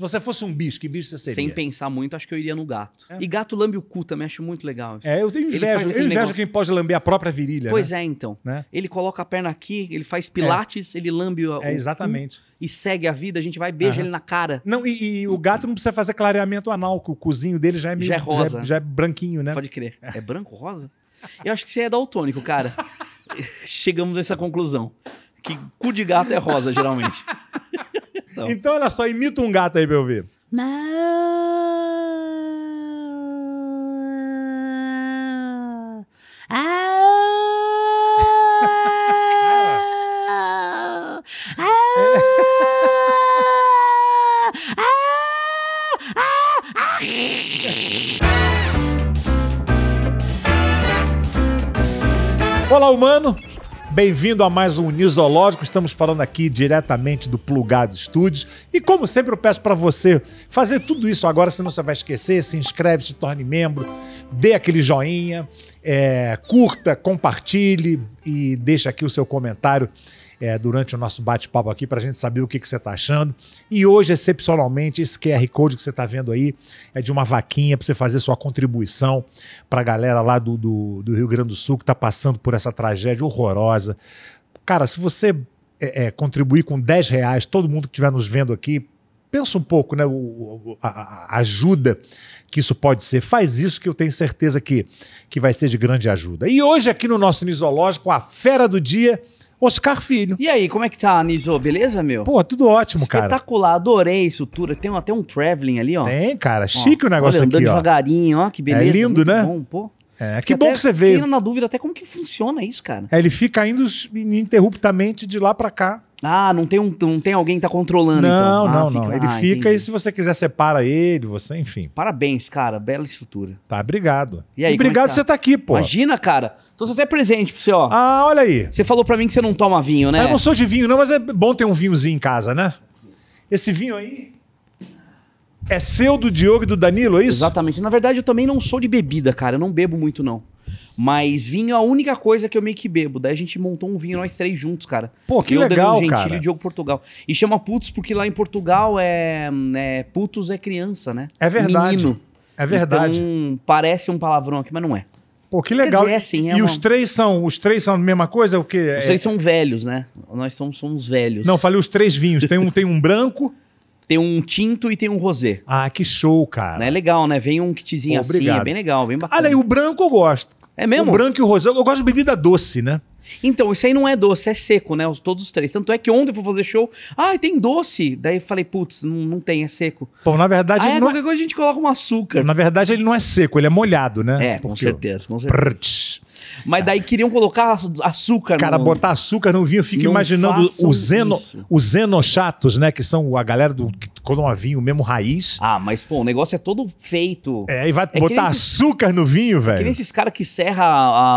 Se você fosse um bicho, que bicho você seria? Sem pensar muito, acho que eu iria no gato. É. E gato lambe o cu também, acho muito legal. Isso. É, eu tenho inveja. Eu invejo negócio... quem pode lamber a própria virilha. Né? Pois né? é, então. Né? Ele coloca a perna aqui, ele faz pilates, é. ele lambe o. É, exatamente. e segue a vida, a gente vai beija uhum. ele na cara. Não, e, e, o gato não precisa fazer clareamento anal, que o cozinho dele já é meio. Já é rosa. Já, é, já é, branquinho, né? Pode crer. É. é branco, rosa? eu acho que você é daltônico, cara. Chegamos a essa conclusão. Que cu de gato é rosa, geralmente. Então. então, olha só, imita um gato aí pra eu ver. Olá, humano! Bem-vindo a mais um Nisológico. Estamos falando aqui diretamente do Plugado Studios. E como sempre, eu peço para você fazer tudo isso agora, senão você vai esquecer. Se inscreve, se torne membro, dê aquele joinha, é, curta, compartilhe e deixe aqui o seu comentário é, durante o nosso bate-papo aqui para a gente saber o que, que você está achando. E hoje, excepcionalmente, esse QR Code que você está vendo aí é de uma vaquinha para você fazer sua contribuição para a galera lá do, do, do, Rio Grande do Sul que está passando por essa tragédia horrorosa. Cara, se você é, é, contribuir com 10 reais, todo mundo que estiver nos vendo aqui, pensa um pouco, né? O, a, a, ajuda que isso pode ser. Faz isso que eu tenho certeza que, que vai ser de grande ajuda. E hoje, aqui no nosso Nisológico, a fera do dia Oscar Filho. E aí, como é que tá, Niso? Beleza, meu? Pô, tudo ótimo, Espetacular, cara. Espetacular, adorei a estrutura. Tem até um traveling ali, ó. Tem, cara. Chique ó, o negócio olha, andando aqui, ó. devagarinho, ó. Que beleza. É lindo, né? Bom, pô. É, que até, bom que você veio. na dúvida até como que funciona isso, cara. É, ele fica indo ininterruptamente de lá para cá. Ah, não tem, um, não tem alguém que tá controlando, Não, então. ah, não, fica... não. Ele ah, fica entendi. e se você quiser, separa ele, você, enfim. Parabéns, cara. Bela estrutura. Tá, obrigado. E aí, e obrigado é tá? você tá aqui, pô. Imagina, cara. Trouxe até presente pra você, ó. Ah, olha aí. Você falou pra mim que você não toma vinho, né? Ah, eu não sou de vinho, não, mas é bom ter um vinhozinho em casa, né? Esse vinho aí. É seu do Diogo e do Danilo, é isso? Exatamente. Na verdade, eu também não sou de bebida, cara. Eu não bebo muito, não. Mas vinho é a única coisa que eu meio que bebo. Daí a gente montou um vinho nós três juntos, cara. Pô, que eu, legal, Danilo Gentili, cara. E Diogo Portugal. E chama Putos porque lá em Portugal é, é Putos é criança, né? É verdade. Menino. É verdade. Então, parece um palavrão aqui, mas não é. Pô, que legal. Dizer, é assim, é e uma... os três são, os três são a mesma coisa? O que? Os é três são velhos, né? Nós somos, somos velhos. Não, falei os três vinhos. Tem um, tem um branco. Tem um tinto e tem um rosé. Ah, que show, cara. É legal, né? Vem um kitzinho Pô, assim, é bem legal, bem bacana. Olha aí, o branco eu gosto. É mesmo? O branco e o rosé. Eu gosto de bebida doce, né? Então, isso aí não é doce, é seco, né? Os, todos os três. Tanto é que ontem eu fui fazer show, ah, tem doce. Daí eu falei, putz, não, não tem, é seco. Bom, na verdade. Aí ele qualquer é... coisa a gente coloca um açúcar. Na verdade, ele não é seco, ele é molhado, né? É, com Porque... certeza, com certeza. Mas daí queriam colocar açúcar Cara, no... botar açúcar no vinho, eu fico não imaginando os, zeno, os zenochatos, né? Que são a galera do, que um vinho mesmo raiz. Ah, mas pô, o negócio é todo feito. É, e vai é botar esses, açúcar no vinho, velho. É que nem esses caras que serra a,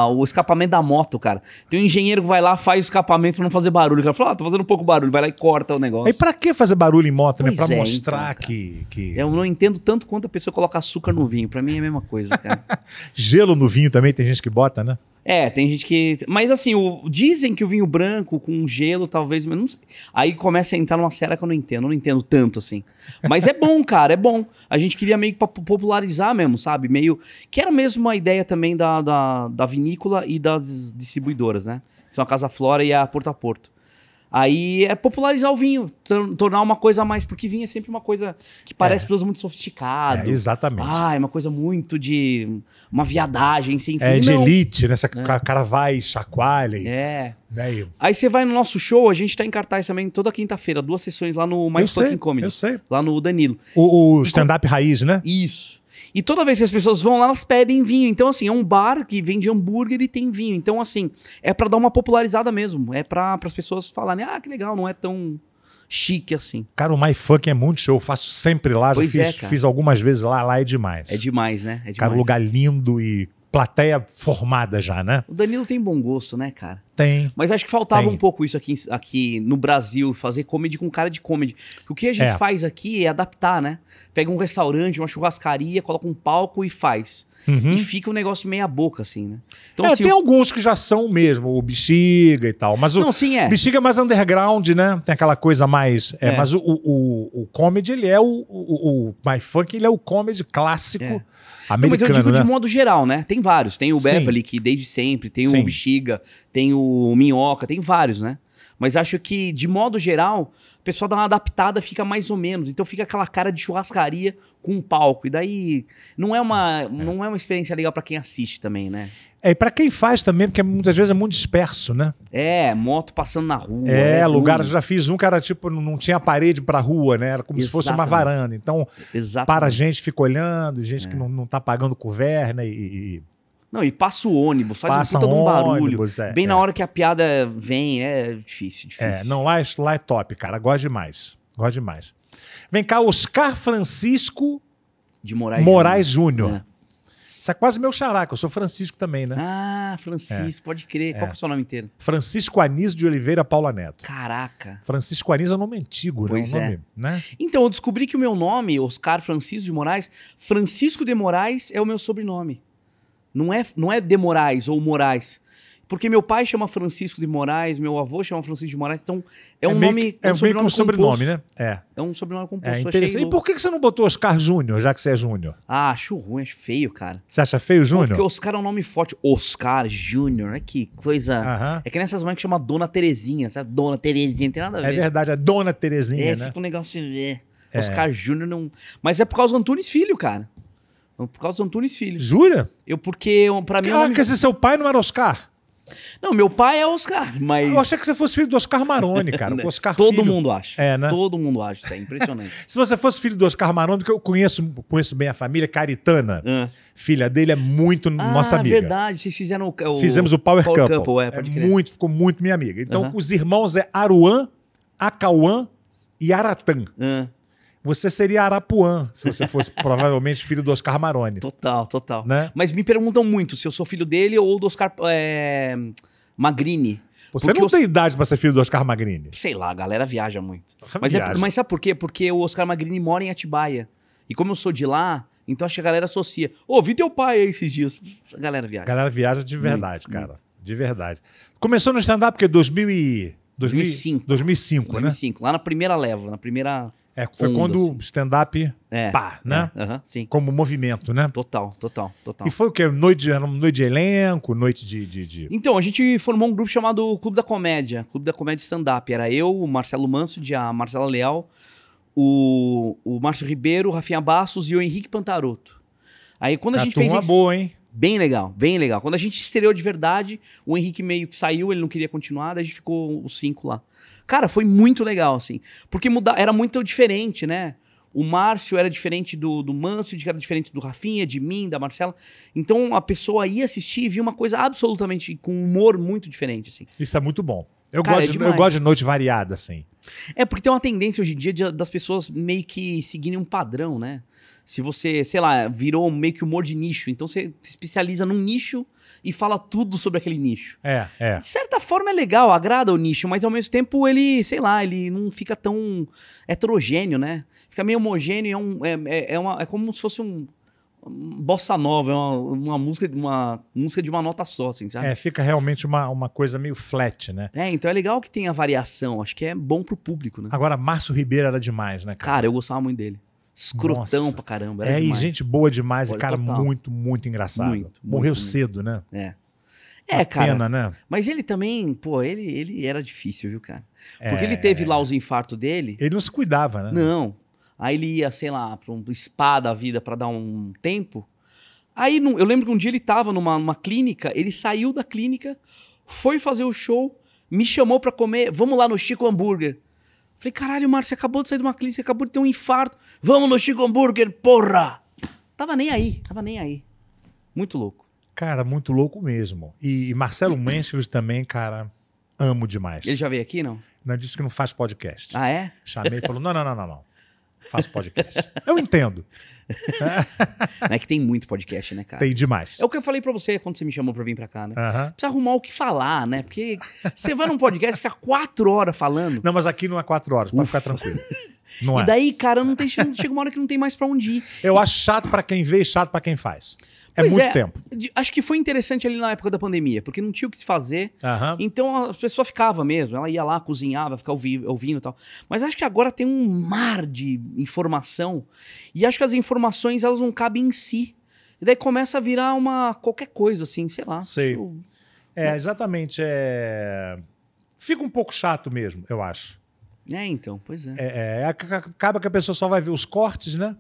ah, o escapamento da moto, cara. Tem um engenheiro que vai lá, faz o escapamento pra não fazer barulho. O cara fala, ah, tô fazendo pouco barulho. Vai lá e corta o negócio. E pra que fazer barulho em moto, né? pois né? Pra é, mostrar então, que, que. Eu não entendo tanto quanto a pessoa coloca açúcar no vinho. Pra mim é a mesma coisa, cara. Gelo no vinho também, tem gente que bota, né? É, tem gente que. Mas assim, o... dizem que o vinho branco com gelo, talvez. Não sei. Aí começa a entrar numa série que eu não entendo, eu não entendo tanto assim. Mas é bom, cara, é bom. A gente queria meio que popularizar mesmo, sabe? Meio. Que era mesmo a ideia também da, da, da vinícola e das distribuidoras, né? São a Casa Flora e a Porto a Porto. Aí é popularizar o vinho, tornar uma coisa a mais, porque vinho é sempre uma coisa que parece é. para muito sofisticado. É, exatamente. Ah, é uma coisa muito de uma viadagem sem fim. É de Não. elite, né? Essa é. cara vai, chacoalha. É. Daí. Né, Aí você vai no nosso show, a gente tá em cartaz também toda quinta-feira, duas sessões lá no My eu Fucking sei, Comedy. Eu sei. Lá no Danilo. O, o então stand-up raiz, né? Isso. E toda vez que as pessoas vão lá, elas pedem vinho. Então, assim, é um bar que vende hambúrguer e tem vinho. Então, assim, é para dar uma popularizada mesmo. É para as pessoas falarem, ah, que legal, não é tão chique assim. Cara, o My Funk é muito show. Eu faço sempre lá. Pois já é, fiz, é, fiz, algumas vezes lá. Lá é demais. É demais, né? É demais. Cara, lugar lindo e plateia formada já, né? O Danilo tem bom gosto, né, cara? Tem. Mas acho que faltava tem. um pouco isso aqui, aqui no Brasil, fazer comedy com cara de comedy. O que a gente é. faz aqui é adaptar, né? Pega um restaurante, uma churrascaria, coloca um palco e faz. Uhum. E fica um negócio meia boca, assim, né? Então, é, assim, tem o... alguns que já são mesmo, o Bexiga e tal. Mas o Não, sim, é. Bexiga é mais underground, né? Tem aquela coisa mais... É, é. Mas o, o, o comedy, ele é o, o, o My Funk, ele é o comedy clássico Americano, não, mas eu digo né? de modo geral, né? Tem vários. Tem o Beverly, Sim. que desde sempre, tem Sim. o Bexiga, tem o Minhoca, tem vários, né? Mas acho que, de modo geral, o pessoal dá uma adaptada, fica mais ou menos. Então fica aquela cara de churrascaria com um palco. E daí não é uma, é. Não é uma experiência legal para quem assiste também, né? É, e para quem faz também, porque muitas vezes é muito disperso, né? É, moto passando na rua. É, né? lugar, já fiz um que era tipo, não tinha parede para rua, né? Era como Exatamente. se fosse uma varanda. Então, Exatamente. para a gente fica olhando, gente é. que não, não tá pagando cover, né? E, e não, e passa o ônibus, faz passa um puta um de um barulho. Ônibus, é, bem é. na hora que a piada vem, é difícil, é, difícil. É, não, lá é, lá é top, cara. Gosto demais. Gosto demais. Vem cá, Oscar Francisco de Moraes, Moraes Júnior. É. Isso é quase meu que eu sou Francisco também, né? Ah, Francisco, é. pode crer. Qual é. é o seu nome inteiro? Francisco Anísio de Oliveira Paula Neto. Caraca. Francisco Anísio é um nome antigo, né? pois né? é. Nome, né? Então, eu descobri que o meu nome, Oscar Francisco de Moraes, Francisco de Moraes é o meu sobrenome. Não é, não é de Moraes ou Moraes. Porque meu pai chama Francisco de Moraes, meu avô chama Francisco de Moraes, então é, é um meio, nome. É um é meio com sobrenome, né? É. É um sobrenome é, composto. É interessante. E por que você não botou Oscar Júnior, já que você é Júnior? Ah, acho ruim, acho feio, cara. Você acha feio, Júnior? Porque Oscar é um nome forte. Oscar Júnior, é que coisa. Uh -huh. É que nessas mães que chama Dona Terezinha, sabe? Dona Terezinha, não tem nada a é ver. É verdade, é Dona Terezinha. É, né? fica um negócio. É. Oscar Júnior não. Mas é por causa do Antunes Filho, cara. Por causa do Antunes Filho. Jura? Eu, porque para mim. Ah, quer dizer, seu pai não era Oscar? Não, meu pai é Oscar, mas. Eu achei que você fosse filho do Oscar Maroni, cara. Né, o Oscar Todo filho. mundo acha. É, né? Todo mundo acha, isso é impressionante. Se você fosse filho do Oscar Maroni, porque eu conheço, conheço bem a família, Caritana, é. filha dele, é muito ah, nossa é amiga. É verdade, vocês fizeram o. o Fizemos o Power, Power Couple. Couple é, pode é Muito, ficou muito minha amiga. Então, uh -huh. os irmãos é Aruan, Acauan e Aratan. Uh é. Você seria Arapuã, se você fosse provavelmente filho do Oscar Maroni. Total, total. Né? Mas me perguntam muito se eu sou filho dele ou do Oscar é, Magrini. Você porque não tem os... idade para ser filho do Oscar Magrini. Sei lá, a galera viaja muito. Mas, é, viaja. É, mas sabe por quê? Porque o Oscar Magrini mora em Atibaia. E como eu sou de lá, então acho que a galera associa. Ô, oh, vi teu pai aí esses dias. A galera viaja. A galera viaja de verdade, muito, cara. Muito. De verdade. Começou no stand-up porque 2000 é e... 2000... 2005. 2005, 2005, né? 2005, lá na primeira leva, na primeira é, foi quando o assim. stand-up, é, pá, né? É, uh -huh, Como movimento, né? Total, total, total. E foi o quê? Noite, noite de elenco, noite de, de, de, Então, a gente formou um grupo chamado Clube da Comédia, Clube da Comédia Stand-Up. Era eu, o Marcelo Manso, a Marcela Leal, o, o Márcio Ribeiro, o Rafinha Bastos e o Henrique Pantaroto. Aí quando a, a gente fez... boa, hein? Bem legal, bem legal. Quando a gente estreou de verdade, o Henrique meio que saiu, ele não queria continuar, daí a gente ficou os cinco lá. Cara, foi muito legal, assim. Porque muda, era muito diferente, né? O Márcio era diferente do, do Mâncio, era diferente do Rafinha, de mim, da Marcela. Então a pessoa ia assistir e via uma coisa absolutamente com humor muito diferente, assim. Isso é muito bom. Eu, Cara, gosto, é de, eu gosto de noite variada, assim. É, porque tem uma tendência hoje em dia de, das pessoas meio que seguirem um padrão, né? se você, sei lá, virou meio que humor de nicho, então você se especializa num nicho e fala tudo sobre aquele nicho. É, é. De certa forma é legal, agrada o nicho, mas ao mesmo tempo ele, sei lá, ele não fica tão heterogêneo, né? Fica meio homogêneo, é, um, é, é, é, uma, é como se fosse um bossa nova, é uma, uma, música, uma música de uma nota só, assim, sabe? É, fica realmente uma, uma coisa meio flat, né? É, então é legal que tenha variação, acho que é bom pro público, né? Agora, Márcio Ribeiro era demais, né, cara? Cara, eu gostava muito dele. Escrotão Nossa. pra caramba. É, demais. e gente boa demais, Olha, cara total. muito, muito engraçado. Muito, Morreu muito, cedo, muito. né? É. é cara. Pena, né? Mas ele também, pô, ele, ele era difícil, viu, cara? Porque é, ele teve é. lá os infartos dele. Ele não se cuidava, né? Não. Aí ele ia, sei lá, pra um spa da vida para dar um tempo. Aí eu lembro que um dia ele tava numa, numa clínica, ele saiu da clínica, foi fazer o show, me chamou pra comer, vamos lá no Chico Hambúrguer. Falei, caralho, Márcio, você acabou de sair de uma clínica, você acabou de ter um infarto. Vamos no Chico Hambúrguer, porra! Tava nem aí, tava nem aí. Muito louco. Cara, muito louco mesmo. E Marcelo Mansfield também, cara, amo demais. Ele já veio aqui, não? Não, disse que não faz podcast. Ah, é? Chamei e falou: não, não, não, não, não faço podcast. eu entendo. é que tem muito podcast, né, cara? Tem demais. É o que eu falei pra você quando você me chamou pra vir pra cá, né? Uhum. Precisa arrumar o que falar, né? Porque você vai num podcast e fica quatro horas falando. Não, mas aqui não é quatro horas, pode ficar tranquilo. Não é. E daí, cara, não tem, chega uma hora que não tem mais pra onde ir. Eu acho chato pra quem vê e chato pra quem faz. É pois muito é, tempo. Acho que foi interessante ali na época da pandemia, porque não tinha o que se fazer. Uhum. Então a pessoa ficava mesmo, ela ia lá, cozinhava, ficava ouvindo e tal. Mas acho que agora tem um mar de informação e acho que as informações elas não cabem em si. E daí começa a virar uma qualquer coisa, assim, sei lá. Sei. É, exatamente. É... Fica um pouco chato mesmo, eu acho. É, então, pois é. é, é, é acaba que a pessoa só vai ver os cortes, né?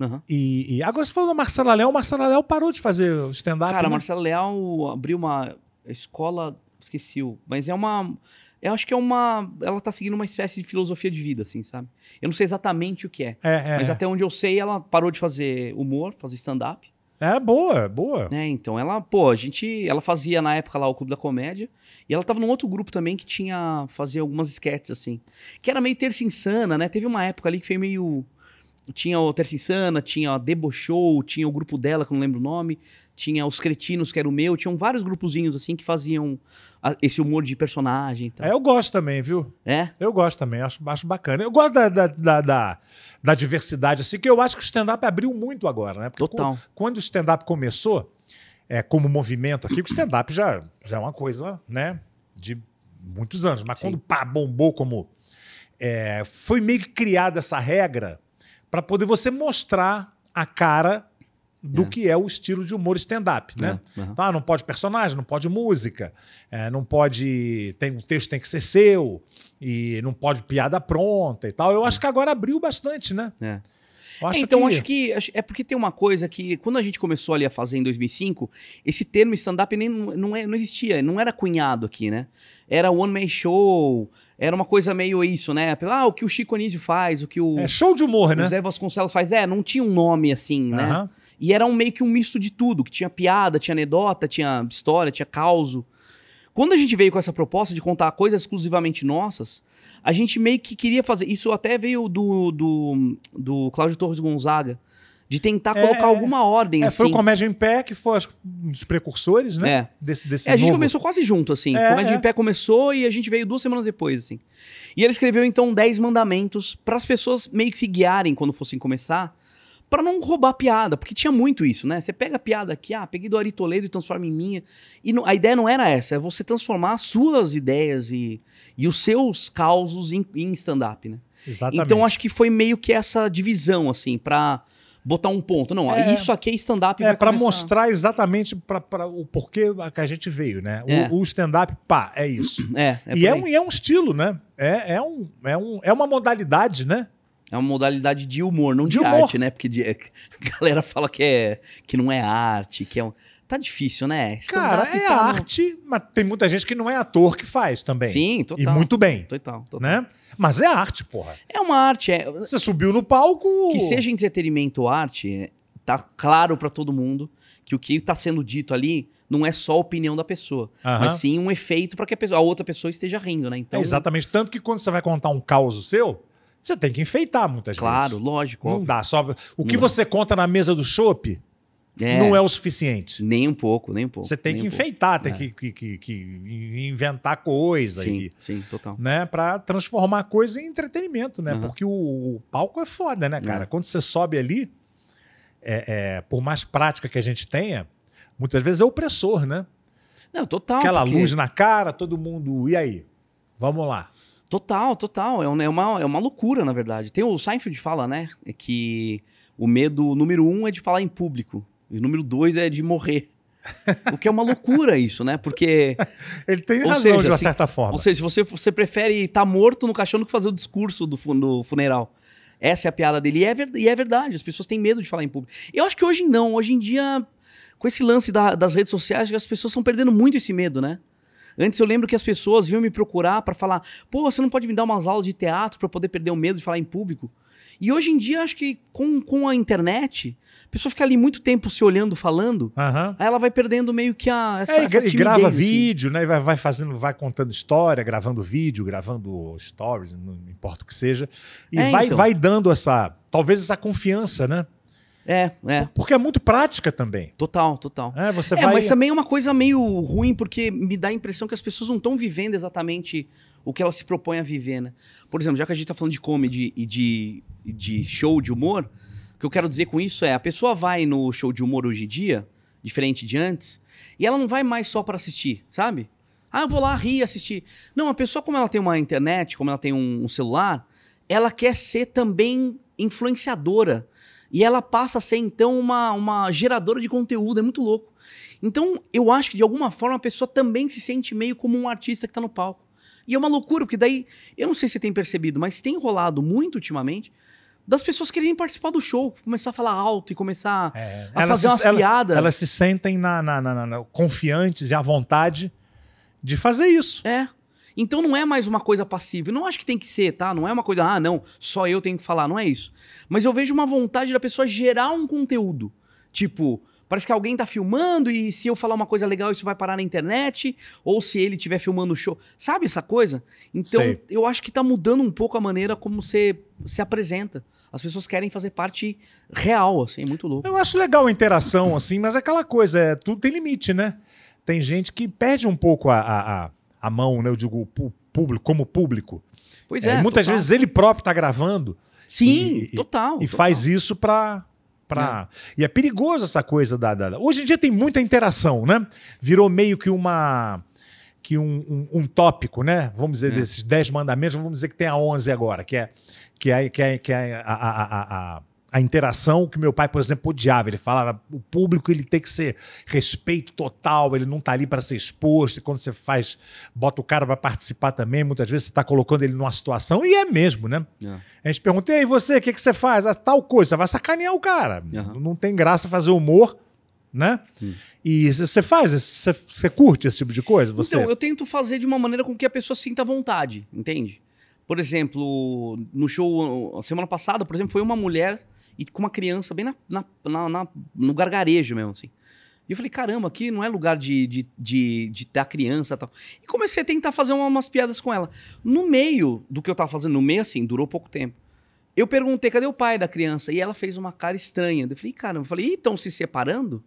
Uhum. E, e, agora você falou da Marcela Leal, Marcela Leal parou de fazer stand-up. Cara, né? a Marcela Leal abriu uma escola, esqueci mas é uma. Eu acho que é uma. Ela tá seguindo uma espécie de filosofia de vida, assim, sabe? Eu não sei exatamente o que é. é, é mas é. até onde eu sei, ela parou de fazer humor, fazer stand-up. É, boa, boa. É, então ela, pô, a gente, ela fazia na época lá o Clube da Comédia, e ela tava num outro grupo também que tinha, fazia algumas esquetes assim, que era meio terça insana, né? Teve uma época ali que foi meio tinha o Terça Insana, tinha a Debo Show, tinha o grupo dela que eu não lembro o nome, tinha os cretinos, que era o meu, tinham vários grupozinhos assim que faziam a, esse humor de personagem. Então. É, eu gosto também, viu? É? Eu gosto também, acho, acho bacana. Eu gosto da, da, da, da, da diversidade, assim, que eu acho que o stand-up abriu muito agora, né? Porque Total. Com, quando o stand-up começou, é, como movimento aqui, o stand-up já, já é uma coisa, né? De muitos anos. Mas Sim. quando pá, bombou como. É, foi meio que criada essa regra para poder você mostrar a cara do é. que é o estilo de humor stand-up, né? É. Uhum. Ah, não pode personagem, não pode música, é, não pode. Tem, o texto tem que ser seu, e não pode piada pronta e tal. Eu acho é. que agora abriu bastante, né? É. Acho é, então, que... acho que é porque tem uma coisa que, quando a gente começou ali a fazer em 2005, esse termo stand-up nem não, é, não existia, não era cunhado aqui, né? Era one man show, era uma coisa meio isso, né? Ah, o que o Chico Anísio faz, o que o. É show de humor, o né? O Vasconcelos faz. É, não tinha um nome assim, né? E era um meio que um misto de tudo, que tinha piada, tinha anedota, tinha história, tinha causo. Quando a gente veio com essa proposta de contar coisas exclusivamente nossas, a gente meio que queria fazer. Isso até veio do, do, do Cláudio Torres Gonzaga, de tentar é, colocar é. alguma ordem. É, assim. Foi o Comédia em Pé, que foi um dos precursores, né? É. Desse, desse é, a gente começou quase junto, assim. É, Comédia é. em Pé começou e a gente veio duas semanas depois, assim. E ele escreveu, então, 10 mandamentos para as pessoas meio que se guiarem quando fossem começar para não roubar piada, porque tinha muito isso, né? Você pega a piada aqui, ah, peguei do Ari Toledo e transforma em minha. E a ideia não era essa, é você transformar suas ideias e, e os seus causos em, em stand-up, né? Exatamente. Então acho que foi meio que essa divisão, assim, para botar um ponto. Não, é, isso aqui é stand-up. É, para mostrar exatamente pra, pra o porquê que a gente veio, né? É. O, o stand-up, pá, é isso. É, é e é um, é um estilo, né? É, é, um, é, um, é uma modalidade, né? É uma modalidade de humor, não de, de humor. arte, né? Porque de, é, a galera fala que, é, que não é arte, que é um... Tá difícil, né? Cara, é tá arte, no... mas tem muita gente que não é ator que faz também. Sim, total. E muito bem. Total, total. Né? Mas é arte, porra. É uma arte. É... Você subiu no palco... Que seja entretenimento ou arte, tá claro para todo mundo que o que está sendo dito ali não é só a opinião da pessoa, mas sim um efeito para que a, pessoa, a outra pessoa esteja rindo, né? Então, é exatamente. Tanto que quando você vai contar um caos seu, você tem que enfeitar muitas claro, vezes. Claro, lógico. Não dá só. O que não. você conta na mesa do chope é. não é o suficiente. Nem um pouco, nem um pouco. Você tem que um enfeitar, pouco. tem é. que, que, que, inventar coisa. Sim, e, sim, total. Né, para transformar a coisa em entretenimento, né? Uhum. Porque o, o, palco é foda, né, cara? Uhum. Quando você sobe ali, é, é, por mais prática que a gente tenha, muitas vezes é opressor, né? Não, total. Aquela porque... luz na cara, todo mundo. E aí? Vamos lá. Total, total. É, é uma, é uma loucura, na verdade. Tem o Seinfeld fala, né? Que o medo número um é de falar em público. E o número dois é de morrer. o que é uma loucura isso, né? Porque... Ele tem razão, seja, de uma se, assim, certa forma. Ou seja, você, você prefere estar tá morto no caixão do que fazer o discurso do, do funeral. Essa é a piada dele. E é, ver, e é verdade, as pessoas têm medo de falar em público. Eu acho que hoje não. Hoje em dia, com esse lance da, das redes sociais, as pessoas estão perdendo muito esse medo, né? Antes eu lembro que as pessoas vinham me procurar para falar: pô, você não pode me dar umas aulas de teatro para poder perder o medo de falar em público? E hoje em dia, acho que com, com a internet, a pessoa fica ali muito tempo se olhando, falando, uhum. aí ela vai perdendo meio que a. Essa, é, essa timidez, e grava assim. vídeo, né? E vai, vai fazendo, vai contando história, gravando vídeo, gravando stories, não importa o que seja. E é, vai, então. vai dando essa. Talvez essa confiança, né? É, é. Porque é muito prática também. Total, total. É, você é, vai... mas também é uma coisa meio ruim, porque me dá a impressão que as pessoas não estão vivendo exatamente o que elas se propõem a viver, né? Por exemplo, já que a gente está falando de comedy e de, de show de humor, o que eu quero dizer com isso é, a pessoa vai no show de humor hoje em dia, diferente de antes, e ela não vai mais só para assistir, sabe? Ah, eu vou lá rir, assistir. Não, a pessoa, como ela tem uma internet, como ela tem um celular, ela quer ser também influenciadora. E ela passa a ser, então, uma, uma geradora de conteúdo, é muito louco. Então, eu acho que de alguma forma a pessoa também se sente meio como um artista que está no palco. E é uma loucura, porque daí, eu não sei se você tem percebido, mas tem rolado muito ultimamente das pessoas quererem participar do show, começar a falar alto e começar é, a fazer se, umas ela, piadas. Elas se sentem na, na, na, confiantes e à vontade de fazer isso. É. Então não é mais uma coisa passiva. Eu não acho que tem que ser, tá? Não é uma coisa, ah, não, só eu tenho que falar, não é isso. Mas eu vejo uma vontade da pessoa gerar um conteúdo. Tipo, Parece que alguém tá filmando e se eu falar uma coisa legal, isso vai parar na internet, ou se ele estiver filmando o show. Sabe essa coisa? Então, Sei. eu acho que tá mudando um pouco a maneira como você se apresenta. As pessoas querem fazer parte real, assim, é muito louco. Eu acho legal a interação, assim, mas é aquela coisa, é, tudo tem limite, né? Tem gente que perde um pouco a, a, a a mão, né? Eu digo o público, como público. Pois é. é muitas total. vezes ele próprio está gravando. Sim, e, total. E, total. faz isso para Pra... É. E é perigoso essa coisa da, da, Hoje em dia tem muita interação, né? Virou meio que uma. Que um, um, um tópico, né? Vamos dizer, é. desses dez mandamentos, vamos dizer que tem a onze agora, que é, que é, que é, que é a, a, a, a a interação que meu pai, por exemplo, odiava. Ele falava, o público ele tem que ser respeito total, ele não tá ali para ser exposto. E quando você faz, bota o cara para participar também, muitas vezes você está colocando ele numa situação, e é mesmo, né? É. A gente pergunta, e aí você, o que, que você faz? Ah, tal coisa, você vai sacanear o cara. Uhum. Não tem graça fazer humor, né? Sim. E você faz, você curte esse tipo de coisa? Você... Então, eu tento fazer de uma maneira com que a pessoa sinta vontade, entende? Por exemplo, no show, semana passada, por exemplo, foi uma mulher e com uma criança bem na, na, na, na no gargarejo mesmo, assim. E eu falei, caramba, aqui não é lugar de, de, de, de a criança e tal. E comecei a tentar fazer umas piadas com ela. No meio do que eu tava fazendo, no meio assim, durou pouco tempo. Eu perguntei, cadê o pai da criança? E ela fez uma cara estranha. Eu falei, caramba. Eu falei, e estão se separando?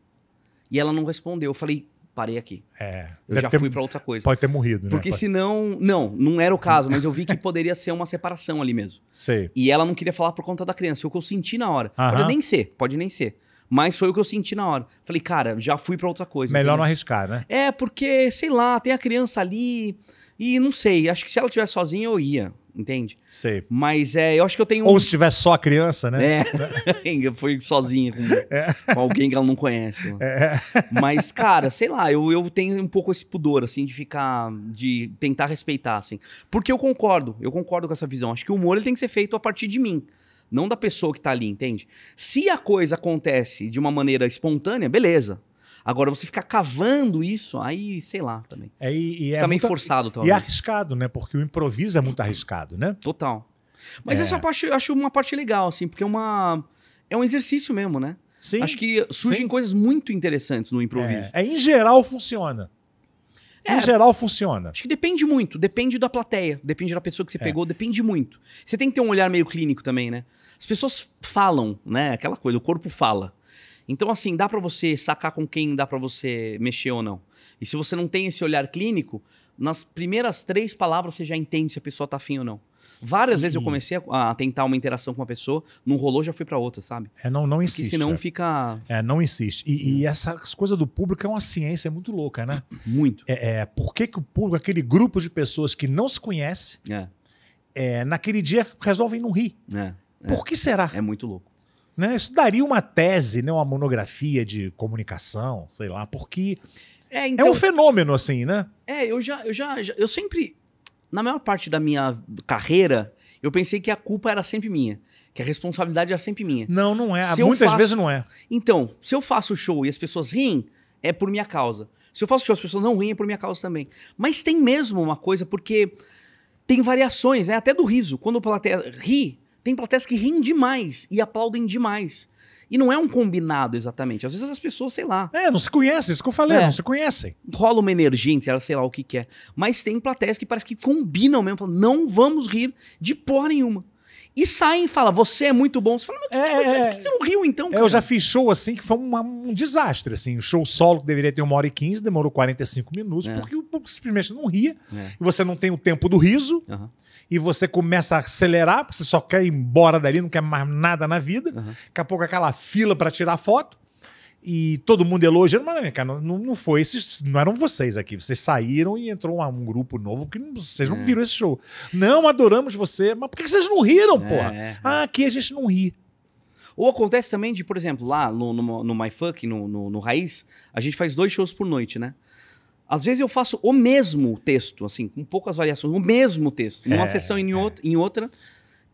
E ela não respondeu. Eu falei, parei aqui. É. Eu já ter, fui para outra coisa. Pode ter morrido, né? Porque pode... senão. Não, não era o caso, mas eu vi que poderia ser uma separação ali mesmo. Sei. E ela não queria falar por conta da criança. Foi o que eu senti na hora. Aham. Pode nem ser, pode nem ser. Mas foi o que eu senti na hora. Falei, cara, já fui para outra coisa. Melhor entendeu? não arriscar, né? É, porque, sei lá, tem a criança ali. E não sei, acho que se ela estivesse sozinha eu ia entende? Sei. Mas é, eu acho que eu tenho. Ou se tivesse só a criança, né? É. Foi sozinha com, é. com, alguém que ela não conhece. Né? É. Mas, cara, sei lá, eu, eu tenho um pouco esse pudor, assim, de ficar. de tentar respeitar, assim. Porque eu concordo, eu concordo com essa visão. Acho que o humor ele tem que ser feito a partir de mim. Não da pessoa que tá ali, entende? Se a coisa acontece de uma maneira espontânea, beleza Agora, você ficar cavando isso, aí, sei lá, também. É, e, e é muito, forçado. Talvez. E é arriscado, né? Porque o improviso é muito arriscado, né? Total. Mas é. essa parte, eu acho uma parte legal, assim, porque é uma... É um exercício mesmo, né? Sim. Acho que surgem sim. coisas muito interessantes no improviso. É, é em geral, funciona. É, em geral, funciona. Acho que depende muito. Depende da plateia, depende da pessoa que você é. pegou, depende muito. Você tem que ter um olhar meio clínico também, né? As pessoas falam, né? Aquela coisa, o corpo fala. Então, assim, dá para você sacar com quem dá para você mexer ou não. E se você não tem esse olhar clínico, nas primeiras três palavras você já entende se a pessoa tá afim ou não. Várias vezes eu comecei a, tentar uma interação com uma pessoa, não rolou, já fui para outra, sabe? É, não, não insiste. Porque senão é. fica. É, não insiste. E, e essas coisas do público é uma ciência muito louca, né? Muito. É, é, por que, que o público, aquele grupo de pessoas que não se conhece, é. É, naquele dia resolvem não rir? É. Por é. que será? É muito louco. Né? Isso daria uma tese, né? uma monografia de comunicação, sei lá, porque é, então, é um então fenômeno, assim, né? É, eu já, eu já, já, eu sempre, na maior parte da minha carreira, eu pensei que a culpa era sempre minha. Que a responsabilidade era sempre minha. Não, não é. Se Muitas faço... vezes não é. Então, se eu faço show e as pessoas riem, é por minha causa. Se eu faço show, e as pessoas não riem, é por minha causa também. Mas tem mesmo uma coisa, porque tem variações, né? Até do riso. Quando o plateia ri, tem plateias que riem demais e aplaudem demais. E não é um combinado exatamente. Às vezes as pessoas, sei lá. É, não se conhecem, isso que eu falei, é. não se conhecem. Rola uma energia entre elas, sei lá o que, é. Mas tem plateias que parece que combinam mesmo. Falam, não vamos rir de porra nenhuma. E saem e falam, você é muito bom. Você fala, mas é, você, é, por que você não riu então? É, cara? Eu já fiz show assim que foi um desastre. assim. O show solo que deveria ter uma hora e quinze demorou 45 minutos, é. porque o público simplesmente não ria. É. E você não tem o tempo do riso. Uhum e você começa a acelerar, porque você só quer ir embora dali, não quer mais nada na vida. Uhum. Daqui a pouco é aquela fila para tirar foto e todo mundo elogiando, mas cara, não, não foi esses, não eram vocês aqui, vocês saíram e entrou um, um grupo novo que não, vocês não é. viram esse show. Não, adoramos você, mas por que vocês não riram, é, porra? É. Ah, aqui a gente não ri. Ou acontece também de, por exemplo, lá no, no, no MyFuck, no, no, no Raiz, a gente faz dois shows por noite, né? Às vezes eu faço o mesmo texto, assim, com poucas variações, o mesmo texto, numa é, sessão e em, é. outra, em outra.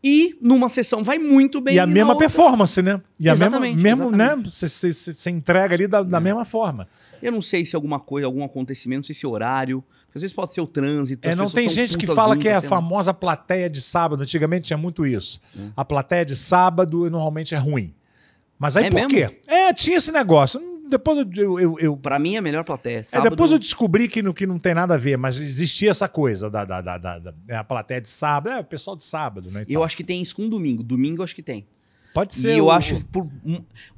E numa sessão vai muito bem. E a e mesma performance, né? E exatamente, a mesma, mesmo, né? Você entrega ali da, da é. mesma forma. Eu não sei se alguma coisa, algum acontecimento, não sei se é horário. Às vezes pode ser o trânsito. É, não tem gente que fala que é a assim, é famosa plateia de sábado. Antigamente tinha muito isso. Hum. A plateia de sábado normalmente é ruim. Mas aí é por mesmo? quê? É, tinha esse negócio depois eu. eu, eu pra mim é a melhor plateia. Sábado... É, é, depois eu descobri que, no, que não tem nada a ver, mas existia essa coisa da, da, da, da, da é a plateia de sábado. É, o pessoal de sábado, né? Eu acho que tem isso com domingo. Domingo eu acho que tem. Pode ser. E eu o... acho que por...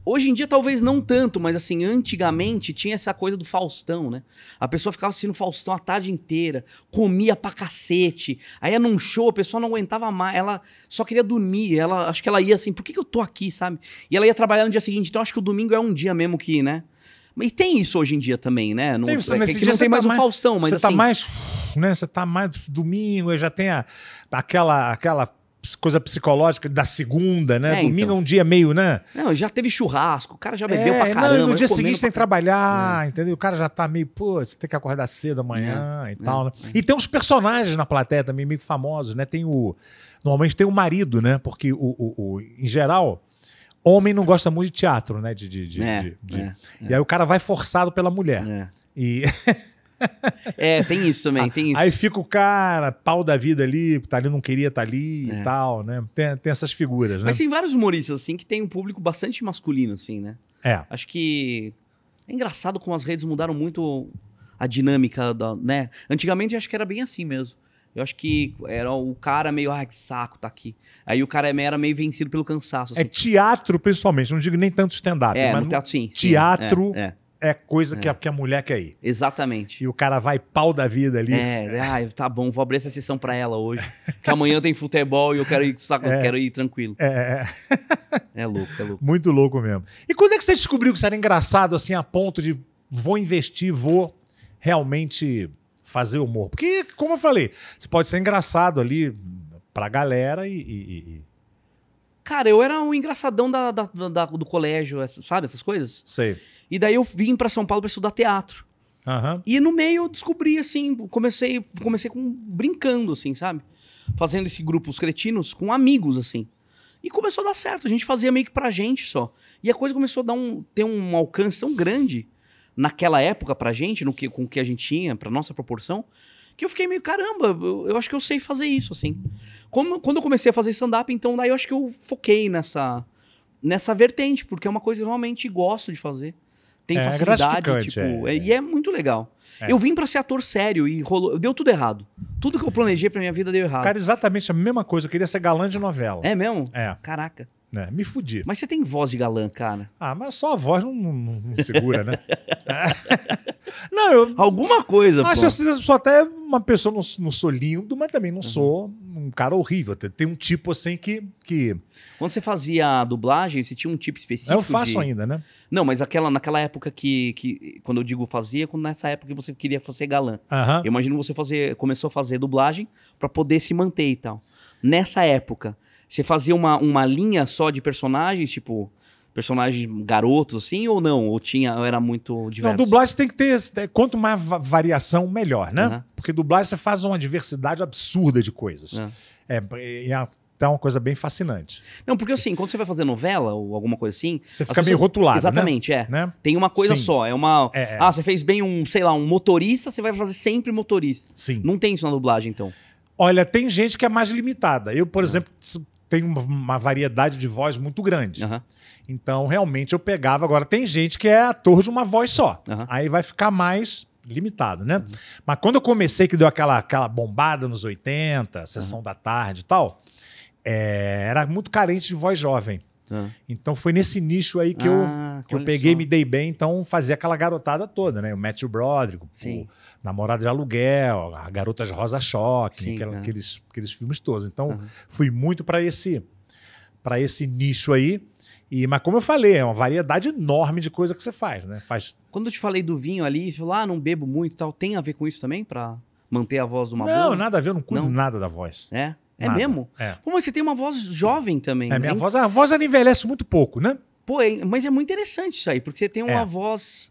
hoje em dia talvez não tanto, mas assim, antigamente tinha essa coisa do Faustão, né? A pessoa ficava assistindo Faustão a tarde inteira, comia pra cacete. Aí num show, a pessoa não aguentava mais, ela só queria dormir. Ela, acho que ela ia assim, por que, que eu tô aqui, sabe? E ela ia trabalhar no dia seguinte, então acho que o domingo é um dia mesmo que, né? E tem isso hoje em dia também, né? Não, tem, isso é, né? nesse que dia não tem tá mais, mais o Faustão, mas você tá assim... tá mais, né? Você tá mais domingo, já tem a, aquela aquela coisa psicológica da segunda, né? É, Domingo então. é um dia meio, né? Não, já teve churrasco, o cara já é, bebeu é, pra caramba. Não, no dia seguinte tem que trabalhar, é. entendeu? O cara já tá meio, pô, você tem que acordar cedo amanhã é, e tal, é, né? É. E tem uns personagens na plateia também meio famosos, né? Tem o... Normalmente tem o marido, né? Porque o, o, o em geral... Homem não gosta muito de teatro, né? De, de, de, de E aí o cara vai forçado pela mulher. E é, tem isso também, tem isso. Aí fica o cara, pau da vida ali, tá ali, não queria estar tá ali é. e tal, né? Tem, tem essas figuras, né? Mas tem vários humoristas, assim, que tem um público bastante masculino, assim, né? É. Acho que é engraçado como as redes mudaram muito a dinâmica da, né? Antigamente eu acho que era bem assim mesmo. Eu acho que era o cara meio, ah, que saco, tá aqui. Aí o cara é era meio vencido pelo cansaço. É assim. É teatro, principalmente. Não digo nem tanto stand-up. É, mas no teatro, sim. Teatro sim, é, é é coisa é. Que, a, que a mulher quer ir. Exatamente. E o cara vai pau da vida ali. É, é. Ah, tá bom, vou abrir essa sessão para ela hoje. Porque amanhã tem futebol e eu quero ir, saco, é. quero ir tranquilo. É, é. É louco, é louco. Muito louco mesmo. E quando é que você descobriu que você era engraçado assim a ponto de vou investir, vou realmente fazer humor? Porque, como eu falei, você pode ser engraçado ali pra galera e... e, e... Cara, eu era um engraçadão da, da, da, do colégio, sabe? Essas coisas. Sei. E daí eu vim para São Paulo para estudar teatro. Uhum. E no meio eu descobri, assim, comecei, comecei com brincando, assim, sabe? Fazendo esse grupo, os cretinos, com amigos, assim. E começou a dar certo, a gente fazia meio que pra gente só. E a coisa começou a dar um, ter um alcance tão grande naquela época pra gente, no que, com o que a gente tinha, pra nossa proporção, que eu fiquei meio, caramba, eu, eu acho que eu sei fazer isso, assim. Como, quando eu comecei a fazer stand-up, então daí eu acho que eu foquei nessa, nessa vertente, porque é uma coisa que eu realmente gosto de fazer tem é, facilidade. tipo, é, E é, é muito legal. É. Eu vim para ser ator sério e rolou, deu tudo errado. Tudo que eu planejei pra minha vida deu errado. Cara, exatamente a mesma coisa. Eu queria ser galã de novela. É mesmo? É. Caraca. Né? Me fudi. Mas você tem voz de galã, cara. Ah, mas só a voz não, não, não segura, né? não, eu. Alguma coisa, acho pô. Acho assim, que eu sou até uma pessoa, não, não sou lindo, mas também não uhum. sou um cara horrível. Tem um tipo assim que, que. Quando você fazia a dublagem, você tinha um tipo específico. Eu faço de... ainda, né? Não, mas aquela, naquela época que, que. Quando eu digo fazia, é quando nessa época que você queria ser galã. Uhum. Eu imagino você fazer, começou a fazer dublagem para poder se manter e tal. Nessa época. Você fazia uma, uma linha só de personagens, tipo, personagens garotos, assim, ou não? Ou tinha, ou era muito diverso? Não, dublagem tem que ter. É, quanto mais variação, melhor, né? Uhum. Porque dublagem você faz uma diversidade absurda de coisas. Uhum. É, é, é uma coisa bem fascinante. Não, porque assim, quando você vai fazer novela ou alguma coisa assim. Você fica pessoas... meio rotulado. Né? Exatamente, né? é. Né? Tem uma coisa Sim. só. É uma. É, é. Ah, você fez bem um, sei lá, um motorista, você vai fazer sempre motorista. Sim. Não tem isso na dublagem, então. Olha, tem gente que é mais limitada. Eu, por exemplo, tem uma, uma, variedade de voz muito grande. Uhum. Então, realmente, eu pegava. Agora, tem gente que é ator de uma voz só. Uhum. Aí vai ficar mais limitado, né? Uhum. Mas quando eu comecei, que deu aquela, aquela bombada nos 80, sessão da tarde e tal, é, era muito carente de voz jovem. Ah. Então foi nesse nicho aí que ah, eu, que eu peguei, me dei bem, então fazia aquela garotada toda, né? O Matthew Broderick, o Namorado de Aluguel, a garota de Rosa Choque, aquela, né? aqueles, aqueles filmes todos. Então fui muito para esse para esse nicho aí. E, mas como eu falei, é uma variedade enorme de coisa que você faz, né? Faz... Quando eu te falei do vinho ali, falou, ah, não bebo muito e tal, tem a ver com isso também para manter a voz de uma Não, boa? nada a ver, eu não cuido não. nada da voz. É? É Nada. mesmo? É. Pô, mas você tem uma voz jovem também. É, minha voz, a voz ela envelhece muito pouco, né? Pô, é, mas é muito interessante isso aí, porque você tem uma é. voz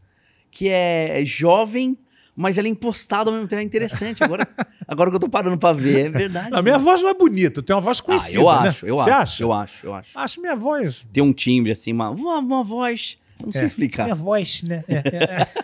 que é jovem, mas ela é impostada ao mesmo tempo. É interessante. Agora, agora que eu tô parando pra ver, é verdade. Não, minha né? voz não é bonita, tem uma voz conhecida. Ah, eu né? acho, né? eu Você acho. acha? Eu acho, eu acho. Acho minha voz. Tem um timbre assim, uma, uma, uma voz. Não sei é, explicar. Minha voz, né? É, é.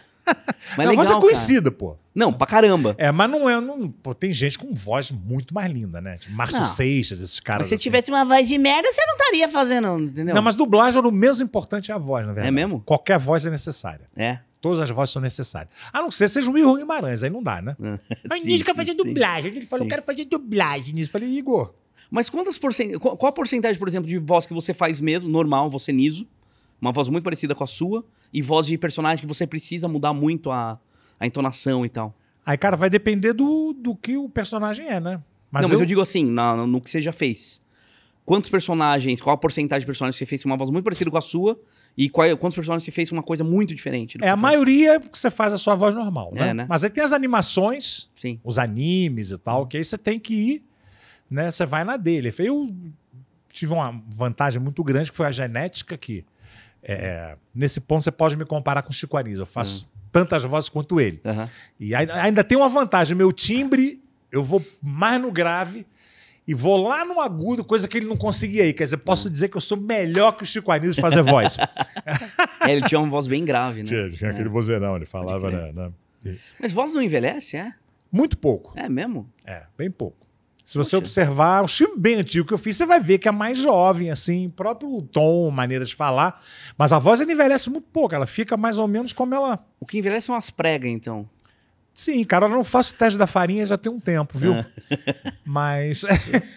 Mas Minha voz é conhecida, cara. pô. Não, pra caramba. É, mas não é. Não, pô, tem gente com voz muito mais linda, né? Tipo Márcio não. Seixas, esses caras. Mas se assim. tivesse uma voz de merda, você não estaria fazendo, entendeu? Não, mas dublagem é o menos importante é a voz, na é verdade. É mesmo? Qualquer voz é necessária. É. Todas as vozes são necessárias. A não ser seja o Igor Guimarães, aí não dá, né? mas sim, Nítico quer fazer dublagem. Ele falou, eu quero fazer dublagem nisso. Eu falei, Igor. Mas quantas porcent... qual a porcentagem, por exemplo, de voz que você faz mesmo, normal, você niso? Uma voz muito parecida com a sua e voz de personagem que você precisa mudar muito a, a entonação e tal. Aí, cara, vai depender do, do que o personagem é, né? Mas não, eu... mas eu digo assim, na, no que você já fez. Quantos personagens, qual a porcentagem de personagens você fez uma voz muito parecida com a sua e qual, quantos personagens você fez uma coisa muito diferente? É, a faz. maioria que você faz a sua voz normal, né? É, né? Mas aí tem as animações, Sim. os animes e tal, que aí você tem que ir, né? Você vai na dele. Eu tive uma vantagem muito grande que foi a genética que é, é, nesse ponto você pode me comparar com o Chico Anísio. Eu faço uhum. tantas vozes quanto ele. Uhum. E ainda tem uma vantagem. Meu timbre, eu vou mais no grave e vou lá no agudo, coisa que ele não conseguia aí. Quer dizer, posso hum. dizer que eu sou melhor que o Chico Anísio fazer voz. é, ele tinha uma voz bem grave, né? Tinha, tinha é. aquele vozeirão, ele falava, né? Na... Né? Mas voz não envelhece, é? Muito pouco. É mesmo? É, bem pouco. Se você observar um filme bem antigo que eu fiz, você vai ver que é mais jovem, assim, próprio tom, maneira de falar. Mas a voz envelhece muito pouco, ela fica mais ou menos como ela. O que envelhece são as pregas, então. Sim, cara, eu não faço teste da farinha já tem um tempo, viu? É. Mas.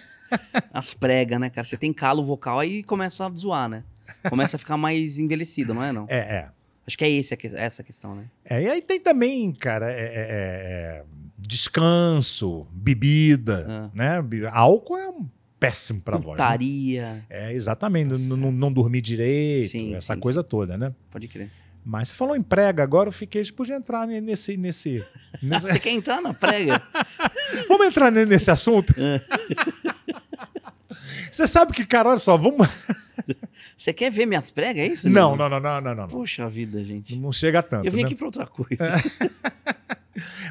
as pregas, né, cara? Você tem calo vocal, aí começa a zoar, né? Começa a ficar mais envelhecido, não é? Não? É, é. Acho que é esse, essa questão, né? É, e aí tem também, cara, é, é, é descanso, bebida, é. né? Álcool é um péssimo para voz. Né? Putaria. Né? É, exatamente. Tá não, não, não dormir direito, sim, essa sim. coisa toda, né? Pode crer. Mas você falou em prega, agora eu fiquei, a gente podia entrar nesse. nesse, nesse... você quer entrar na prega? vamos entrar nesse assunto? É. você sabe que, cara, olha só, vamos. você quer ver minhas pregas, é isso? Não, não, não, não, não, não, Poxa vida, gente. Não chega tanto. Eu vim né? aqui para outra coisa.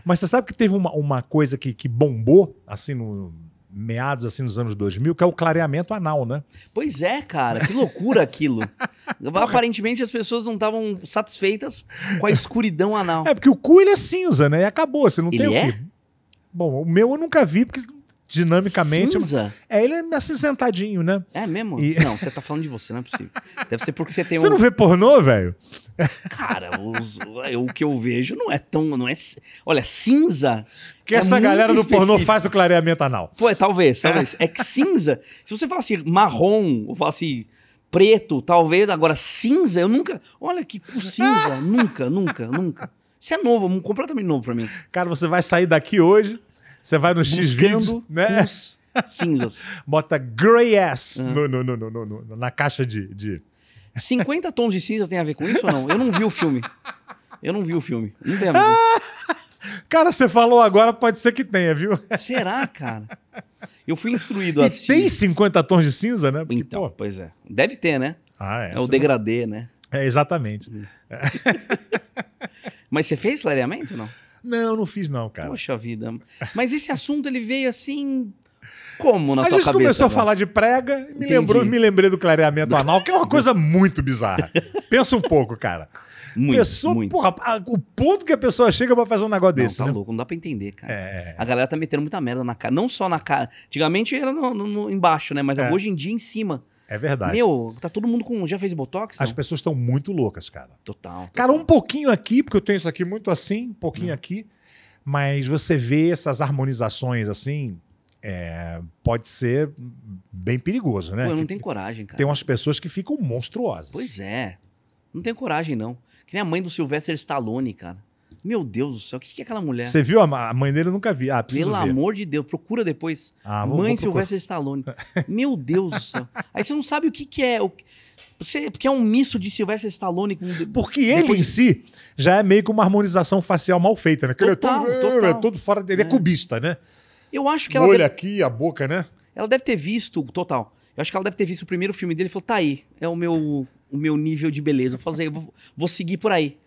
Mas você sabe que teve uma, uma coisa que, que bombou, assim, no, meados assim dos anos 2000, que é o clareamento anal, né? Pois é, cara, que loucura aquilo. Aparentemente as pessoas não estavam satisfeitas com a escuridão anal. É porque o cu ele é cinza, né? E acabou, você não ele tem é? o quê? É? Bom, o meu eu nunca vi porque dinamicamente. É cinza? É, ele é acinzentadinho, né? É mesmo? E... Não, você tá falando de você, não é possível. Deve ser porque você tem Você um... não vê pornô, velho? Cara, os... o que eu vejo não é tão. Não é... Olha, cinza. Que é essa galera do específico. pornô faz o clareamento anal. Pô, é, talvez, é. talvez. É que cinza. Se você falasse assim, marrom, ou falasse. assim preto, talvez. Agora, cinza, eu nunca. Olha que cinza. nunca, nunca, nunca. Isso é novo, completamente novo para mim. Cara, você vai sair daqui hoje você vai no X vídeo, né? cinzas. Bota gray ass uhum. no, no, no, no, na caixa de, de. 50 tons de cinza tem a ver com isso ou não? Eu não vi o filme. Eu não vi o filme. Não tem a ver. Cara, você falou agora, pode ser que tenha, viu? Será, cara? Eu fui instruído a assistir. E tem 50 tons de cinza, né? Porque, então, pô... pois é. Deve ter, né? Ah, é. É o degradê, não... né? É, exatamente. Hum. Mas você fez clareamento ou não? Não, não fiz não, cara. Poxa vida. Mas esse assunto ele veio assim como na a gente cabeça, começou a falar de prega, me lembrou, me lembrei do clareamento anal, que é uma coisa muito bizarra. Pensa um pouco, cara. Muito, pessoa, muito. Porra, o ponto que a pessoa chega pra fazer um negócio não, desse. Tá né? louco, não dá pra entender, cara. É. A galera tá metendo muita merda na cara. Não só na cara. Antigamente era no, no, no embaixo, né? Mas é. hoje em dia em cima. É verdade. Meu, tá todo mundo com. Já fez botox? Não? As pessoas estão muito loucas, cara. Total, total, Cara, um pouquinho aqui, porque eu tenho isso aqui muito assim, um pouquinho hum. aqui. Mas você vê essas harmonizações assim, é, pode ser bem perigoso, né? Pô, eu não tenho coragem, cara. Tem umas pessoas que ficam monstruosas. Pois é. Não tenho coragem, não. Que nem a mãe do Sylvester Stallone, cara. Meu Deus do céu, o que, é aquela mulher? Você viu? A mãe dele eu nunca vi. Ah, Pelo ver. amor de Deus, procura depois. Ah, vou, mãe vou Silvestre Stallone. Meu Deus do céu. Aí você não sabe o que, que é. O... Você, porque é um misto de Silvestre Stallone com. Porque ele depois... em si já é meio que uma harmonização facial mal feita, né? É total, ele é todo, total. É todo fora dele, é. é. cubista, né? Eu acho que ela. O olho deve... aqui, a boca, né? Ela deve ter visto, total. Eu acho que ela deve ter visto o primeiro filme dele e falou: tá aí, é o meu, o meu nível de beleza. Eu falei, vou, vou seguir por aí.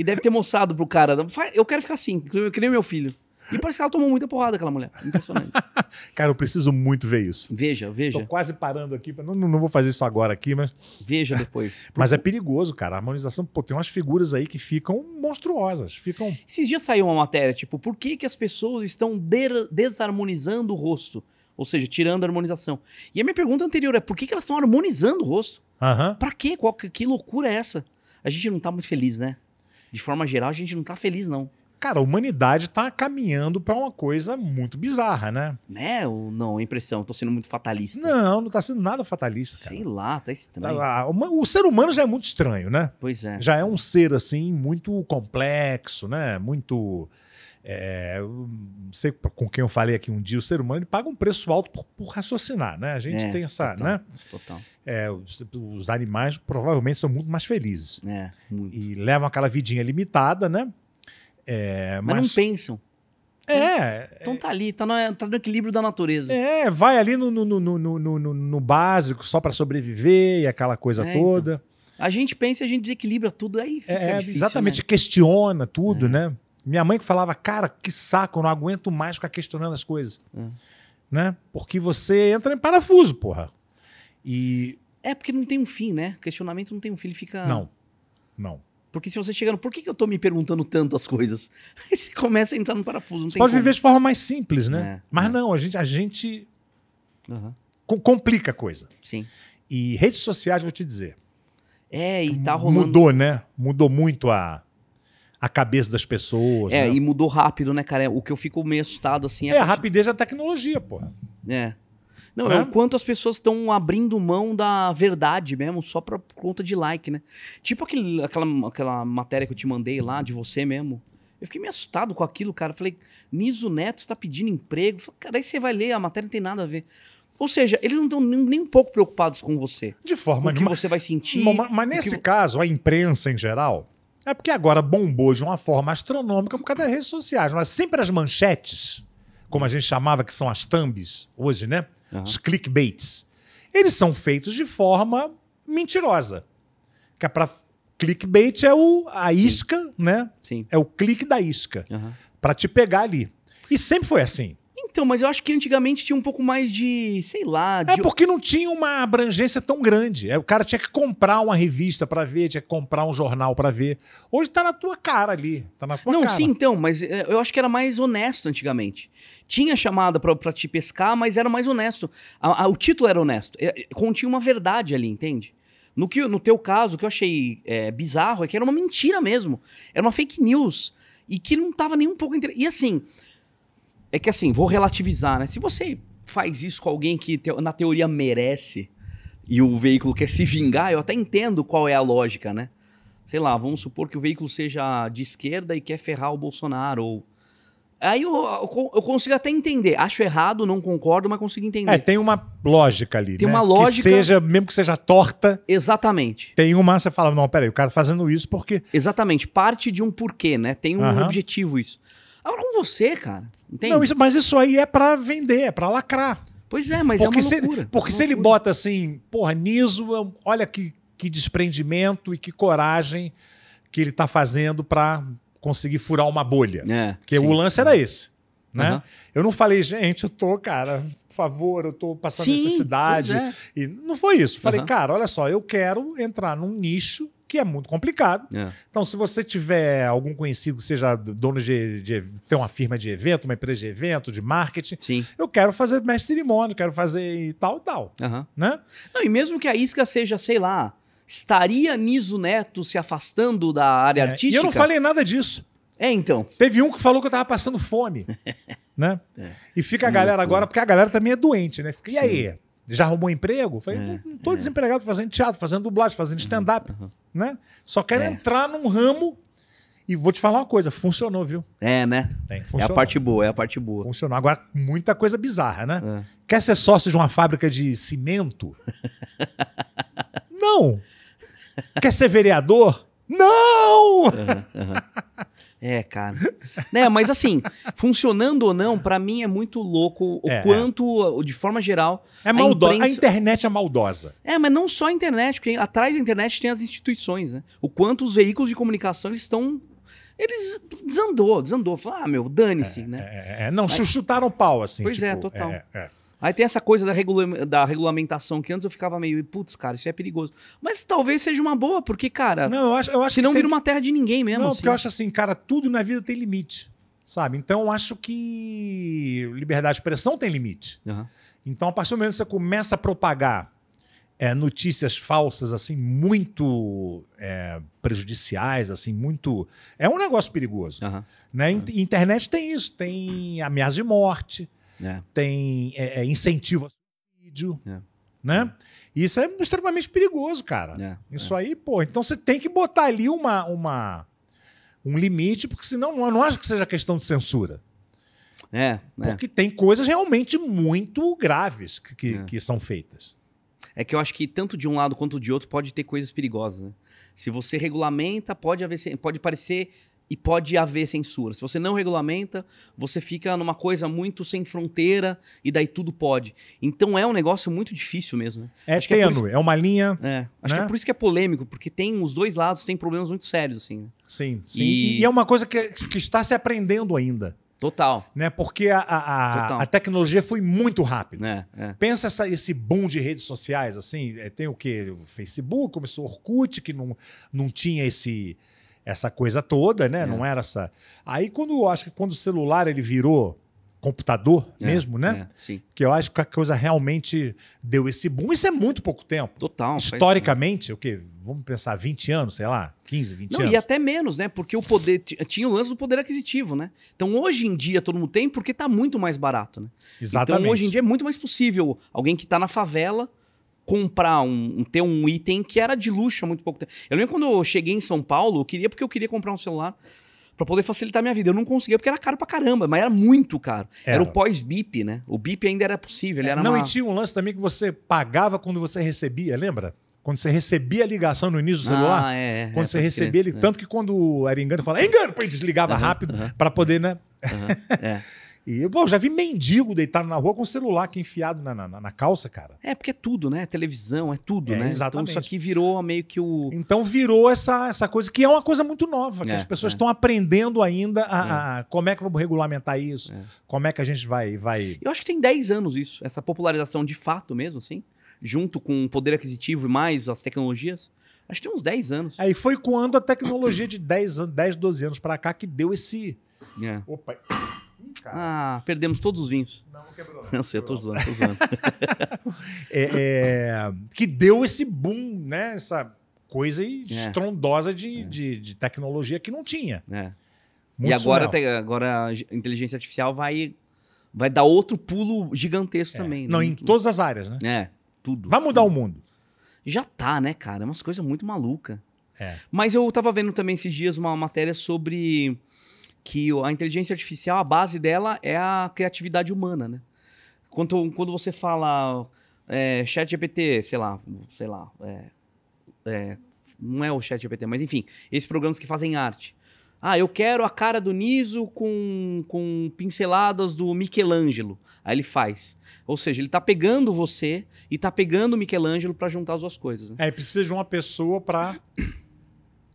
E deve ter mostrado pro cara, eu quero ficar assim, eu queria meu filho. E parece que ela tomou muita porrada, aquela mulher. Impressionante. Cara, eu preciso muito ver isso. Veja, veja. Tô quase parando aqui. Não, não vou fazer isso agora aqui, mas. Veja depois. mas é perigoso, cara. A harmonização. Pô, tem umas figuras aí que ficam monstruosas. Ficam. Esses dias saiu uma matéria, tipo, por que, que as pessoas estão de desarmonizando o rosto? Ou seja, tirando a harmonização. E a minha pergunta anterior é: por que, que elas estão harmonizando o rosto? Uhum. Pra quê? Qual, que, que loucura é essa? A gente não tá muito feliz, né? de forma geral, a gente não tá feliz, não. Cara, a humanidade tá caminhando para uma coisa muito bizarra, né? Né? Ou não, impressão, tô sendo muito fatalista. Não, não tá sendo nada fatalista. Cara. Sei lá, tá, tá estranho. O ser humano já é muito estranho, né? Pois é. Já é um ser, assim, muito complexo, né? Muito é, não sei com quem eu falei aqui um dia, o ser humano paga um preço alto por, por raciocinar, né? A gente é, tem essa, total, né? Total. É, os, os, animais provavelmente são muito mais felizes. É, muito. E levam aquela vidinha limitada, né? É, mas, mas, não pensam. É. Então, então tá ali, tá no, tá no equilíbrio da natureza. É, vai ali no, no, no, no, no básico só para sobreviver e aquela coisa é, então. toda. Então. A gente pensa, a gente desequilibra tudo, aí fica é, difícil, Exatamente, né? questiona tudo, né? Minha mãe que falava, cara, que saco, eu não aguento mais ficar questionando as coisas. Hum. Né? Porque você entra em parafuso, porra. E. É porque não tem um fim, né? Questionamento não tem um fim, ele fica. Não. Não. Porque se você chegar no por que, eu tô me perguntando tanto as coisas, aí você começa a entrar no parafuso. Não você pode como. viver de forma mais simples, né? É, Mas é. não, a gente, a gente uhum. co complica a coisa. Sim. E redes sociais, vou te dizer. É, e tá rolando. Mudou, né? Mudou muito a a cabeça das pessoas. É, né? e mudou rápido, né, cara? É, o que eu fico meio assustado, assim... É, é a rapidez da é tecnologia, porra. É. Não, é, é o quanto as pessoas estão abrindo mão da verdade mesmo, só pra conta de like, né? Tipo aquele, aquela, aquela matéria que eu te mandei lá, de você mesmo. Eu fiquei meio assustado com aquilo, cara. falei, Niso Neto está pedindo emprego. falei, cara, aí você vai ler, a matéria não tem nada a ver. Ou seja, eles não estão nem, um pouco preocupados com você. De forma nenhuma. o que você vai sentir. Mas, mas nesse que... caso, a imprensa em geral, é porque agora bombou de uma forma astronômica por causa das redes sociais. Mas sempre as manchetes, como a gente chamava, que são as thumbs hoje, né? Uhum. Os clickbaits. Eles são feitos de forma mentirosa. Que é para clickbait é o, a isca, Sim. né? Sim. É o clique da isca. Uhum. para te pegar ali. E sempre foi assim. Então, mas eu acho que antigamente tinha um pouco mais de, sei lá. É de... É porque não tinha uma abrangência tão grande. É, o cara tinha que comprar uma revista para ver, tinha que comprar um jornal para ver. Hoje tá na tua cara ali. Tá na tua não, cara. sim, então, mas é, eu acho que era mais honesto antigamente. Tinha chamada para te pescar, mas era mais honesto. A, a, o título era honesto. Continha uma verdade ali, entende? No, que, no teu caso, o que eu achei é, bizarro é que era uma mentira mesmo. Era uma fake news. E que não tava nem um pouco. Inter... E assim. É que assim, vou relativizar, né? Se você faz isso com alguém que te, na teoria merece e o veículo quer se vingar, eu até entendo qual é a lógica, né? Sei lá, vamos supor que o veículo seja de esquerda e quer ferrar o Bolsonaro ou Aí eu, eu, consigo até entender. Acho errado, não concordo, mas consigo entender. É, tem uma lógica ali. Tem né? uma lógica. Que seja, mesmo que seja torta. Exatamente. Tem uma, você fala, não, peraí, o cara tá fazendo isso porque. Exatamente. Parte de um porquê, né? Tem um uh -huh. objetivo isso. Agora ah, com você, cara. Entende? Não, isso, mas isso aí é para vender, é para lacrar. Pois é, mas é porque é uma loucura. Se, porque é uma se loucura. ele bota assim, porra, Niso, é olha que, que desprendimento e que coragem que ele tá fazendo para conseguir furar uma bolha. É, porque sim, o lance sim. era esse. Né? Uhum. Eu não falei, gente, eu tô, cara, por favor, eu tô passando sim, necessidade. É. E não foi isso. Falei, uhum. cara, olha só, eu quero entrar num nicho que é muito complicado. É. Então, se você tiver algum conhecido que seja dono de, de, uma firma de evento, uma empresa de evento, de marketing, Sim. eu quero fazer mestre cerimônia, quero fazer tal, tal. Uhum. Né? Não, e mesmo que a isca seja, sei lá, estaria Niso Neto se afastando da área é, artística? E eu não falei nada disso. É, então. Teve um que falou que eu tava passando fome, né? É. E fica a galera agora, porque a galera também é doente, né? Fica, e aí? Já arrumou emprego? Falei, é, não tô é. desempregado fazendo teatro, fazendo dublagem, fazendo uhum, stand-up. Uhum. Né? Só quero é. entrar num ramo e vou te falar uma coisa, funcionou, viu? É, né? Tem É a parte boa, é a parte boa. Funcionou. Agora, muita coisa bizarra, né? É. Quer ser sócio de uma fábrica de cimento? não! Quer ser vereador? Não! Uhum, uhum. É, cara. né, mas assim, funcionando ou não, para mim é muito louco o é, é. quanto, é. de forma geral. É maldosa. A, imprensa... a, internet é maldosa. É, mas não só a internet, porque atrás da internet tem as instituições, né? O quanto os veículos de comunicação eles estão. Eles desandou, desandou. Falou, ah, meu, dane-se, é, né? É, é. não, mas... chutaram pau, assim. Pois é, tipo, é, total. é. Aí tem essa coisa da, regula da regulamentação que antes eu ficava meio, putz, cara, isso é perigoso. Mas talvez seja uma boa, porque, cara. Não, eu acho, eu acho senão que. vira uma terra de ninguém mesmo. Não, assim. porque eu acho assim, cara, tudo na vida tem limite. Sabe? Então eu acho que liberdade de expressão tem limite. Uhum. Então, a partir do momento que você começa a propagar é, notícias falsas, assim, muito é, prejudiciais, assim, muito. É um negócio perigoso. Uhum. Né? Uhum. Internet tem isso, tem ameaça de morte é. tem é, é incentivo a suicídio. É. Né? Isso é extremamente perigoso, cara. É, isso é. aí, pô. Então você tem que botar ali uma, uma, um limite, porque senão eu não acho que seja questão de censura. É, Porque tem coisas realmente muito graves que, que, que são feitas. É que eu acho que tanto de um lado quanto de outro pode ter coisas perigosas. Né? Se você regulamenta, pode, haver, pode parecer e pode haver censura. Se você não regulamenta, você fica numa coisa muito sem fronteira e daí tudo pode. Então é um negócio muito difícil mesmo. Né? É, é tênue, é, é, uma linha. É. Acho né? que é né? por isso que é polêmico, porque tem os dois lados têm problemas muito sérios assim. Né? Sim, sim. E, e é uma coisa que, que está se aprendendo ainda. Total. Né? Porque a, a, a, tecnologia foi muito rápida. É, é. Pensa essa, esse boom de redes sociais, assim, é, tem o quê? O Facebook, começou o Orkut, que não, não tinha esse, essa coisa toda, né? É. Não era essa. Aí quando eu acho que quando o celular ele virou computador é, mesmo, né? É, sim. Que eu acho que a coisa realmente deu esse boom. Isso é muito pouco tempo. Total. Historicamente, o quê? Vamos pensar 20 anos, sei lá, 15, 20 Não, anos. E até menos, né? Porque o poder tinha o lance do poder aquisitivo, né? Então hoje em dia todo mundo tem porque está muito mais barato, né? Exatamente. Então hoje em dia é muito mais possível alguém que está na favela comprar um, ter um item que era de luxo há muito pouco tempo. Eu lembro quando eu cheguei em São Paulo, eu queria porque eu queria comprar um celular para poder facilitar minha vida. Eu não conseguia porque era caro pra caramba, mas era muito caro. Era, era o pós-BIP, né? O BIP ainda era possível. Ele era é, não, uma... e tinha um lance também que você pagava quando você recebia, lembra? Quando você recebia a ligação no início do ah, celular, ah, é, quando é, você recebia ele, é. tanto que quando era engano, falava é engano, pô, desligava uhum, rápido uhum, para poder, né? Uhum, é. E, pô, já vi mendigo deitado na rua com o celular aqui enfiado na, na, na calça, cara. É, porque é tudo, né? Televisão, é tudo, é, né? Então, exatamente. Então isso aqui virou meio que o. Então virou essa, essa coisa, que é uma coisa muito nova, que é, as pessoas é. estão aprendendo ainda a, é. a, como é que vamos regulamentar isso, é. como é que a gente vai, vai. Eu acho que tem 10 anos isso, essa popularização de fato mesmo, assim, junto com o poder aquisitivo e mais as tecnologias. Acho que tem uns 10 anos. Aí foi quando a tecnologia de 10, 10 12 anos para cá que deu esse. É. Opa! Cara. Ah, perdemos todos os vinhos. Não, não quebrou. Não, sei, quebrou. eu tô usando, tô usando. é, é, que deu esse boom, né? Essa coisa é. estrondosa de, é. de, de, tecnologia que não tinha. É. e agora, te, agora a inteligência artificial vai, vai dar outro pulo gigantesco também. Né? Não, né? em todas as áreas, né? É, tudo. Vai mudar tudo. o mundo. Já tá, né, cara? É umas coisas muito maluca. É. Mas eu tava vendo também esses dias uma matéria sobre que a inteligência artificial, a base dela é a criatividade humana, né? Quando, quando você fala é, chat GPT, sei lá, sei lá, é, é, não é o chat GPT, mas enfim, esses programas que fazem arte. Ah, eu quero a cara do Niso com, com pinceladas do Michelangelo. Aí ele faz. Ou seja, ele tá pegando você e tá pegando o Michelangelo para juntar as duas coisas. Né? É, precisa de uma pessoa para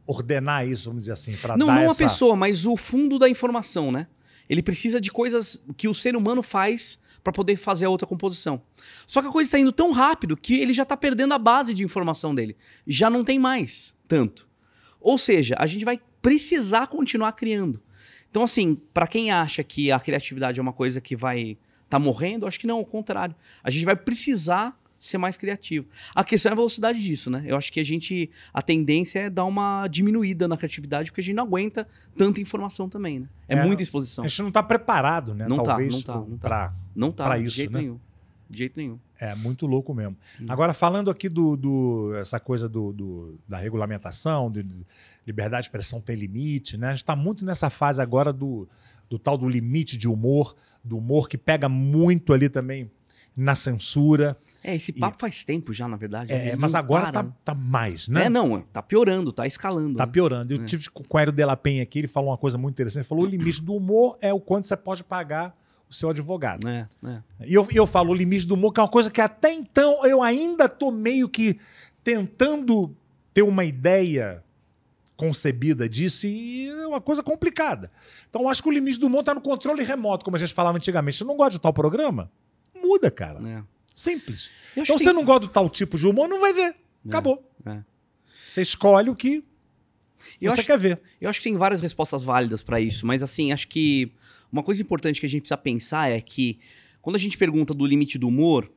ordenar isso, vamos dizer assim, para Não, não essa... a pessoa, mas o fundo da informação, né? Ele precisa de coisas que o ser humano faz para poder fazer a outra composição. Só que a coisa está indo tão rápido que ele já está perdendo a base de informação dele. Já não tem mais tanto. Ou seja, a gente vai precisar continuar criando. Então, assim, para quem acha que a criatividade é uma coisa que vai estar tá morrendo, acho que não, ao contrário. A gente vai precisar ser mais criativo. A questão é a velocidade disso, né? Eu acho que a gente. A tendência é dar uma diminuída na criatividade, porque a gente não aguenta tanta informação também, né? É, é muita exposição. A gente não está preparado, né? Não tá, Talvez tá, não tá, não tá, Não tá, de jeito né? nenhum. De jeito nenhum. É muito louco mesmo. Hum. Agora, falando aqui do, do essa coisa do, do, da regulamentação, de liberdade de expressão tem limite, né? A gente está muito nessa fase agora do, do tal do limite de humor, do humor que pega muito ali também na censura. É, esse papo e... faz tempo já, na verdade. É, né? mas agora tá, tá, mais, né? É, não, tá piorando, tá escalando. Tá né? piorando. Eu é. tive com o Aero de La Penha aqui, ele falou uma coisa muito interessante. Ele falou: o limite do humor é o quanto você pode pagar o seu advogado. É, é. E eu, eu falo o limite do humor, que é uma coisa que até então eu ainda tô meio que tentando ter uma ideia concebida disso e é uma coisa complicada. Então eu acho que o limite do humor tá no controle remoto, como a gente falava antigamente. você não gosta de tal programa. Muda, cara. É. Simples. Então você não gosta do tal tipo de humor, não vai ver. É, Acabou. É. Você escolhe o que eu você acho, quer ver. Eu acho que tem várias respostas válidas para isso, mas assim, acho que uma coisa importante que a gente precisa pensar é que quando a gente pergunta do limite do humor,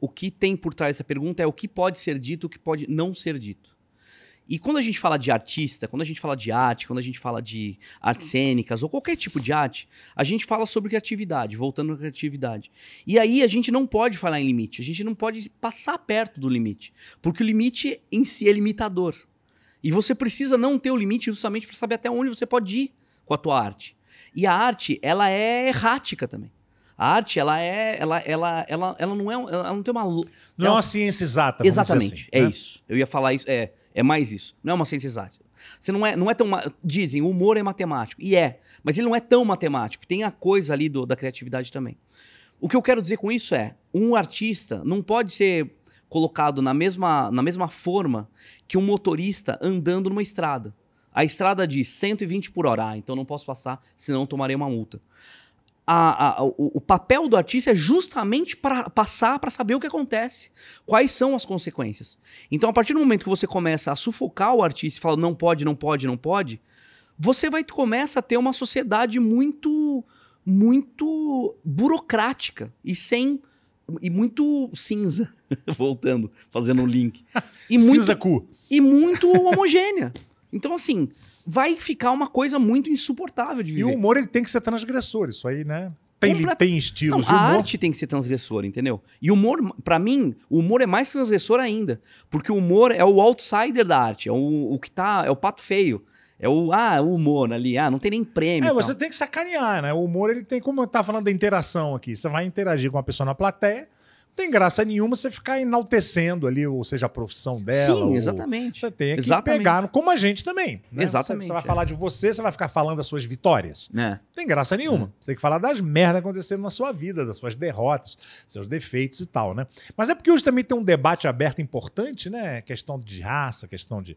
o que tem por trás dessa pergunta é o que pode ser dito, o que pode não ser dito. E quando a gente fala de artista, quando a gente fala de arte, quando a gente fala de artes cênicas ou qualquer tipo de arte, a gente fala sobre criatividade, voltando à criatividade. E aí a gente não pode falar em limite, a gente não pode passar perto do limite, porque o limite em si é limitador. E você precisa não ter o limite justamente para saber até onde você pode ir com a tua arte. E a arte, ela é errática também. A arte, ela é. Ela, ela, ela, ela não é. Ela não tem uma. Não é uma ciência exata. Exatamente. Assim, é né? é isso. Eu ia falar isso. É. É mais isso. Não é uma ciência exata. Você não é, não é tão. Dizem, o humor é matemático. E é. Mas ele não é tão matemático. Tem a coisa ali do, da criatividade também. O que eu quero dizer com isso é: um artista não pode ser colocado na mesma, na mesma forma que um motorista andando numa estrada. A estrada diz 120 por hora. Ah, então não posso passar, senão tomarei uma multa a, a, o, o, papel do artista é justamente para passar para saber o que acontece, quais são as consequências. Então, a partir do momento que você começa a sufocar o artista e fala não pode, não pode, não pode, você vai começa a ter uma sociedade muito muito burocrática e sem e muito cinza, voltando, fazendo um link. E muito, cinza cu. E muito homogênea. Então, assim, vai ficar uma coisa muito insuportável de viver. E o humor ele tem que ser transgressor, isso aí, né? Tem, tem estilos. Não, a humor... arte tem que ser transgressora, entendeu? E o humor, para mim, o humor é mais transgressor ainda. Porque o humor é o outsider da arte, é o, o que tá. É o pato feio. É o, ah, o humor ali, ah, não tem nem prêmio. É, você tem que sacanear, né? O humor, ele tem, como eu tava falando da interação aqui, você vai interagir com uma pessoa na plateia, tem graça nenhuma você ficar enaltecendo ali, ou seja, a profissão dela. Sim, exatamente. Você tem que exatamente. pegar, como a gente também. Né? Exatamente. Você, você vai é. falar de você, você vai ficar falando das suas vitórias. É. Não tem graça nenhuma. É. Você tem que falar das merdas acontecendo na sua vida, das suas derrotas, seus defeitos e tal, né? Mas é porque hoje também tem um debate aberto importante, né? Questão de raça, questão de,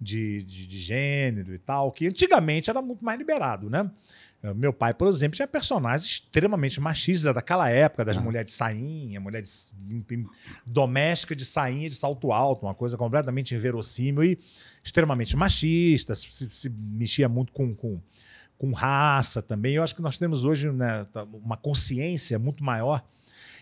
de, de, de gênero e tal, que antigamente era muito mais liberado, né? É, meu pai, por exemplo, tinha personagens extremamente machistas é, daquela época, das ah. mulheres de sainha, mulheres de, doméstica de sainha de salto alto, uma coisa completamente inverossímil e extremamente machista, se, se mexia muito com, com, com, raça também. Eu acho que nós temos hoje né, tá, uma consciência muito maior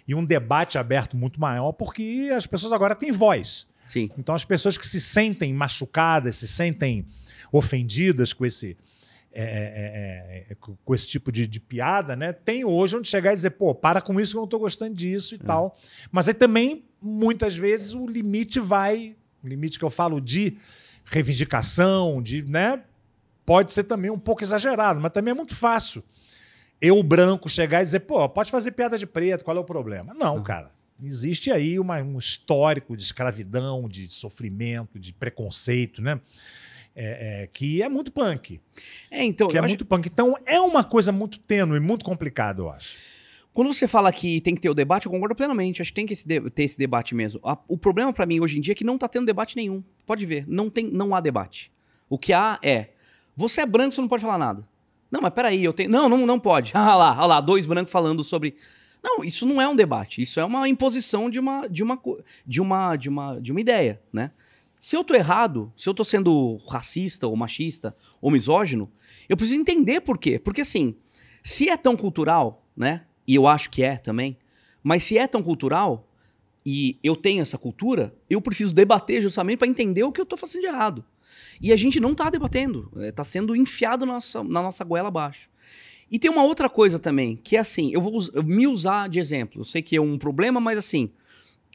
e um debate aberto muito maior, porque as pessoas agora têm voz. Sim. Então as pessoas que se sentem machucadas, se sentem ofendidas com esse é, é, é, é com esse tipo de, de, piada, né? Tem hoje onde chegar e dizer, pô, para com isso que eu não estou gostando disso e é. tal. Mas aí também, muitas vezes, o limite vai. O limite que eu falo de reivindicação, de, né? Pode ser também um pouco exagerado, mas também é muito fácil eu, branco, chegar e dizer, pô, pode fazer piada de preto, qual é o problema? Não, uhum. cara. Existe aí uma, um histórico de escravidão, de sofrimento, de preconceito, né? é, é, que é muito punk. É, então. Que é acho... muito punk. Então é uma coisa muito tênue, muito complicada, eu acho. Quando você fala que tem que ter o debate, eu concordo plenamente. Acho que tem que ter esse debate mesmo. o problema para mim hoje em dia é que não tá tendo debate nenhum. Pode ver, não, tem, não há debate. O que há é: você é branco, você não pode falar nada. Não, mas peraí, eu tenho. Não, não, não pode. Ah lá, ah lá, dois brancos falando sobre. Não, isso não é um debate. Isso é uma imposição de uma, de uma, de uma, de uma, de uma ideia, né? Se eu tô errado, se eu tô sendo racista ou machista ou misógino, eu preciso entender por quê. Porque assim, se é tão cultural, né? E eu acho que é também, mas se é tão cultural e eu tenho essa cultura, eu preciso debater justamente para entender o que eu tô fazendo de errado. E a gente não tá debatendo, é, tá sendo enfiado na nossa, na nossa goela abaixo. E tem uma outra coisa também, que é assim, eu vou me usar de exemplo. Eu sei que é um problema, mas assim,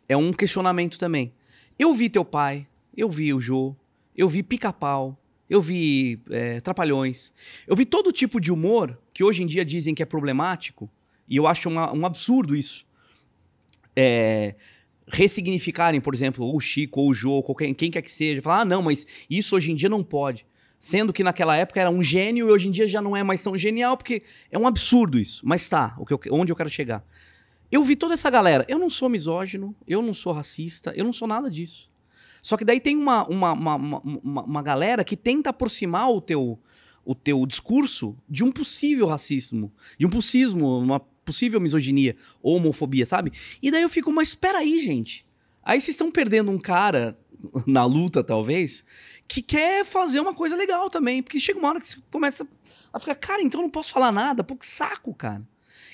é um questionamento também. Eu vi teu pai, eu vi o Jô, eu vi Pica-Pau, eu vi é, Trapalhões, eu vi todo tipo de humor que hoje em dia dizem que é problemático, e eu acho uma, um absurdo isso. É, ressignificarem, por exemplo, o Chico, ou o Jô, qualquer, quem quer que seja, falar, ah, não, mas isso hoje em dia não pode. Sendo que naquela época era um gênio e hoje em dia já não é mais tão genial, porque é um absurdo isso. Mas tá, o que eu, onde eu quero chegar. Eu vi toda essa galera. Eu não sou misógino, eu não sou racista, eu não sou nada disso. Só que daí tem uma, uma, uma, uma, uma galera que tenta aproximar o teu, o teu discurso de um possível racismo, de um uma possível misoginia ou homofobia, sabe? E daí eu fico, mas espera aí, gente. Aí vocês estão perdendo um cara na luta, talvez, que quer fazer uma coisa legal também, porque chega uma hora que você começa a ficar, cara, então eu não posso falar nada, pô, que saco, cara.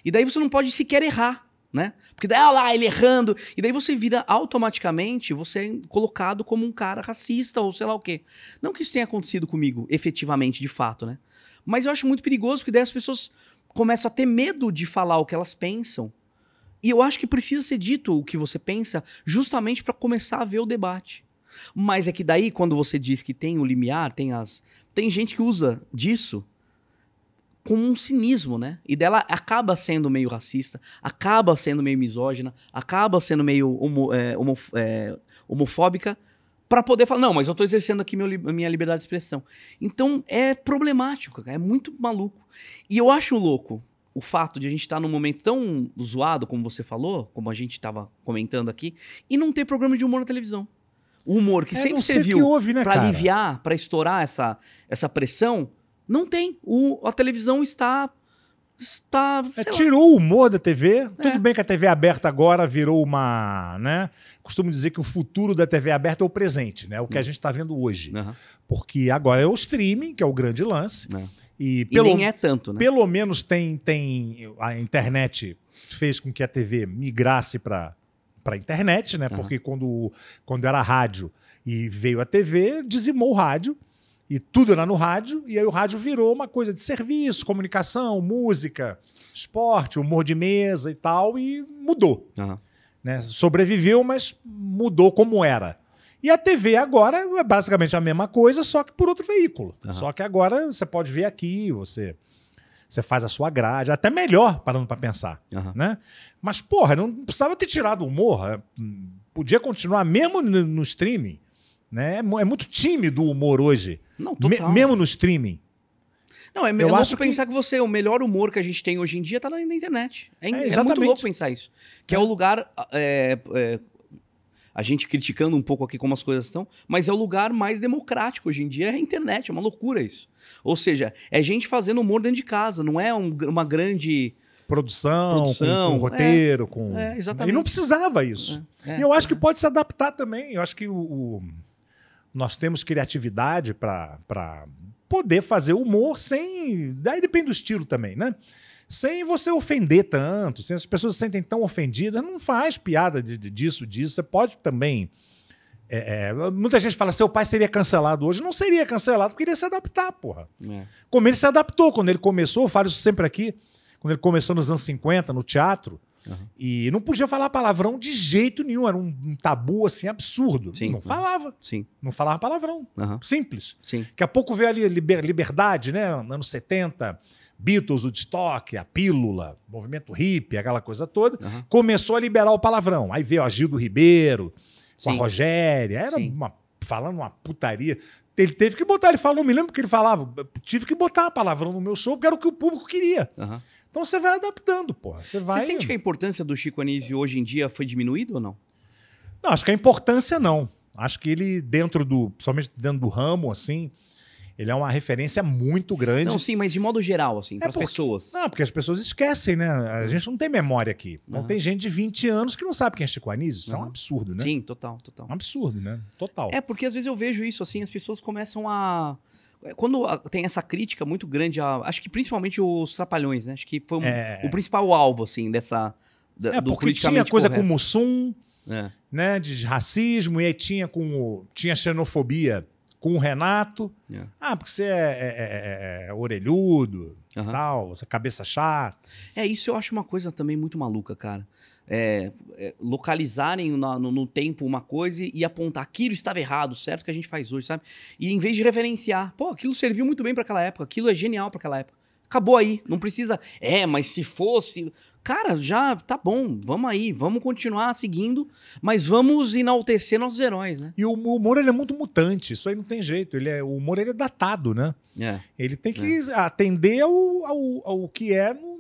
E daí você não pode sequer errar né? Porque daí, olha ah lá, ele errando. E daí você vira automaticamente, você é colocado como um cara racista ou sei lá o quê. Não que isso tenha acontecido comigo, efetivamente, de fato, né? Mas eu acho muito perigoso, porque daí as pessoas começam a ter medo de falar o que elas pensam. E eu acho que precisa ser dito o que você pensa, justamente para começar a ver o debate. Mas é que daí, quando você diz que tem o limiar, tem as. Tem gente que usa disso com um cinismo, né? E dela acaba sendo meio racista, acaba sendo meio misógina, acaba sendo meio homo, é, homo, é, homofóbica, para poder falar, não, mas eu estou exercendo aqui meu, minha liberdade de expressão. Então é problemático, é muito maluco. E eu acho louco o fato de a gente estar tá num momento tão zoado, como você falou, como a gente estava comentando aqui, e não ter programa de humor na televisão. O humor que é, sempre serviu né, para aliviar, para estourar essa, essa pressão, não tem. O, a televisão está. está é, tirou o humor da TV. É. Tudo bem que a TV aberta agora virou uma. Né? Costumo dizer que o futuro da TV aberta é o presente, né? o que uhum. a hum. gente está vendo hoje. Uhum. Porque agora é o streaming, que é o grande lance. É. E, pelo, e nem é tanto, né? Pelo menos tem, tem a internet fez com que a TV migrasse para para internet, né? Porque quando, quando era rádio e veio a TV, dizimou o rádio e tudo era no rádio, e aí o rádio virou uma coisa de serviço, comunicação, música, esporte, humor de mesa e tal, e mudou. Uhum. Né? Sobreviveu, mas mudou como era. E a TV agora é basicamente a mesma coisa, só que por outro veículo. Uhum. Só que agora você pode ver aqui, você você faz a sua grade, até melhor parando para pensar, uhum. né? Mas porra, não precisava ter tirado o humor, eh, podia continuar mesmo no, no streaming. Né? É, é muito tímido o humor hoje. Não, total. Me, mesmo no streaming. Não, é, eu acho que... pensar que você, o melhor humor que a gente tem hoje em dia está na internet. É, é, é, muito louco pensar isso. Que é, é. o lugar. É, a gente criticando um pouco aqui como as coisas estão, mas é o lugar mais democrático hoje em dia, é a internet, é uma loucura isso. Ou seja, é gente fazendo humor dentro de casa, não é um, uma grande produção, produção. Com, com, roteiro, com. É, né? exatamente. E não precisava isso. E eu acho que pode se adaptar também. Eu acho que o, o nós temos criatividade para poder fazer humor sem. Daí depende do estilo também, né? Sem você ofender tanto, sem as pessoas se sentem tão ofendidas, não faz piada de, de disso, disso. Você pode também. É, é, muita gente fala, seu pai seria cancelado hoje. Não seria cancelado, porque ele ia se adaptar, porra. É. Como ele se adaptou, quando ele começou, eu falo isso sempre aqui, quando ele começou nos anos 50, no teatro, Uhum. E não podia falar palavrão de jeito nenhum, era um, um tabu assim absurdo. Sim, não falava. Sim. Não falava palavrão. Uhum. Simples. Sim. Daqui a pouco veio ali liber, Liberdade, né? Anos 70, Beatles, o Woodstock, a pílula, movimento hippie, aquela coisa toda. Começou a liberar o palavrão. Aí veio a Gildo Ribeiro, Sim. com a Rogéria. Era uma, falando uma putaria. Ele teve que botar, ele falou, me lembro que ele falava, tive que botar a palavrão no meu show, porque era o que o público queria. Uhum. Então você vai adaptando, pô. Você vai. Você sente que a importância do Chico Anísio hoje em dia foi diminuída ou não? Não, acho que a importância não. Acho que ele dentro do, principalmente dentro do ramo assim, ele é uma referência muito grande. Não, sim, mas de modo geral, assim, é para as pessoas. Não, porque as pessoas esquecem, né? A hum. gente não tem memória aqui. Não tem gente de 20 anos que não sabe quem é Chico Anísio. Isso uhum. é um absurdo, né? Sim, total, total. É um absurdo, né? Total. É, porque às vezes eu vejo isso, assim, as pessoas começam a é, quando tem essa crítica muito grande, a, acho que principalmente os Trapalhões, né? Acho que foi um, é. o principal alvo, assim, dessa. Da, é, porque tinha coisa correto. com o Mussum, é. né? De racismo, e aí tinha, com, tinha xenofobia com o Renato. É. Ah, porque você é, é, é, é, é orelhudo tal, você é cabeça chata. É, isso eu acho uma coisa também muito maluca, cara. É, é, localizarem no, no, tempo uma coisa e, apontar aquilo estava errado, certo que a gente faz hoje, sabe? E em vez de referenciar, pô, aquilo serviu muito bem para aquela época, aquilo é genial para aquela época. Acabou aí, não precisa. É, mas se fosse, cara, já tá bom, vamos aí, vamos continuar seguindo, mas vamos enaltecer nossos heróis, né? E o humor ele é muito mutante, isso aí não tem jeito. Ele é, o humor ele é datado, né? É. Ele tem que é. atender ao, ao, ao que é no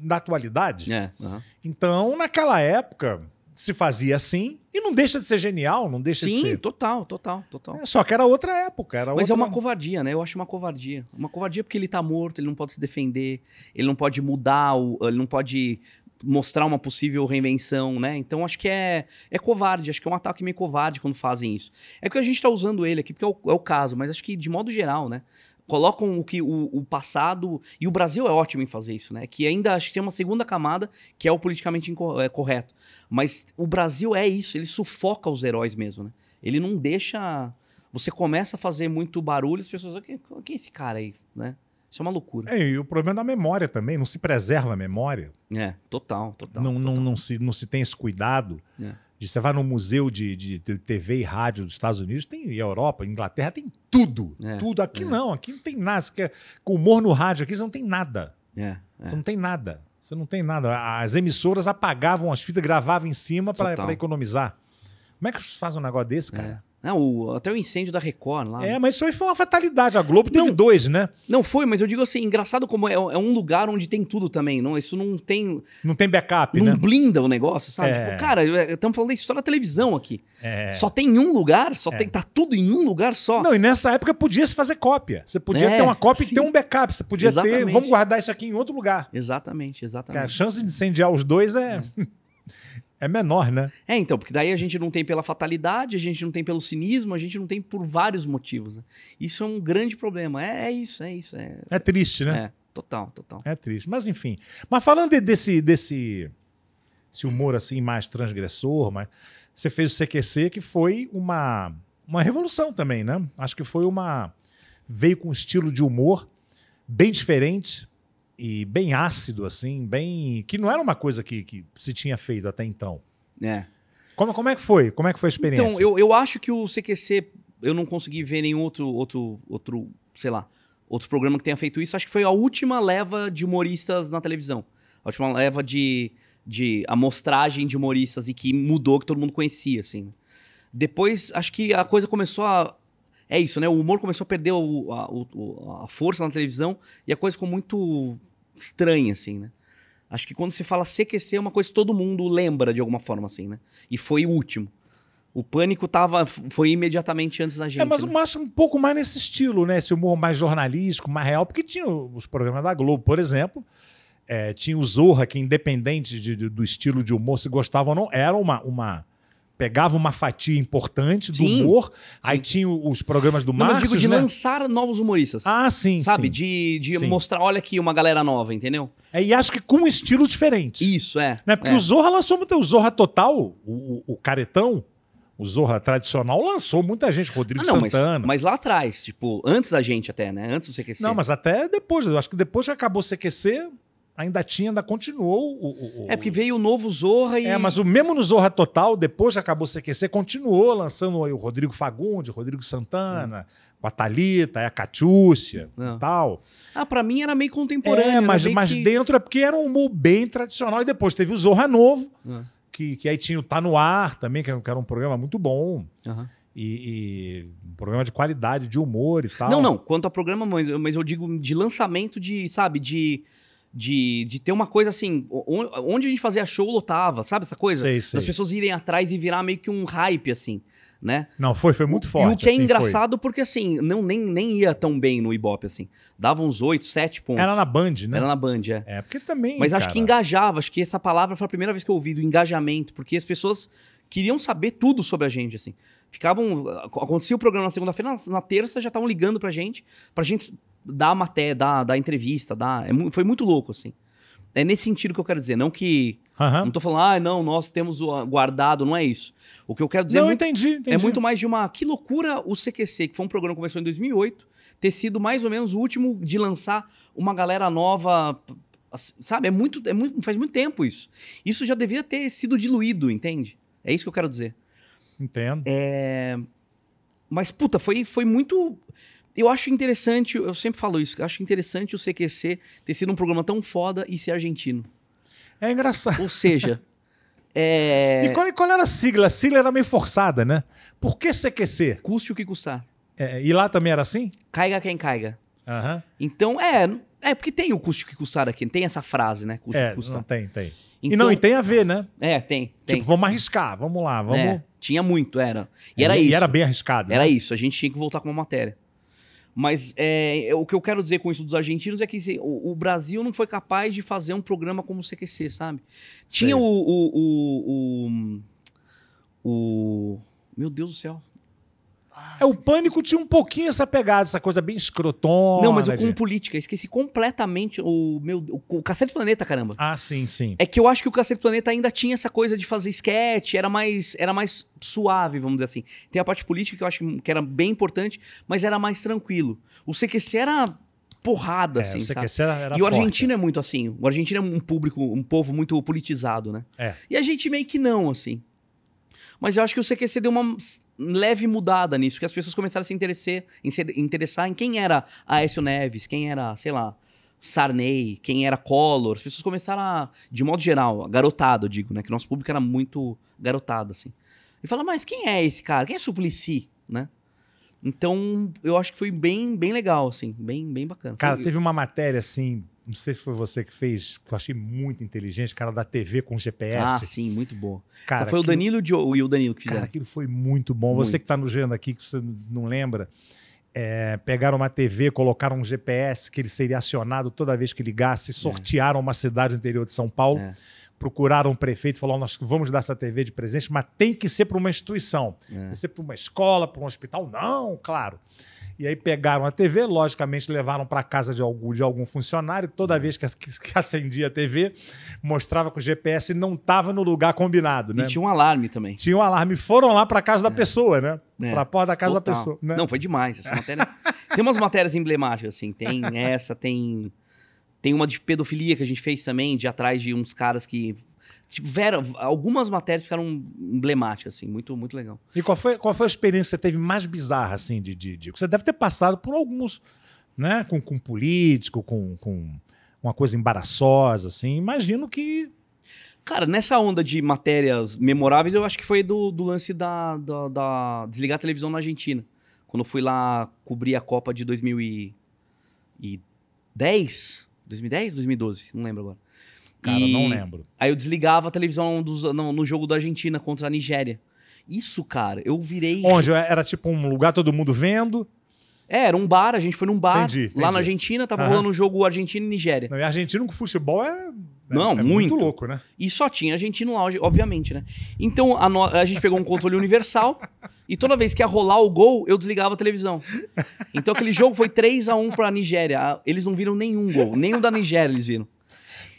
na atualidade. É, uhum. Então, naquela época, se fazia assim e não deixa de ser genial, não deixa Sim, de ser. Sim, total, total, total. É, só que era outra época, era Mas é outra... é uma covardia, né? Eu acho uma covardia. Uma covardia porque ele tá morto, ele não pode se defender, ele não pode mudar, ele não pode mostrar uma possível reinvenção, né? Então acho que é, é covarde, acho que é um ataque meio covarde quando fazem isso. É que a gente tá usando ele aqui porque é o, é o caso, mas acho que de modo geral, né? colocam o que o, o, passado. E o Brasil é ótimo em fazer isso, né? Que ainda acho que tem uma segunda camada que é o politicamente é, correto. Mas o Brasil é isso, ele sufoca os heróis mesmo, né? Ele não deixa. Você começa a fazer muito barulho, as pessoas. Quem, quem é esse cara aí, né? Isso é uma loucura. É, e o problema é da memória também, não se preserva a memória. É, total, total. Não, total. Não, não, se, não se tem esse cuidado. É. Você vai no museu de, de, de, TV e rádio dos Estados Unidos, tem Europa, Inglaterra, tem tudo. É, tudo. Aqui é. não, aqui não tem nada. Você quer, com humor no rádio aqui, você não tem nada. É, é. você não tem nada. Você não tem nada. As emissoras apagavam as fitas, gravavam em cima para economizar. Como é que você faz um negócio desse, é. cara? Não, né, o, até o incêndio da Record lá. É, mas isso aí foi uma fatalidade. A Globo não, teve dois, né? Não foi, mas eu digo assim, engraçado como é, é, um lugar onde tem tudo também. não Isso não tem. Não tem backup, não né? Não blinda o negócio, sabe? É. Tipo, cara, estamos falando da história da televisão aqui. É. Só tem um lugar, só é. tem. Tá tudo em um lugar só. Não, e nessa época podia se fazer cópia. Você podia é, ter uma cópia sim. e ter um backup. Você podia exatamente. ter. Vamos guardar isso aqui em outro lugar. Exatamente, exatamente. Cara, a chance de incendiar os dois é. é. É menor, né? É, então, porque daí a gente não tem pela fatalidade, a gente não tem pelo cinismo, a gente não tem por vários motivos. Né? Isso é um grande problema. É, é isso, é isso. É, é triste, né? É, total, total. É triste. Mas, enfim. Mas falando desse, desse esse humor assim mais transgressor, mas você fez o CQC, que foi uma, uma revolução também, né? Acho que foi uma. Veio com um estilo de humor bem diferente, e bem ácido, assim, bem. que não era uma coisa que, que se tinha feito até então. É. Como, como é que foi? Como é que foi a então, experiência? Então, eu, eu acho que o CQC, eu não consegui ver nenhum outro, outro, outro, sei lá, outro programa que tenha feito isso. Acho que foi a última leva de humoristas na televisão. A última leva de, de amostragem de humoristas e que mudou, que todo mundo conhecia, assim. Depois, acho que a coisa começou a. É isso, né? O humor começou a perder o, a, o, a força na televisão e a coisa ficou muito estranha, assim, né? Acho que quando se fala CQC é uma coisa que todo mundo lembra de alguma forma, assim, né? E foi o último. O pânico tava, foi imediatamente antes da é, gente. É, mas né? o máximo um pouco mais nesse estilo, né? Esse humor mais jornalístico, mais real, porque tinha os programas da Globo, por exemplo. É, tinha o Zorra, que independente de, de, do estilo de humor, se gostavam ou não, era uma, uma, pegava uma fatia importante sim, do humor, sim. aí tinha os programas do Não, Márcio, digo de né? lançar novos humoristas. Ah, sim, Sabe? Sim. De, de mostrar, olha aqui, uma galera nova, entendeu? É, e acho que com um estilo diferente. Isso, é. Né? Porque é. o Zorra lançou muito. O Zorra Total, o, o, o Caretão, o Zorra tradicional lançou muita gente, Rodrigo ah, não, Santana. Mas, mas, lá atrás, tipo, antes da gente até, né? Antes do CQC. Não, mas até depois. Eu acho que depois que acabou o CQC, ainda tinha, ainda continuou o, o, É porque veio o novo Zorra e. É, mas o mesmo no Zorra Total, depois que acabou o CQC, continuou lançando aí o Rodrigo Fagundes, Rodrigo Santana, hum. a Thalita, a Catiúcia e é. tal. Ah, pra mim era meio contemporâneo. É, mas, mas que... dentro é porque era um humor bem tradicional. E depois teve o Zorra Novo, hum. que, que aí tinha o Tá No Ar também, que era um programa muito bom. Uhum. E, e, um programa de qualidade, de humor e tal. Não, não, quanto a programa, mas, mas eu digo de lançamento de, sabe, de de, de ter uma coisa assim, onde a gente fazia show lotava, sabe essa coisa? Sei, sei. Das pessoas irem atrás e virar meio que um hype, assim, né? Não, foi, foi muito forte. E o que é assim, engraçado foi. porque, assim, não nem, nem ia tão bem no Ibope, assim. Dava uns 8, 7 pontos. Era na Band, né? Era na Band, é. É, porque também. Mas cara... acho que engajava, acho que essa palavra foi a primeira vez que eu ouvi do engajamento, porque as pessoas queriam saber tudo sobre a gente, assim. Ficavam. Acontecia o programa na segunda-feira, na, na terça já estavam ligando pra gente, pra gente dá matéria, dá, dá entrevista, dá. É, foi muito louco, assim. É nesse sentido que eu quero dizer, não que. Uhum. Não tô falando, ah, não, nós temos guardado, não é isso. O que eu quero dizer. Não, é muito, entendi, é entendi. É muito mais de uma. Que loucura o CQC, que foi um programa que começou em 2008, ter sido mais ou menos o último de lançar uma galera nova. Sabe? É muito, é muito. Faz muito tempo isso. Isso já devia ter sido diluído, entende? É isso que eu quero dizer. Entendo. É... Mas, puta, foi, foi muito eu acho interessante, eu sempre falo isso, eu acho interessante o CQC ter sido um programa tão foda e ser argentino. É engraçado. Ou seja. é... E qual, qual, era a sigla? A sigla era meio forçada, né? Por que CQC? Custe o que custar. É, e lá também era assim? Caiga quem caiga. Uhum. Então, é. É porque tem o custe o que custar aqui, tem essa frase, né? Custe é, custar. Não tem, tem. Então, e não, e tem a ver, né? É, tem. Tipo, tem. Tipo, vamos arriscar, vamos lá, vamos. É, tinha muito, era. E é, era e, isso. E era bem arriscado. Era né? isso, a gente tinha que voltar com uma matéria. Mas é, é, o que eu quero dizer com isso dos argentinos é que assim, o, o, Brasil não foi capaz de fazer um programa como o CQC, sabe? Tinha o, o, o, o, Meu Deus do céu. É, o pânico tinha um pouquinho essa pegada, essa coisa bem escrotona. Não, mas eu né, com política, esqueci completamente o meu. O, o Cacete Planeta, caramba. Ah, sim, sim. É que eu acho que o Cacete Planeta ainda tinha essa coisa de fazer sketch, era mais, era mais suave, vamos dizer assim. Tem a parte política que eu acho que era bem importante, mas era mais tranquilo. O CQC era porrada, é, assim, sabe? Era, era e o argentino forte. é muito assim. O argentino é um público, um povo muito politizado, né? É. E a gente meio que não, assim. Mas eu acho que o CQC deu uma leve mudada nisso, que as pessoas começaram a se interessar em, se interessar em quem era Aécio Neves, quem era, sei lá, Sarney, quem era Collor. As pessoas começaram a, de modo geral, garotado, digo, né? Que nosso público era muito garotado, assim. E fala, mas quem é esse cara? Quem é Suplicy, né? Então, eu acho que foi bem, bem legal, assim, bem, bem bacana. Cara, foi... teve uma matéria, assim, não sei se foi você que fez, que eu achei muito inteligente, cara da TV com GPS. Ah, sim, muito bom. Cara, foi aquilo, o Danilo o, e o Danilo que fizeram. Cara, aquilo foi muito bom. Muito. Você que está nos vendo aqui, que você não lembra, é, pegaram uma TV, colocaram um GPS que ele seria acionado toda vez que ligasse, sortearam é. uma cidade no interior de São Paulo. É procuraram um prefeito e falaram: nós vamos dar essa TV de presente, mas tem que ser para uma instituição. É. Tem que ser para uma escola, para um hospital. Não, claro. E aí pegaram a TV, logicamente levaram para casa de algum, de algum funcionário. Toda é. vez que, que, acendia a TV, mostrava que o GPS não estava no lugar combinado. Né? E tinha um alarme também. Tinha um alarme. Foram lá para casa é. da pessoa, né? É. Para a porta da casa Total. da pessoa. Né? Não, foi demais. Essa matéria. tem umas matérias emblemáticas, assim. Tem essa, tem tem uma de pedofilia que a gente fez também, de atrás de uns caras que tiveram. Algumas matérias ficaram emblemáticas, assim, muito, muito legal. E qual foi, qual foi a experiência que você teve mais bizarra, assim, de, de, de Você deve ter passado por alguns, né? Com, com político, com, com uma coisa embaraçosa, assim. Imagino que Cara, nessa onda de matérias memoráveis, eu acho que foi do, do lance da, da, da, desligar a televisão na Argentina. Quando eu fui lá cobrir a Copa de 2010, 2010, 2012, não lembro agora. Cara, e... não lembro. Aí eu desligava a televisão dos, no, no jogo da Argentina contra a Nigéria. Isso, cara, eu virei. Onde? Era tipo um lugar todo mundo vendo? É, era um bar, a gente foi num bar entendi, entendi. lá na Argentina, tava uhum. rolando um jogo Argentina e Nigéria. Não, e argentino com futebol é não, é, é muito. muito. louco, né? E só tinha argentino lá, obviamente, né? Então a, no... a gente pegou um controle universal e toda vez que ia rolar o gol, eu desligava a televisão. Então aquele jogo foi 3 a 1 pra Nigéria. Ah, eles não viram nenhum gol, nenhum da Nigéria eles viram.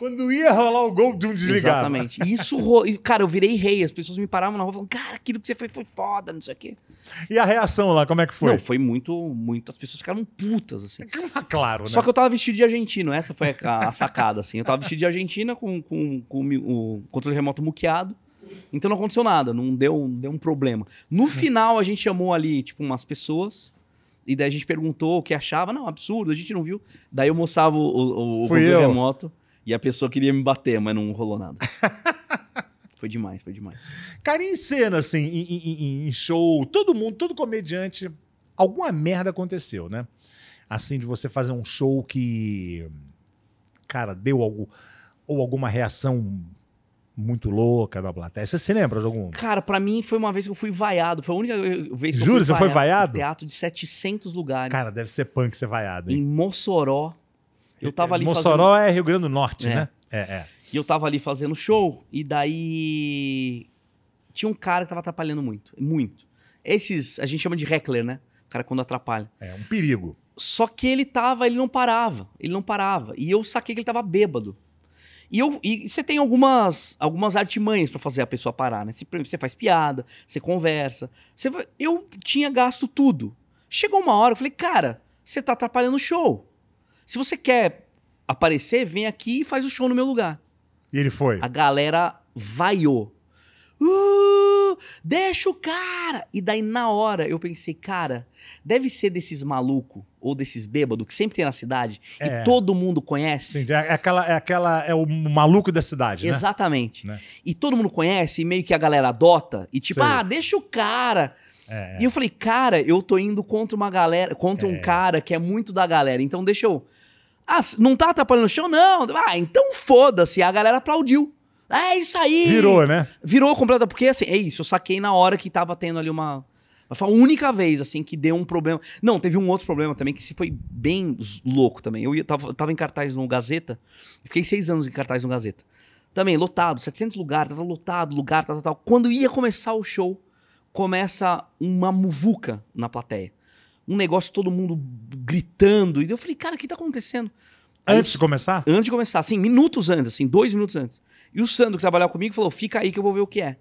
Quando ia rolar o gol, de um desligado Exatamente. Isso, cara, eu virei rei. As pessoas me paravam na rua e falavam, cara, aquilo que você fez foi foda, não sei o quê. E a reação lá, como é que foi? Não, foi muito, muito. As pessoas ficaram putas, assim. É tá claro, né? Só que eu tava vestido de argentino. Essa foi a, a sacada, assim. Eu tava vestido de argentina com, com, com o controle remoto muqueado. Então não aconteceu nada, não deu, não deu um problema. No final, a gente chamou ali, tipo, umas pessoas. E daí a gente perguntou o que achava. Não, absurdo, a gente não viu. Daí eu mostrava o, o, o controle eu. remoto. E a pessoa queria me bater, mas não rolou nada. foi demais, foi demais. Cara, em cena, assim, em, em, em show, todo mundo, todo comediante, alguma merda aconteceu, né? Assim, de você fazer um show que, cara, deu algo, ou alguma reação muito louca da plateia. Você se lembra de algum? Cara, para mim foi uma vez que eu fui vaiado. Foi a única vez que eu fui Juro, você vaiado. Foi vaiado? Um teatro de 700 lugares. Cara, deve ser punk ser vaiado. Hein? Em Mossoró, eu tava ali Mossoró fazendo... é Rio Grande do Norte, é. né? É, é. E eu tava ali fazendo show, e daí tinha um cara que tava atrapalhando muito, muito. Esses, a gente chama de heckler, né? O cara quando atrapalha. É, um perigo. Só que ele tava, ele não parava, ele não parava. E eu saquei que ele tava bêbado. E, eu, e você tem algumas, algumas artimanhas para fazer a pessoa parar, né? Você, você faz piada, você conversa. Você, eu tinha gasto tudo. Chegou uma hora, eu falei, cara, você tá atrapalhando o show. Se você quer aparecer, vem aqui e faz o show no meu lugar. E ele foi. A galera vaiou. Uh, deixa o cara! E daí, na hora, eu pensei, cara, deve ser desses maluco ou desses bêbado que sempre tem na cidade é. e todo mundo conhece. Entendi. É, aquela, é aquela, é o maluco da cidade, né? Exatamente. Né? E todo mundo conhece e meio que a galera adota e tipo, Sei. ah, deixa o cara. É, é, e eu falei, cara, eu tô indo contra uma galera, contra um é. cara que é muito da galera, então deixa eu. Ah, não tá atrapalhando o show Não. Ah, então foda-se. A galera aplaudiu. É isso aí. Virou, né? Virou completa, porque assim, é isso. Eu saquei na hora que tava tendo ali uma. Foi a única vez, assim, que deu um problema. Não, teve um outro problema também, que se foi bem louco também. Eu, ia, tava, tava em cartaz no Gazeta, fiquei seis anos em cartaz no Gazeta. Também, lotado, 700 lugares, tava lotado, lugar, tal, tal, tal. Quando ia começar o show, começa uma muvuca na plateia. Um negócio, todo mundo gritando. E eu falei, cara, o que tá acontecendo? Antes de começar? Antes de começar, assim, minutos antes, assim, dois minutos antes. E o Sandro, que trabalhava comigo, falou: fica aí que eu vou ver o que é.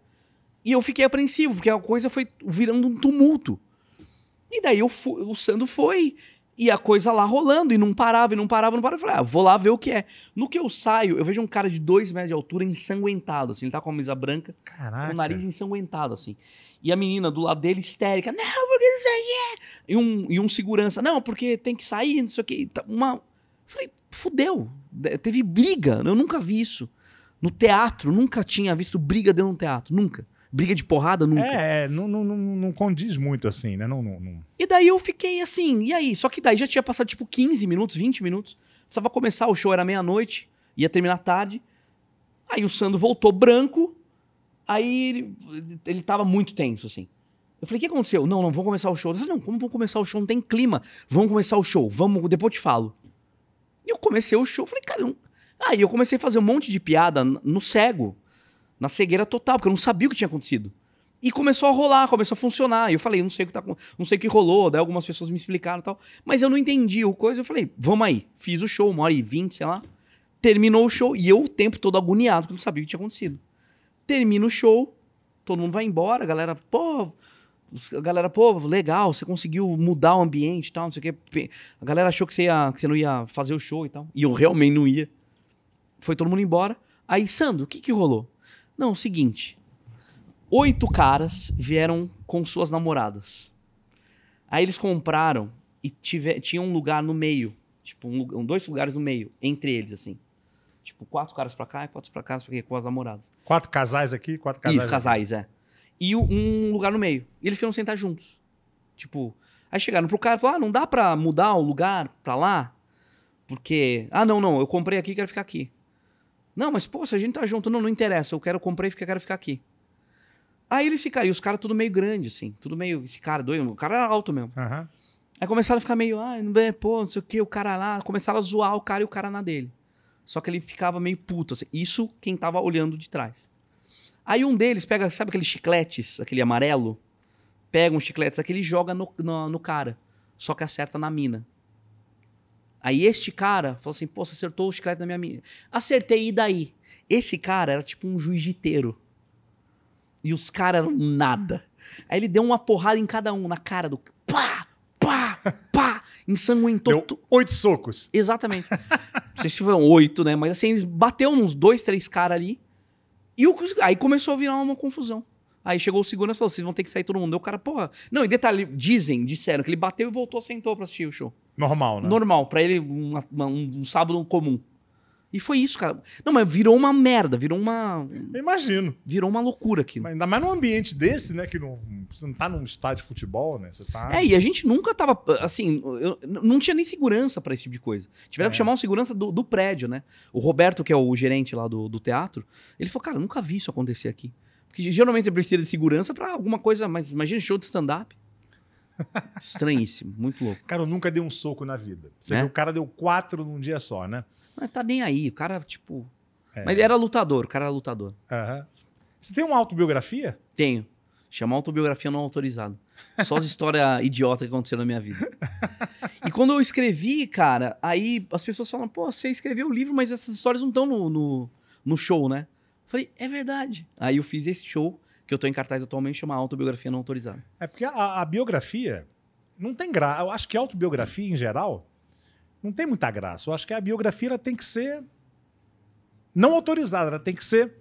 E eu fiquei apreensivo, porque a coisa foi virando um tumulto. E daí eu fui, o Sandro foi, e a coisa lá rolando, e não parava, e não parava, não parava. Eu falei, ah, vou lá ver o que é. No que eu saio, eu vejo um cara de dois metros de altura ensanguentado, assim, ele tá com a camisa branca, Caraca. com o nariz ensanguentado, assim. E a menina do lado dele histérica, não, porque não sei o quê. E um, e um segurança, não, porque tem que sair, não sei o quê. Tá, uma... Falei, fudeu. Teve briga, eu nunca vi isso. No teatro, nunca tinha visto briga dentro de um teatro, nunca. Briga de porrada, nunca. É, é, não, não, não, não condiz muito assim, né? Não, não, não, E daí eu fiquei assim, e aí? Só que daí já tinha passado tipo 15 minutos, 20 minutos. Precisava começar, o show era meia-noite, ia terminar tarde. Aí o Sandro voltou branco, Aí ele, ele tava muito tenso, assim. Eu falei, o que aconteceu? Não, não, vamos começar o show. Eu falei, não, como vão começar o show? Não tem clima. Vamos começar o show, vamos, depois eu te falo. E eu comecei o show, falei, cara, Aí eu comecei a fazer um monte de piada no cego, na cegueira total, porque eu não sabia o que tinha acontecido. E começou a rolar, começou a funcionar. E eu falei, não sei o que tá, não sei o que rolou, daí algumas pessoas me explicaram e tal, mas eu não entendi o coisa. Eu falei, vamos aí. Fiz o show, uma hora e vinte, sei lá. Terminou o show e eu o tempo todo agoniado, porque eu não sabia o que tinha acontecido. Termina o show, todo mundo vai embora, a galera, pô, a galera, pô, legal, você conseguiu mudar o ambiente e tal, não sei o quê. A galera achou que você, ia, que você não ia fazer o show e tal. E eu realmente não ia. Foi todo mundo embora. Aí, Sandro, o que que rolou? Não, seguinte. Oito caras vieram com suas namoradas. Aí eles compraram e tiver tinha um lugar no meio. Tipo, um, dois lugares no meio, entre eles, assim. Tipo, quatro caras pra cá e quatro pra cá, pra quê? com as namoradas. Quatro casais aqui, quatro casais. Isso, casais, aqui. é. E um lugar no meio. E eles queriam sentar juntos. Tipo, aí chegaram pro cara e falaram: ah, não dá pra mudar o lugar pra lá? Porque, ah, não, não, eu comprei aqui quero ficar aqui. Não, mas pô, se a gente tá junto, não, não interessa, eu quero, comprei e quero ficar aqui. Aí eles ficaram, e os caras tudo meio grande, assim, tudo meio, esse cara doido, o cara era alto mesmo. Uhum. Aí começaram a ficar meio, ah, não pô, não sei o que, o cara lá, começaram a zoar o cara e o cara na dele. Só que ele ficava meio puto. Assim. Isso quem tava olhando de trás. Aí um deles pega, sabe aqueles chicletes, aquele amarelo? Pega um chiclete daquele e joga no, no, no cara. Só que acerta na mina. Aí este cara falou assim: pô, você acertou o chiclete na minha mina. Acertei, e daí? Esse cara era tipo um jiu-jiteiro. E os caras eram nada. Aí ele deu uma porrada em cada um, na cara do. Pá! Pá! Pá! ensanguentou. Deu oito socos. Exatamente. Não sei se foram oito, né? Mas assim, ele bateu uns dois, três caras ali. E o... aí começou a virar uma confusão. Aí chegou o segurança e falou: vocês vão ter que sair todo mundo. E o cara, porra. Não, e detalhe, dizem, disseram que ele bateu e voltou, sentou pra assistir o show. Normal, né? Normal, pra ele, um, um sábado comum. E foi isso, cara. Não, mas virou uma merda, virou uma. Eu imagino. Virou uma loucura aquilo. ainda mais num ambiente desse, né? Que não, você não tá num estádio de futebol, né? Você tá. É, e a gente nunca tava. Assim, eu, não tinha nem segurança para esse tipo de coisa. Tiveram é. que chamar um segurança do, do, prédio, né? O Roberto, que é o gerente lá do, do teatro, ele falou, cara, nunca vi isso acontecer aqui. Porque geralmente você precisa de segurança para alguma coisa, mas imagina show de stand-up. Estranhíssimo, muito louco. Cara, eu nunca dei um soco na vida. Você né? viu, o cara deu quatro num dia só, né? Mas tá nem aí, o cara, tipo. É. Mas ele era lutador, o cara era lutador. Você tem uma autobiografia? Tenho. Chama autobiografia não autorizada. Só as histórias idiotas que aconteceram na minha vida. E quando eu escrevi, cara, aí as pessoas falam, pô, você escreveu o livro, mas essas histórias não estão no, no, no show, né? Eu falei, é verdade. Aí eu fiz esse show que eu estou em cartaz atualmente, chama Autobiografia Não Autorizada. É porque a, a biografia não tem graça. Eu acho que a autobiografia, em geral, não tem muita graça. Eu acho que a biografia ela tem que ser não autorizada, ela tem que ser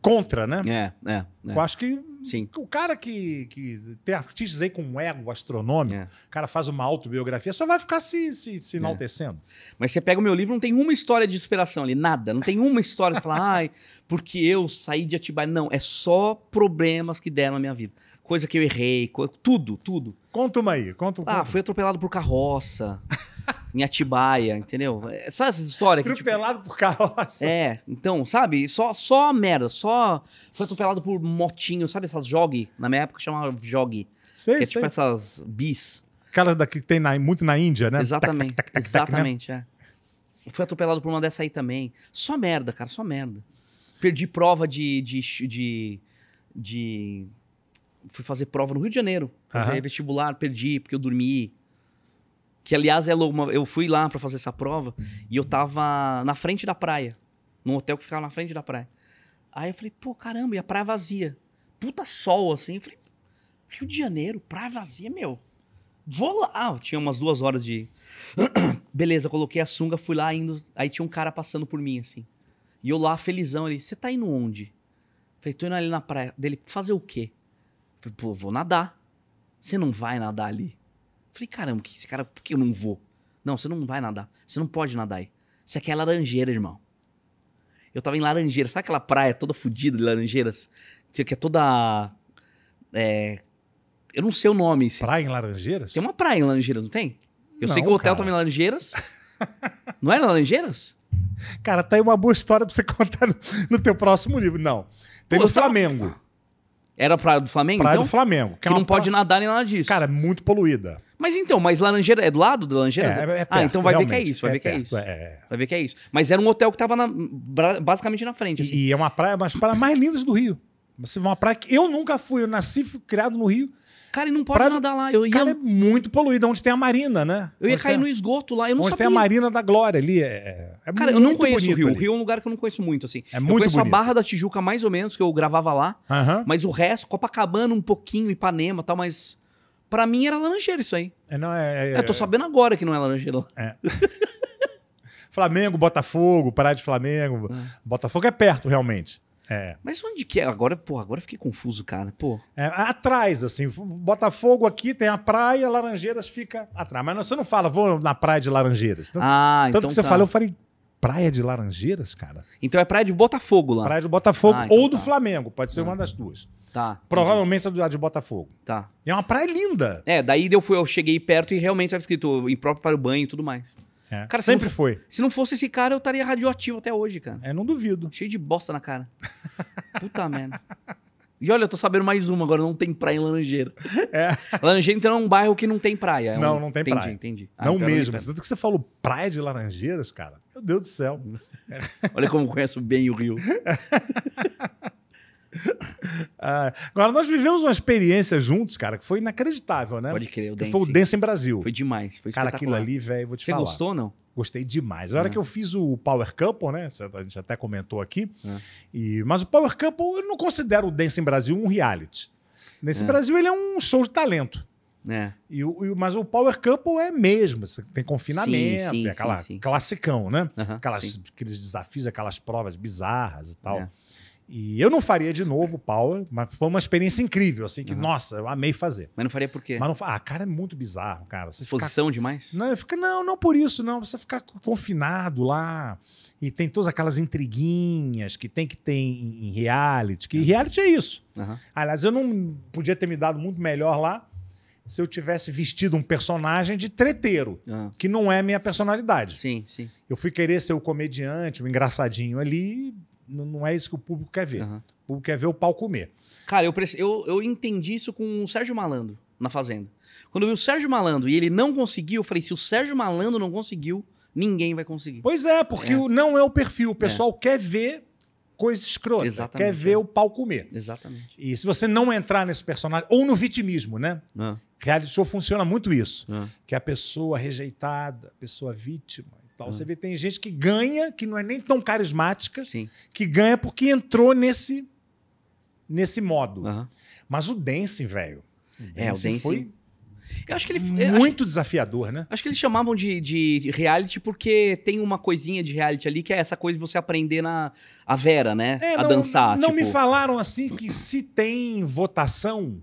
contra, né? É, é. é. Eu acho que Sim. O cara que, que tem artistas aí com um ego astronômico, é. o cara faz uma autobiografia, só vai ficar se, se, se é. enaltecendo. É. Mas você pega o meu livro, não tem uma história de superação ali, nada. Não tem uma história de falar, ai, porque eu saí de Atibaia. Não, é só problemas que deram na minha vida. Coisa que eu errei, co... tudo, tudo. Conta uma aí, conta um Ah, conta. fui atropelado por carroça. em Atibaia, entendeu? É só essas histórias tipo, Atropelado tipo, por carroça. É, então, sabe? Só, só merda, só. Foi atropelado por motinho, sabe? Essas jogue. Na minha época chamava jogue. Sei, que é tipo sei. tipo essas bis. Aquelas daqui que tem na, muito na Índia, né? Exatamente. Tac, tac, tac, né? exatamente, né? é. Fui atropelado por uma dessa aí também. Só merda, cara, só merda. Perdi prova de. de, de, de... Fui fazer prova no Rio de Janeiro. Fazer vestibular, perdi, porque eu dormi. Que, aliás, ela, é uma, eu fui lá para fazer essa prova e eu tava na frente da praia. Num hotel que ficava na frente da praia. Aí eu falei, pô, caramba, e a praia vazia. Puta sol, assim. Eu falei, Rio de Janeiro, praia vazia, meu. Vou lá. Ah, tinha umas duas horas de. Beleza, coloquei a sunga, fui lá indo. Aí tinha um cara passando por mim, assim. E eu lá, felizão, ele, você tá indo onde? Falei, tô indo ali na praia. Dele, fazer o quê? Falei, pô, vou nadar. Você não vai nadar ali. Falei, caramba, que esse cara, por que eu não vou? Não, você não vai nadar. Você não pode nadar aí. Isso aqui é laranjeira, irmão. Eu tava em Laranjeiras. Sabe aquela praia toda fodida de Laranjeiras? Que é toda. É... Eu não sei o nome. Praia em Laranjeiras? Tem uma praia em Laranjeiras, não tem? Eu não, sei que o hotel cara. tava em Laranjeiras. não é Laranjeiras? Cara, tá aí uma boa história pra você contar no, teu próximo livro. Não. Tem do Flamengo. Tava... Era a praia do Flamengo? Praia então? do Flamengo. Que, é que não pra... pode nadar nem nada disso. Cara, é muito poluída. Mas então, mas Laranjeira é do lado da Laranjeira? É, é perto, ah, então vai ver que é isso, vai é ver que é perto, é isso. É. Vai ver que é isso. Mas era um hotel que tava na, basicamente na frente. Assim. E é uma praia, uma das praias mais lindas do Rio. Você uma praia que eu nunca fui, eu nasci fui criado no Rio. Cara, e não pode praia, nadar lá. Eu ia... Cara, é muito poluída, onde tem a marina, né? Eu ia onde cair tem... no esgoto lá, eu não onde sabia. Onde tem a Marina da Glória ali, é, é, é Cara, eu não conheço o Rio. Ali. O Rio é um lugar que eu não conheço muito, assim. É muito Eu conheço bonito. a Barra da Tijuca mais ou menos, que eu gravava lá. Uh -huh. Mas o resto, Copacabana um pouquinho, Ipanema e tal, mas... Pra mim era laranjeira isso aí. É, não, é, é, eu tô é. sabendo agora que não é laranjeira. É. Flamengo, Botafogo, Pará de Flamengo. É. Botafogo é perto, realmente. É. Mas onde que é? Agora, pô, agora fiquei confuso, cara. Pô. É, atrás, assim. Botafogo aqui tem a praia, Laranjeiras fica atrás. Mas você não fala, vou na praia de Laranjeiras. Tanto, ah, tanto então que você tá. fala, eu falei, Praia de Laranjeiras, cara? Então é Praia de Botafogo lá. Praia de Botafogo ah, então ou tá. do Flamengo, pode ser ah. uma das duas. Tá. Provavelmente entendi. É a de Botafogo. Tá. E é uma praia linda. É, daí eu fui, eu cheguei perto e realmente estava escrito impróprio para o banho e tudo mais. É, cara, sempre se não, foi. Se não fosse esse cara, eu estaria radioativo até hoje, cara. É, não duvido. Cheio de bosta na cara. Puta merda. E olha, eu tô sabendo mais uma agora, não tem praia em Laranjeira. É. Laranjeira, então, é um bairro que não tem praia. É não, um... não tem entendi, praia. Entendi, entendi. Ah, não então é mesmo. Tanto que você falou praia de Laranjeiras, cara. Meu Deus do céu. Olha como conheço bem o Rio. ah, agora, nós vivemos uma experiência juntos, cara, que foi inacreditável, né? Pode crer, o Dance. Foi o Dance em Brasil. Foi demais, foi Cara, aquilo ali, velho, vou te Você falar. Você gostou ou não? Gostei demais. A hora é. que eu fiz o Power Couple, né? A gente até comentou aqui. É. E, mas o Power Couple, eu não considero o Dance em Brasil um reality. Nesse é. Brasil, ele é um show de talento. É. E o, mas o Power Couple é mesmo, você tem confinamento, sim, sim, é aquela sim, classicão, né? Uhum, aquelas, aqueles desafios, aquelas provas bizarras e tal. É. E eu não faria de novo o Power, mas foi uma experiência incrível, assim, que, uhum. nossa, eu amei fazer. Mas não faria por quê? Mas não, ah, cara, é muito bizarro, cara. Você ficar, demais? Não, fica, não, não por isso, não. Você ficar confinado lá e tem todas aquelas intriguinhas que tem que ter em, em reality, que uhum. reality é isso. Aliás, eu não podia ter me dado muito melhor lá, se eu tivesse vestido um personagem de treteiro, ah. que não é minha personalidade. Sim, sim. Eu fui querer ser o comediante, o engraçadinho ali, não é isso que o público quer ver. Uhum. O público quer ver o pau comer. Cara, eu, eu, eu entendi isso com o Sérgio Malandro na Fazenda. Quando eu vi o Sérgio Malandro e ele não conseguiu, eu falei: se o Sérgio Malandro não conseguiu, ninguém vai conseguir. Pois é, porque é. não é o perfil. O pessoal é. quer ver coisa escrota. Exatamente, quer ver é. o pau comer. Exatamente. E se você não entrar nesse personagem, ou no vitimismo, né? Ah. Reality show funciona muito isso. É. Que é a pessoa rejeitada, a pessoa vítima. é. Você vê, tem gente que ganha, que não é nem tão carismática, Sim. que ganha porque entrou nesse, nesse modo. Mas o dancing, velho. É, o dancing foi eu acho que ele muito acho, desafiador, né? Acho que eles chamavam de, de reality porque tem uma coisinha de reality ali que é essa coisa de você aprender na a Vera, né? É, a não, dançar. Não tipo... me falaram assim que se tem votação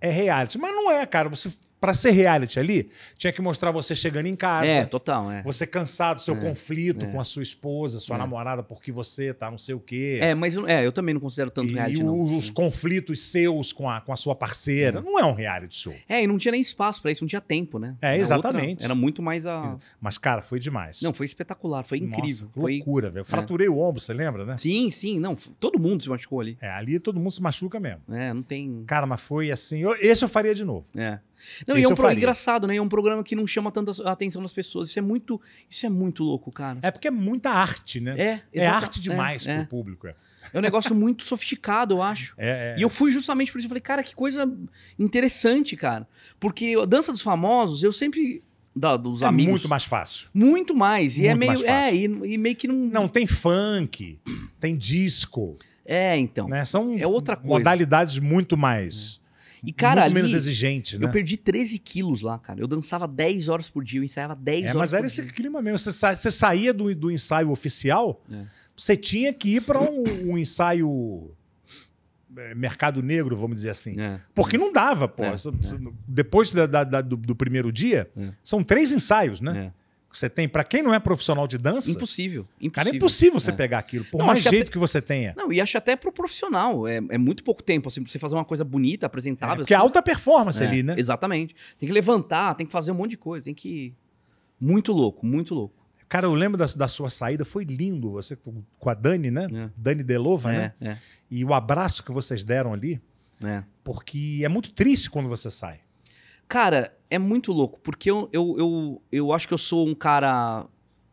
é reality. Mas não é, cara. Você Pra ser reality ali, tinha que mostrar você chegando em casa. É, total, é. Você cansado do seu é, conflito é. com a sua esposa, sua é. namorada, porque você tá não sei o quê. É, mas é, eu também não considero tanto e, reality, e os conflitos seus com a, com a sua parceira. É. Não é um reality show. É, e não tinha nem espaço para isso, não tinha tempo, né? É, exatamente. Outra, era muito mais a... Mas, cara, foi demais. Não, foi espetacular, foi incrível. Nossa, foi... loucura, velho. É. Fraturei o ombro, você lembra, né? Sim, sim. Não, todo mundo se machucou ali. É, ali todo mundo se machuca mesmo. É, não tem... Cara, mas foi assim... Eu, esse eu faria de novo. É. Não, e é um programa é engraçado, né? É um programa que não chama tanta atenção das pessoas. Isso é muito, isso é muito louco, cara. É porque é muita arte, né? É, é arte demais é, pro é. público. É. é um negócio muito sofisticado, eu acho. É, é, e eu é. fui justamente por isso. Eu falei, cara, que coisa interessante, cara. Porque a dança dos famosos, eu sempre da, dos é amigos. muito mais fácil. Muito mais. E é muito é meio. É, e, e, meio que não. Não, tem funk, tem disco. É, então. Né? São é outra coisa. modalidades muito mais. E, cara, Muito ali, menos exigente, né? Eu perdi 13 quilos lá, cara. Eu dançava 10 horas por dia, eu ensaiava 10 é, horas Mas era esse clima mesmo. Você, sa você saía do, do ensaio oficial, é. você tinha que ir para um, um, ensaio é, mercado negro, vamos dizer assim. É. Porque não dava, pô. É, é. Depois da, da, da, do, do, primeiro dia, são três ensaios, né? É que você tem, para quem não é profissional de dança. Impossível. impossível. Cara, é impossível você é. pegar aquilo, por não, mais jeito até, que você tenha. Não, e acho até pro profissional. É, é muito pouco tempo, assim, pra você fazer uma coisa bonita, apresentável. É, porque é alta performance é, ali, né? Exatamente. Tem que levantar, tem que fazer um monte de coisa, tem que. Muito louco, muito louco. Cara, eu lembro da, da, sua saída, foi lindo. Você com a Dani, né? É. Dani Delova, né? é, né? É. E o abraço que vocês deram ali. É. Porque é muito triste quando você sai. Cara, é muito louco, porque eu, eu, eu, eu acho que eu sou um cara,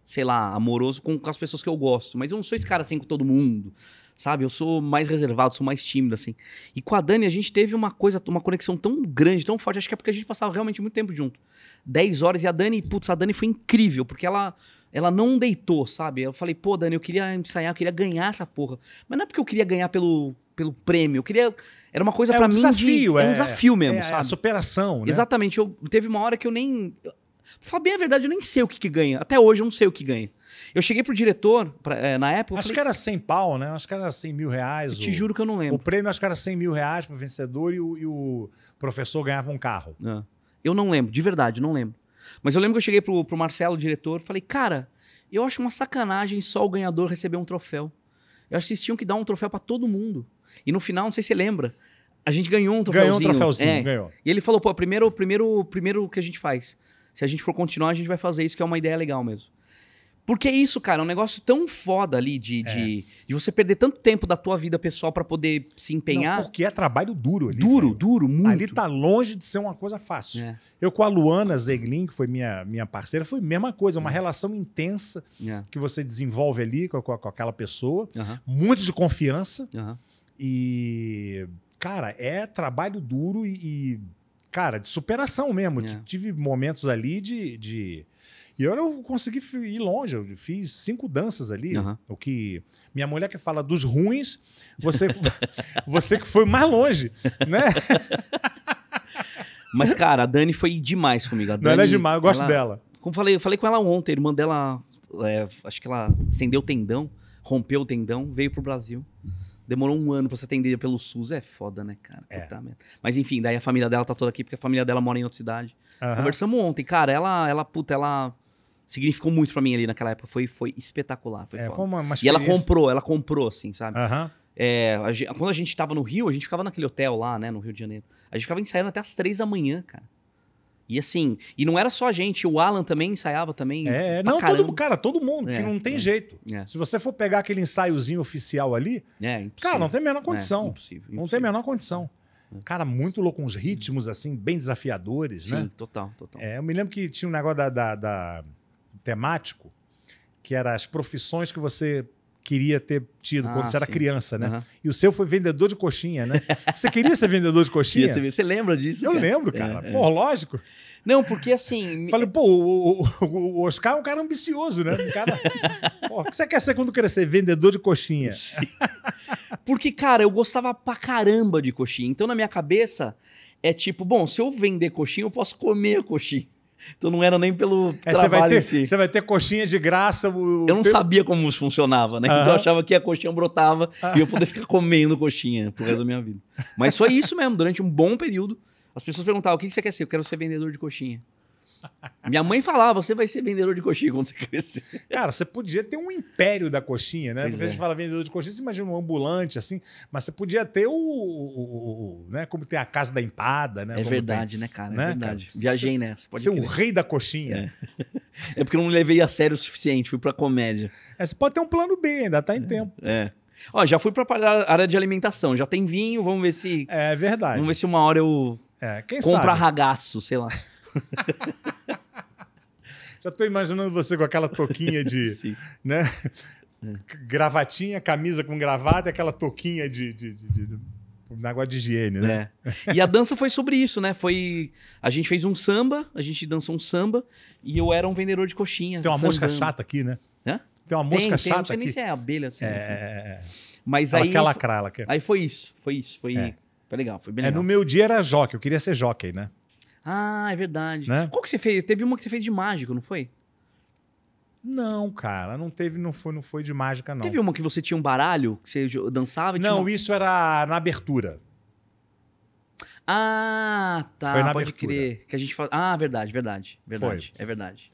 sei lá, amoroso com, com as pessoas que eu gosto, mas eu não sou esse cara assim com todo mundo, sabe? Eu sou mais reservado, sou mais tímido, assim. E com a Dani a gente teve uma coisa, uma conexão tão grande, tão forte, acho que é porque a gente passava realmente muito tempo junto. 10 horas, e a Dani, putz, a Dani foi incrível, porque ela ela não deitou, sabe? Eu falei, pô, Dani, eu queria ensaiar, eu queria ganhar essa porra. Mas não é porque eu queria ganhar pelo pelo prêmio. Eu queria. Era uma coisa é para um mim. Desafio, de, é, é um é. desafio mesmo, é, é sabe? A superação, né? Exatamente. Eu, teve uma hora que eu nem. Pra falar bem a verdade, eu nem sei o que, que ganha. Até hoje eu não sei o que ganha. Eu cheguei pro diretor, pra, é, na época. Acho falei, que era 100 pau, né? Acho que era 100 mil reais. Eu te juro que eu não lembro. O prêmio, acho que era 100 mil reais pro vencedor e o, e o professor ganhava um carro. É. Eu não lembro, de verdade, não lembro. Mas eu lembro que eu cheguei pro, pro Marcelo, o diretor, falei, cara, eu acho uma sacanagem só o ganhador receber um troféu. Eu acho que vocês tinham que dar um troféu para todo mundo. E no final, não sei se você lembra, a gente ganhou um troféuzinho. Ganhou um troféuzinho, é. ganhou. E ele falou, pô, é primeiro, primeiro, primeiro que a gente faz. Se a gente for continuar, a gente vai fazer isso, que é uma ideia legal mesmo. Porque é isso, cara, é um negócio tão foda ali de, é. de, de, você perder tanto tempo da tua vida pessoal para poder se empenhar. Não, porque é trabalho duro ali. Duro, duro, muito. Ali tá longe de ser uma coisa fácil. É. Eu com a Luana Zeglin, que foi minha, minha parceira, foi a mesma coisa, uma é. relação intensa é. que você desenvolve ali com, com, com aquela pessoa, uh -huh. muito de confiança. Uh -huh. E, cara, é trabalho duro e, e cara, de superação mesmo. É. Tive momentos ali de, de. E eu, eu consegui ir longe, eu fiz cinco danças ali. Uhum. O que. Minha mulher que fala dos ruins, você, você que foi mais longe, né? Mas, cara, a Dani foi demais comigo. A Dani, Não, ela é demais, eu gosto ela, dela. Como falei, eu falei com ela ontem, a irmã dela, é, acho que ela estendeu o tendão, rompeu o tendão, veio pro Brasil. Demorou um ano pra ser atendida pelo SUS. É foda, né, cara? É. Puta, Mas enfim, daí a família dela tá toda aqui, porque a família dela mora em outra cidade. Uhum. Conversamos ontem, cara. Ela, ela, puta, ela significou muito para mim ali naquela época. Foi, foi espetacular. Foi, é, foi uma, uma E ela comprou, ela comprou, assim, sabe? Uhum. É, a gente, quando a gente tava no Rio, a gente ficava naquele hotel lá, né, no Rio de Janeiro. A gente ficava ensaiando até as três da manhã, cara. E assim, e não era só a gente, o Alan também ensaiava também. É, é não, caramba. todo, cara, todo mundo, é, que não tem é, jeito. É. Se você for pegar aquele ensaiozinho oficial ali, é, cara, não tem a menor é, condição. Impossível, impossível. Não tem a menor condição. Cara, muito louco, uns ritmos assim, bem desafiadores, Sim, né? Sim, total, total. eu me lembro que tinha um negócio da, da, da temático, que era as profissões que você queria ter tido ah, quando você era criança, né? Uhum. E o seu foi vendedor de coxinha, né? Você queria ser vendedor de coxinha? você lembra disso? Eu cara? lembro, cara. É, é. Pô, lógico. Não, porque assim. Falei, pô, o, o, o, Oscar é um cara ambicioso, né? Um cara. pô, o que você quer ser quando crescer? Vendedor de coxinha. Porque, cara, eu gostava pra caramba de coxinha. Então, na minha cabeça, é tipo, bom, se eu vender coxinha, eu posso comer coxinha. Então não era nem pelo é, trabalho você vai ter, si. Você vai ter coxinha de graça. O, eu não sabia como isso funcionava, né? Então eu achava que a coxinha brotava ah. e eu poderia ficar comendo coxinha por resto da minha vida. Mas foi isso mesmo, durante um bom período. As pessoas perguntavam, o que você quer ser? Eu quero ser vendedor de coxinha. Minha mãe falava, você vai ser vendedor de coxinha quando você crescer. Cara, você podia ter um império da coxinha, né? Pois Porque é. a gente é. fala vendedor de coxinha, você imagina um ambulante, assim, mas você podia ter o, o, o né? Como tem a casa da empada, né? É Como verdade, tem, né, cara? É né, é verdade. Cara? Viajei você, né? Pode ser o rei da coxinha. É. é. porque eu não levei a sério o suficiente, fui pra comédia. É, você pode ter um plano B, ainda tá em é, tempo. É. Ó, já fui para a área de alimentação, já tem vinho, vamos ver se. É verdade. Vamos ver se uma hora eu. É, quem compra sabe? ragaço, sei lá. Já estou imaginando você com aquela toquinha de. Né? É. Gravatinha, camisa com gravata e aquela toquinha de, de, de, de negócio de higiene, né? É. E a dança foi sobre isso, né? Foi. A gente fez um samba, a gente dançou um samba e eu era um vendedor de coxinha. Tem uma sambando. mosca chata aqui, né? Hã? Tem uma mosca tem, chata. Tem, não sei aqui. nem se é abelha assim. É. Enfim. Mas ela aí. Quer lacrar, ela quer. Aí foi isso, foi isso. Foi, é. foi legal, foi bem é, legal. É, no meu dia era jockey, eu queria ser jockey, né? Ah, é verdade. Né? Qual que você fez? Teve uma que você fez de mágico, não foi? Não, cara, não teve, não foi, não foi de mágica, não. Teve uma que você tinha um baralho, que você dançava? Não, uma... isso era na abertura. Ah, tá. Foi na pode abertura. crer. Que a gente fala... Ah, verdade, verdade. Verdade. Foi. É verdade.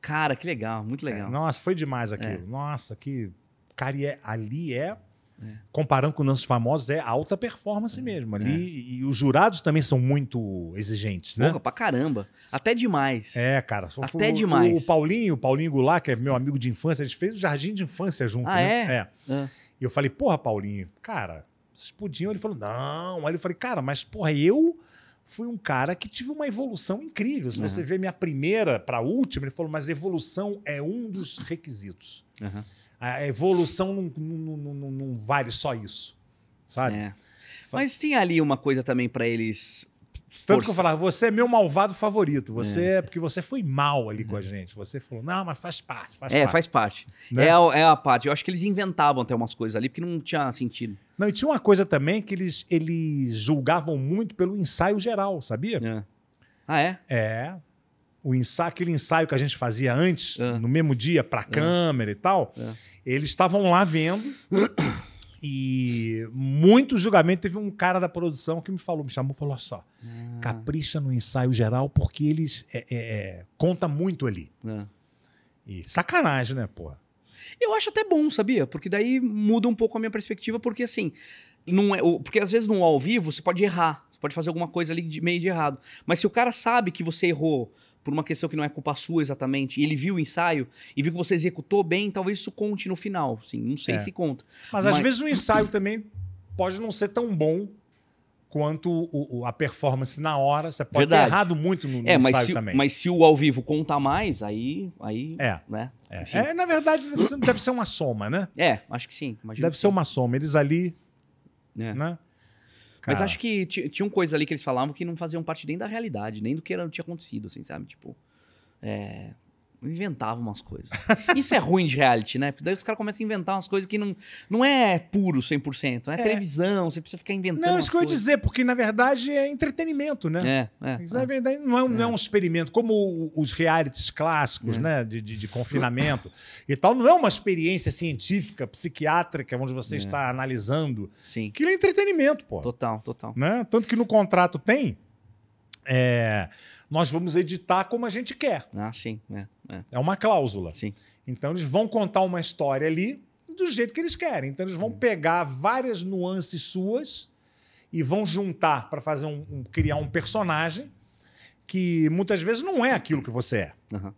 Cara, que legal, muito é, legal. É, nossa, foi demais é. aquilo. É. Nossa, que. Cara, é, ali é é. comparando com nossos famosos, é alta performance é. mesmo. Ali, é. E os jurados também são muito exigentes, né? Porra, pra caramba. Até demais. É, cara. Até o, demais. O, Paulinho, o Paulinho Goulart, que é meu amigo de infância, a gente fez o jardim de infância junto, ah, né? É? é. Ah. E eu falei, porra, Paulinho, cara, vocês podiam. Ele falou, não. Aí eu falei, cara, mas porra, eu fui um cara que tive uma evolução incrível. Se uhum. você vê minha primeira para a última, ele falou, mas evolução é um dos requisitos. Uhum. A evolução não, não, não, não vale só isso, sabe? É. Mas tem ali uma coisa também para eles. Tanto que eu falava, você é meu malvado favorito. Você é. é porque você foi mal ali com a é. gente. Você falou, não, mas faz parte, faz é, parte. faz parte. Né? É, é a parte. Eu acho que eles inventavam até umas coisas ali, porque não tinha sentido. Não, e tinha uma coisa também que eles, eles julgavam muito pelo ensaio geral, sabia? É. Ah, é? É o ensaio, aquele ensaio que a gente fazia antes, é. no mesmo dia, para é. câmera e tal, é. eles estavam lá vendo. E muito julgamento. Teve um cara da produção que me falou, me chamou falou: só, ah. capricha no ensaio geral, porque eles é, é, conta muito ali. E sacanagem, né, porra? Eu acho até bom, sabia? Porque daí muda um pouco a minha perspectiva, porque assim, não é, porque às vezes no ao vivo você pode errar, você pode fazer alguma coisa ali de meio de errado. Mas se o cara sabe que você errou, por uma questão que não é culpa sua exatamente, e ele viu o ensaio e viu que você executou bem, talvez isso conte no final. Assim, não sei é. se conta. Mas, mas às vezes o ensaio também pode não ser tão bom quanto o, o, a performance na hora. Você pode Verdade. ter errado muito no, no é, ensaio se, também. Mas se o ao vivo conta mais, aí. aí é. Né? É. é na verdade, deve ser, deve ser, uma soma, né? É, acho que sim. Deve que ser sim. uma soma. Eles ali. É. Né? Cara. Mas acho que tinham coisas ali que eles falavam que não faziam parte nem da realidade, nem do que era, tinha acontecido, assim, sabe? Tipo. É, inventava umas coisas. Isso é ruim de reality, né? Porque daí os caras começam a inventar umas coisas que não, não é puro 100%. Não é, é. televisão, você precisa ficar inventando. Não, isso que eu ia dizer, porque na verdade é entretenimento, né? É, é, na é. verdade não é, um, não é, é. um experimento, como os realities clássicos, é. né? De, de, de, confinamento e tal. Não é uma experiência científica, psiquiátrica, onde você está analisando. Sim. Aquilo é entretenimento, pô. Total, total. Né? Tanto que no contrato tem. É, nós vamos editar como a gente quer. Ah, sim. É, é. é uma cláusula. Sim. Então eles vão contar uma história ali do jeito que eles querem. Então eles vão pegar várias nuances suas e vão juntar para fazer um, um, criar um personagem que muitas vezes não é aquilo que você é. Uhum.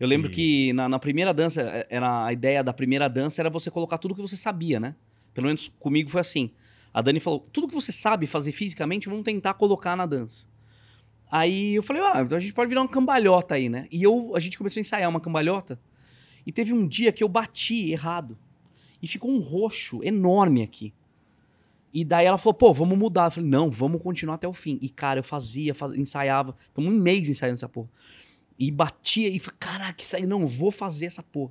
Eu lembro e... que na, na, primeira dança, é, era a ideia da primeira dança era você colocar tudo que você sabia, né? Pelo menos comigo foi assim. A Dani falou: tudo que você sabe fazer fisicamente, vamos tentar colocar na dança. Aí eu falei, ah, então a gente pode virar uma cambalhota aí, né? E eu, a gente começou a ensaiar uma cambalhota. E teve um dia que eu bati errado. E ficou um roxo enorme aqui. E daí ela falou, pô, vamos mudar. Eu falei, não, vamos continuar até o fim. E, cara, eu fazia, fazia ensaiava. foi um mês ensaiando essa porra. E batia e falei, caraca, isso aí, não, vou fazer essa porra.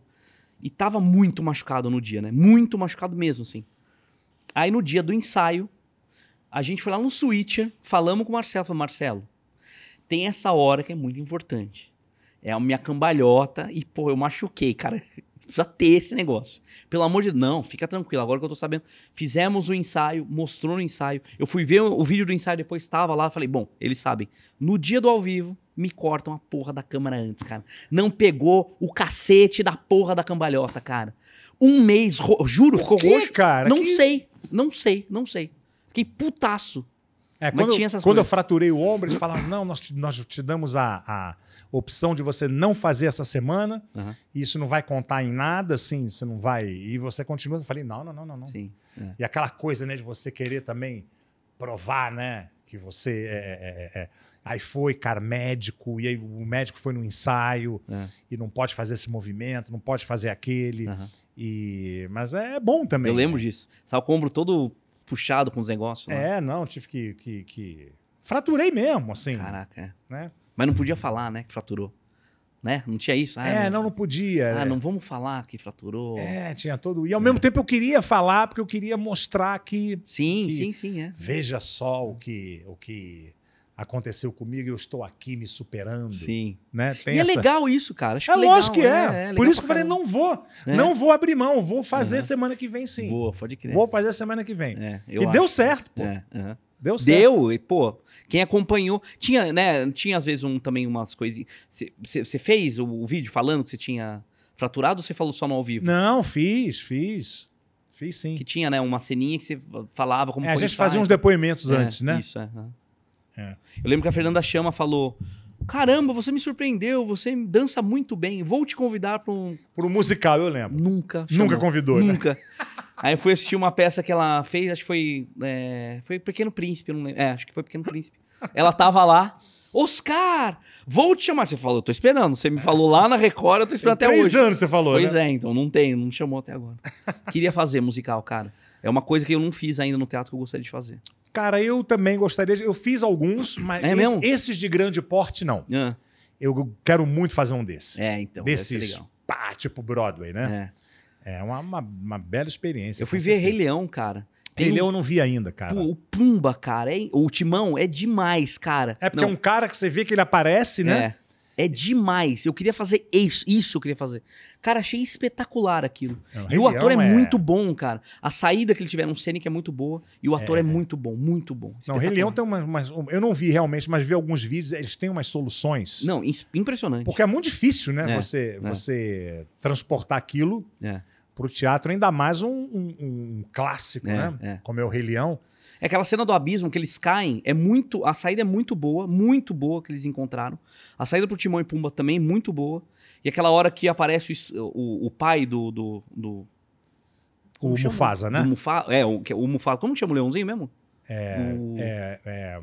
E tava muito machucado no dia, né? Muito machucado mesmo, assim. Aí no dia do ensaio, a gente foi lá no switcher, falamos com o Marcelo. Falei, Marcelo, tem essa hora que é muito importante. É a minha cambalhota e, pô, eu machuquei, cara. Precisa ter esse negócio. Pelo amor de Deus, não, fica tranquilo. Agora que eu tô sabendo, fizemos o ensaio, mostrou no ensaio. Eu fui ver o vídeo do ensaio depois, estava lá, falei, bom, eles sabem. No dia do ao vivo, me cortam a porra da câmera antes, cara. Não pegou o cacete da porra da cambalhota, cara. Um mês, juro, ficou que, roxo. cara? Não que... sei, não sei, não sei. Fiquei putaço. É, quando, tinha essas Quando eu fraturei o ombro, eles falaram: não, nós te, nós te damos a, a opção de você não fazer essa semana, uhum. e isso não vai contar em nada, assim, você não vai. E você continua. Eu falei: não, não, não, não. não. Sim, é. E aquela coisa né, de você querer também provar, né? Que você é, é, é. é, é. Aí foi, cara, médico, e aí o médico foi no ensaio, é. e não pode fazer esse movimento, não pode fazer aquele. Uhum. E... Mas é bom também. Eu lembro né? disso. Sabe com o ombro todo puxado com os negócios. Né? É, não, tive que, que, que, Fraturei mesmo, assim. Caraca. É. Né? Mas não podia falar, né, que fraturou. Né? Não tinha isso? Ah, é, não, não, não podia. Ah, é. não vamos falar que fraturou. É, tinha todo. E ao é. mesmo tempo eu queria falar, porque eu queria mostrar que. Sim, que, sim, sim. É. Veja só o que, o que aconteceu comigo, eu estou aqui me superando. Sim. Né? E é legal isso, cara. Acho é legal, lógico que é. é. é Por isso que eu falei, não vou. É. Não vou abrir mão, vou fazer uhum. semana que vem sim. Boa, pode crer. Vou fazer semana que vem. É, e acho. deu certo, pô. Uhum. Deu certo. Deu, e pô, quem acompanhou. Tinha, né? Tinha às vezes um, também umas coisinhas. Você fez o, o, vídeo falando que você tinha fraturado ou você falou só no ao vivo? Não, fiz, fiz. Fiz sim. Que tinha, né? Uma ceninha que você falava como é, foi. A gente fazia uns depoimentos é, antes, né? Isso, é. Uhum. É. Eu lembro que a Fernanda Chama falou: Caramba, você me surpreendeu, você dança muito bem, vou te convidar para um. Para um musical, eu lembro. Nunca. Chamou. Né? Nunca convidou, Nunca. Né? Aí eu fui assistir uma peça que ela fez, acho que foi. É, foi Pequeno Príncipe, eu não lembro. É, acho que foi Pequeno Príncipe. Ela tava lá. Oscar, vou te chamar. Você falou, eu tô esperando. Você me falou lá na Record, eu tô esperando até três hoje. Três anos você falou, pois né? Pois é, então não tem, não chamou até agora. Queria fazer musical, cara. É uma coisa que eu não fiz ainda no teatro que eu gostaria de fazer. Cara, eu também gostaria. Eu fiz alguns, mas é es... esses de grande porte, não. Ah. Eu quero muito fazer um desses. É, então. Desses, pá, tipo Broadway, né? É, é uma, uma, uma, bela experiência. Eu fui ver Rei Leão, cara. Rei Leão eu não vi ainda, cara. o Pumba, cara, é... o Timão é demais, cara. É porque não. é um cara que você vê que ele aparece, né? É. É demais. Eu queria fazer isso, isso eu queria fazer. Cara, achei espetacular aquilo. Não, é e o ator é, é, muito bom, cara. A saída que ele tiver no cênica é muito boa e o é, ator é, é muito bom, muito bom. Não, Rei Leão tem umas, Eu não vi realmente, mas vi alguns vídeos, eles têm umas soluções. Não, impressionante. Porque é muito difícil, né? É, você, é. você transportar aquilo para o teatro, ainda mais um, um, um clássico, né? Como é o Rei Leão. É aquela cena do abismo que eles caem, é muito. A saída é muito boa, muito boa que eles encontraram. A saída pro Timão e Pumba também, muito boa. E aquela hora que aparece o, o, o pai do. do, do o Mufasa, né? Do Mufa, é, o, o Mufasa. Como chama o leãozinho mesmo? É, o... é, é,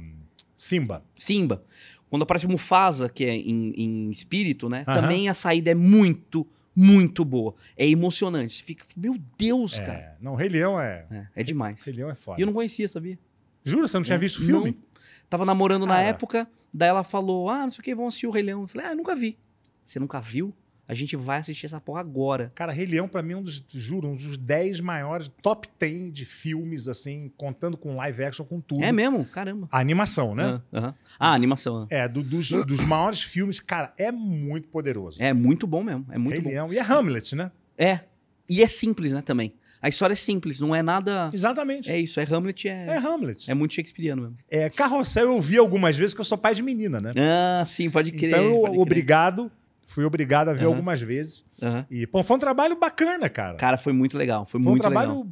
Simba. Simba. Quando aparece o Mufasa, que é em, em espírito, né? Uh -huh. Também a saída é muito muito boa. É emocionante. Você fica, meu Deus, é, cara. Não, Rei Leão é... é. É, demais. Rei Leão é foda. E eu não conhecia, sabia? Jura? Você não tinha é, visto o filme? Não. Tava namorando cara. na época, daí ela falou: ah, não sei o que, vão assistir o Rei Leão. Eu falei: ah, nunca vi. Você nunca viu? A gente vai assistir essa porra agora. Cara, Rei Leão, pra mim, é um dos, juro, um dos 10 maiores, top 10 de filmes, assim, contando com live action, com tudo. É mesmo? Caramba. A animação, né? Ah, ah a animação. Ah. É, do, dos, dos maiores filmes, cara, é muito poderoso. É muito bom mesmo. É muito Rei bom. Leão. E é Hamlet, né? É. E é simples, né, também. A história é simples, não é nada. Exatamente. É isso, é Hamlet. É, é Hamlet. É muito shakespeariano mesmo. É, Carrossel eu vi algumas vezes que eu sou pai de menina, né? Ah, sim, pode crer. Então, pode obrigado fui obrigado a ver uhum. algumas vezes. Uhum. E pô, foi um trabalho bacana, cara. Cara, foi muito legal. Foi, foi muito um trabalho legal.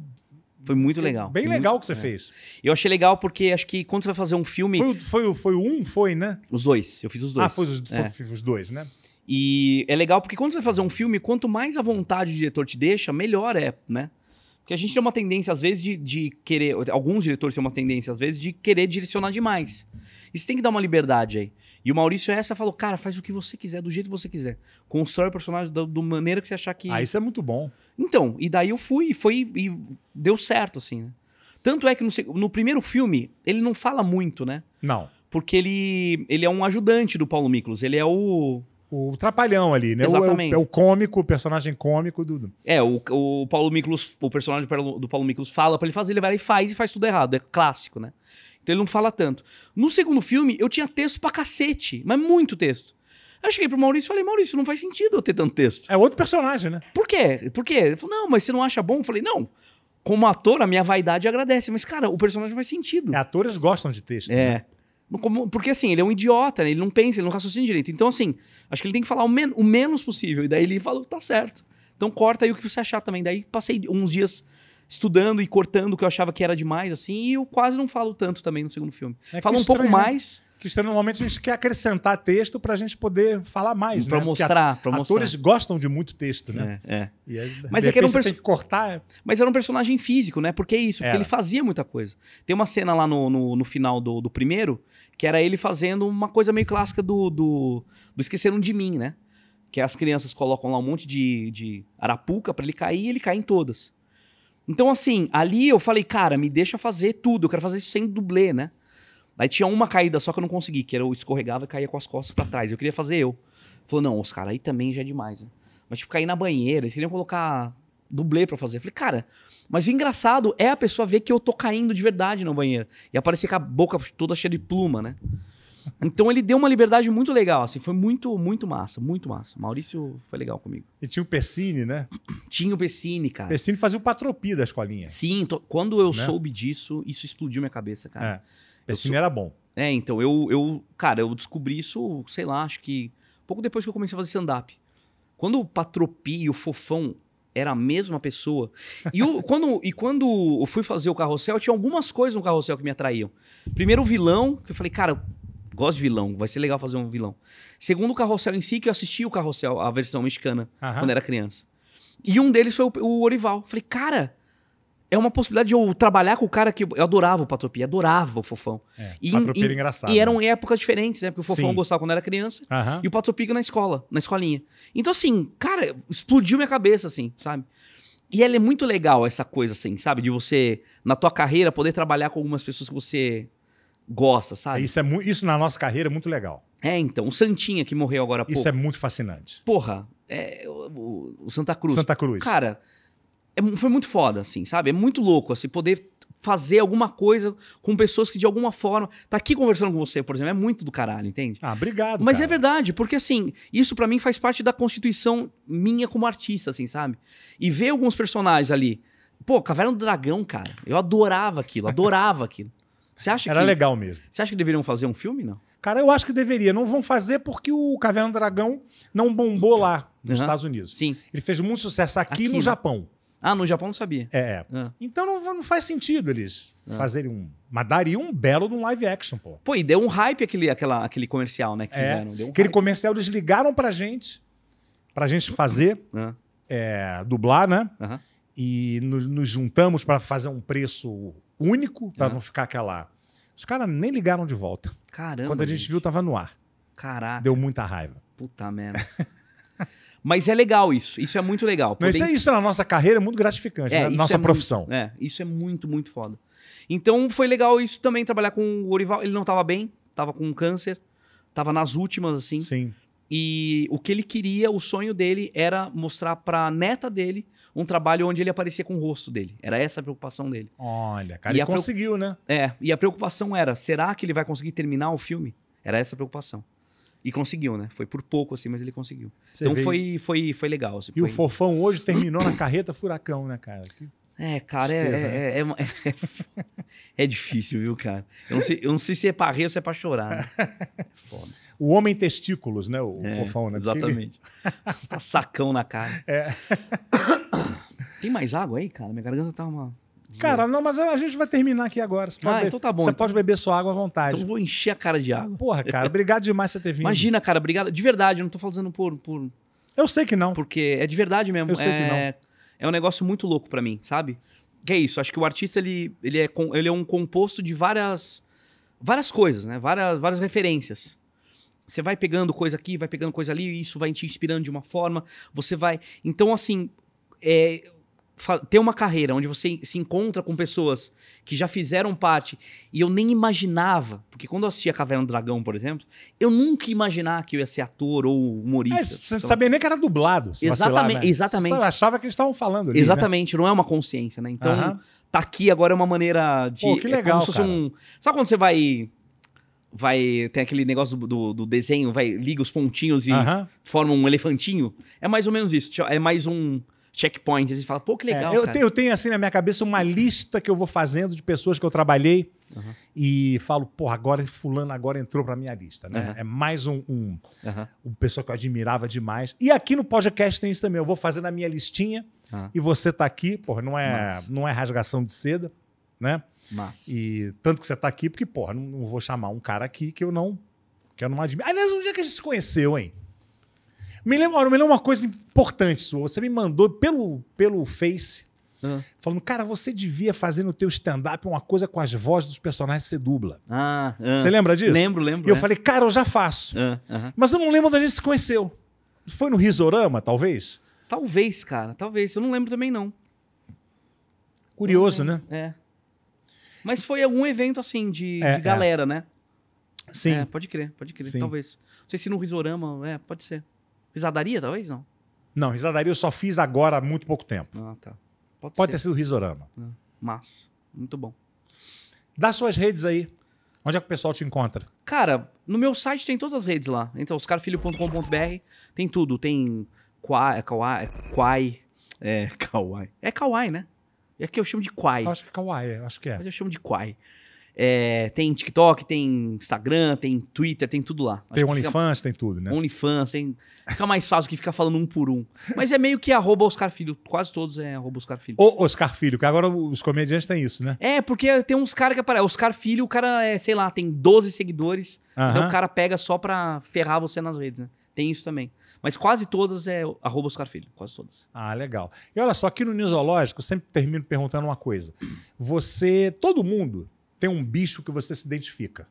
Foi muito legal. Bem legal o que você é. fez. Eu achei legal porque acho que quando você vai fazer um filme. Foi, foi, foi um, foi, né? Os dois. Eu fiz os dois. Ah, foi os, é. foi os dois, né? E é legal porque quando você vai fazer um filme, quanto mais a vontade do diretor te deixa, melhor é, né? Porque a gente tem uma tendência, às vezes, de, de querer. Alguns diretores têm uma tendência, às vezes, de querer direcionar demais. E você tem que dar uma liberdade aí. E o Maurício essa falou, cara, faz o que você quiser, do jeito que você quiser. Constrói o personagem da, do maneira que você achar que... Ah, isso é muito bom. Então, e daí eu fui, foi e deu certo, assim, né? Tanto é que no, no primeiro filme, ele não fala muito, né? Não. Porque ele, ele é um ajudante do Paulo Miklos, ele é o o trapalhão ali, né? Exatamente. O, é, o, é o cômico, o personagem cômico do. É, o, o Paulo Miklos, o personagem do Paulo Miklos fala para ele fazer, ele vai lá e faz e faz tudo errado. É clássico, né? Então ele não fala tanto. No segundo filme, eu tinha texto pra cacete, mas muito texto. Aí eu cheguei pro Maurício e falei, Maurício, não faz sentido eu ter tanto texto. É outro personagem, né? Por quê? Por quê? Ele falou, não, mas você não acha bom? Eu falei, não. Como ator, a minha vaidade agradece. Mas, cara, o personagem faz sentido. É, atores gostam de texto. É. Né? Como, porque assim, ele é um idiota, né? ele não pensa, ele não raciocina direito. Então, assim, acho que ele tem que falar o, men o menos possível. E daí ele falou, tá certo. Então corta aí o que você achar também. Daí passei uns dias estudando e cortando o que eu achava que era demais, assim, e eu quase não falo tanto também no segundo filme. É, falo um pouco né? mais. Né? Que estranho, normalmente a gente quer acrescentar texto para a gente poder falar mais, pra né? Mostrar, pra mostrar. Atores gostam de muito texto, né? É. é. E aí, mas é que era um perso... que cortar. É. Mas era um personagem físico, né? Porque é isso, porque era. É. ele fazia muita coisa. Tem uma cena lá no, no, no, final do, do primeiro, que era ele fazendo uma coisa meio clássica do, do, do Esqueceram de Mim, né? Que as crianças colocam lá um monte de, de arapuca para ele cair e ele cai em todas. Então, assim, ali eu falei, cara, me deixa fazer tudo, eu quero fazer isso sem dublê, né? Aí tinha uma caída só que eu não consegui, que era eu escorregava e caía com as costas para trás. Eu queria fazer eu. Falou, não, os caras aí também já é demais, né? Mas, tipo, cair na banheira, eles queriam colocar dublê pra fazer. Eu falei, cara, mas o engraçado é a pessoa ver que eu tô caindo de verdade na banheira. E aparecer com a boca toda cheia de pluma, né? Então ele deu uma liberdade muito legal, assim, foi muito, muito massa, muito massa. Maurício foi legal comigo. E tinha o Pessine, né? Tinha o Pessine, cara. Pessine fazia o patropi da escolinha. Sim, to... quando eu né? soube disso, isso explodiu minha cabeça, cara. É. Pessine sou... era bom. É, então, eu, eu, cara, eu descobri isso, sei lá, acho que pouco depois que eu comecei a fazer stand-up. Quando o Patropi e o Fofão era a mesma pessoa. E, o quando, e quando eu fui fazer o carrossel, tinha algumas coisas no carrossel que me atraíam. Primeiro, o vilão, que eu falei, cara, gosto de vilão, vai ser legal fazer um vilão. Segundo o Carrossel em si, que eu assisti o Carrossel, a versão mexicana, quando era criança. E um deles foi o, o Orival. Falei, cara, é uma possibilidade de eu trabalhar com o cara que. Eu adorava o Patropia, adorava o Fofão. É, e, Patropia era engraçado. E eram né? épocas diferentes, né? Porque o Fofão Sim. gostava quando era criança e o Patropia na escola, na escolinha. Então, assim, cara, explodiu minha cabeça, assim, sabe? E ela é muito legal, essa coisa, assim, sabe? De você, na tua carreira, poder trabalhar com algumas pessoas que você gosta, sabe? Isso, é isso na nossa carreira é muito legal. É, então. O Santinha que morreu agora há pouco. Isso é muito fascinante. Porra, é, o, o Santa Cruz. Santa Cruz. Cara, é, foi muito foda, assim, sabe? É muito louco, assim, poder fazer alguma coisa com pessoas que de alguma forma tá aqui conversando com você, por exemplo, é muito do caralho, entende? Ah, obrigado. Mas é cara. é verdade, porque assim, isso para mim faz parte da constituição minha como artista, assim, sabe? E ver alguns personagens ali, pô, Caverna do Dragão, cara, eu adorava aquilo, adorava aquilo. Você acha Era que, legal mesmo. Você acha que deveriam fazer um filme, não? Cara, eu acho que deveria. Não vão fazer porque o Caverna do Dragão não bombou lá nos uhum. Estados Unidos. Sim. Ele fez muito sucesso aqui, aqui no né? Japão. Ah, no Japão não sabia. É. é. Ah. Então não, não, faz sentido eles ah. fazerem um. Mas daria um belo de um live action, pô. Pô, e deu um hype aquele, aquela, aquele comercial, né? Que é, fizeram. Deu um aquele hype. comercial eles ligaram pra gente, pra gente fazer, ah. é, dublar, né? E nos, nos juntamos para fazer um preço único para uhum. não ficar aquela. Os caras nem ligaram de volta. Caramba. Quando a gente, gente viu, tava no ar. Caraca. Deu muita raiva. Puta merda. Mas é legal isso. Isso é muito legal. Poder... isso, é, isso na nossa carreira é muito gratificante, é, né? na nossa é profissão. Muito, é, isso é muito, muito foda. Então foi legal isso também, trabalhar com o Orival. Ele não tava bem, tava com câncer, tava nas últimas, assim. Sim. E o que ele queria, o sonho dele era mostrar para a neta dele um trabalho onde ele aparecia com o rosto dele. Era essa a preocupação dele. Olha, cara, e ele conseguiu, né? É, e a preocupação era, será que ele vai conseguir terminar o filme? Era essa a preocupação. E conseguiu, né? Foi por pouco, assim, mas ele conseguiu. Você então foi, foi, foi legal. Assim, e foi... o Fofão hoje terminou na carreta furacão, né, cara? Que... É, cara, é é, né? é, é, é, é, difícil, viu, cara? Eu não sei, eu não sei se é pra rir ou se é pra chorar. Né? Foda o homem testículos, né? O é, fofão, né? Exatamente. Ele... tá sacão na cara. É. Tem mais água aí, cara? Minha garganta tá uma. Cara, não, mas a gente vai terminar aqui agora. Você ah, então tá bom. Você então... pode beber sua água à vontade. Então eu vou encher a cara de água. Porra, cara, obrigado demais você ter vindo. Imagina, cara, obrigado. De verdade, eu não tô falando por, por. Eu sei que não. Porque é de verdade mesmo. Eu sei é... que não. É um negócio muito louco para mim, sabe? Que é isso, acho que o artista ele, ele, é, ele é um composto de várias várias coisas, né? Várias, várias referências. Você vai pegando coisa aqui, vai pegando coisa ali, isso vai te inspirando de uma forma. Você vai. Então, assim, é, ter uma carreira onde você se encontra com pessoas que já fizeram parte e eu nem imaginava, porque quando eu assistia Caverna do Dragão, por exemplo, eu nunca imaginava que eu ia ser ator ou humorista. Mas você sabia nem que era dublado. exatamente, vacilar, né? exatamente. Você achava que eles estavam falando ali, né? Exatamente, né? não é uma consciência, né? Então, tá aqui agora é uma maneira de Pô, que legal, é como se fosse cara. um, sabe quando você vai vai. Tem aquele negócio do, do, do desenho, vai, liga os pontinhos e forma um elefantinho. É mais ou menos isso. É mais um checkpoint. A assim, gente fala, pô, que é, legal. É, eu, tenho, eu, Tenho, assim na minha cabeça uma lista que eu vou fazendo de pessoas que eu trabalhei e falo, pô, agora fulano agora entrou pra minha lista, né? É mais um, um, um pessoa que eu admirava demais. E aqui no podcast tem isso também. Eu vou fazendo a minha listinha e você tá aqui, pô, não é, não é rasgação de seda, né? E tanto que você tá aqui, porque, porra, não, não vou chamar um cara aqui que eu não. que eu não admiro. Aliás, onde é que a gente se conheceu, hein? Me lembro, me lembro uma coisa importante sua. Você me mandou pelo, pelo Face, uhum. falando, cara, você devia fazer no teu stand-up uma coisa com as vozes dos personagens que você dubla. Ah, uhum. Você lembra disso? Lembro, lembro. E eu é. falei, cara, eu já faço. Uhum. Mas eu não lembro onde a gente se conheceu. Foi no Risorama, talvez? Talvez, cara, talvez. Eu não lembro também, não. Curioso, não né? É. Mas foi algum evento assim de, é, de é. galera, é. né? Sim. É, pode crer, pode crer, Sim. talvez. Não sei se no Risorama, é, pode ser. Risadaria, talvez não? Não, risadaria eu só fiz agora há muito pouco tempo. Ah, tá. Pode, pode ter sido Risorama. Ah, Mas, muito bom. Dá suas redes aí. Onde é que o pessoal te encontra? Cara, no meu site tem todas as redes lá. Então, oscarfilho.com.br tem tudo. Tem É Kawai. é Kawai, é, é Kawaii, né? É e aqui eu chamo de Quai. Acho que é Kawaii, acho que é. Mas eu chamo de Quai. É, tem TikTok, tem Instagram, tem Twitter, tem tudo lá. tem OnlyFans, fica... tem tudo, né? OnlyFans, tem. Fica mais fácil que ficar falando um por um. Mas é meio que arroba Oscar Filho. Quase todos é arroba Oscar Filho. O Oscar Filho, que agora os comediantes têm isso, né? É, porque tem uns caras que aparecem. Oscar Filho, o cara é, sei lá, tem 12 seguidores. Uh -huh. Então o cara pega só pra ferrar você nas redes, né? Tem isso também. Mas quase todas é arroba Oscar Filho, quase todas. Ah, legal. E olha só, aqui no Nisológico, eu sempre termino perguntando uma coisa. Você, todo mundo tem um bicho que você se identifica,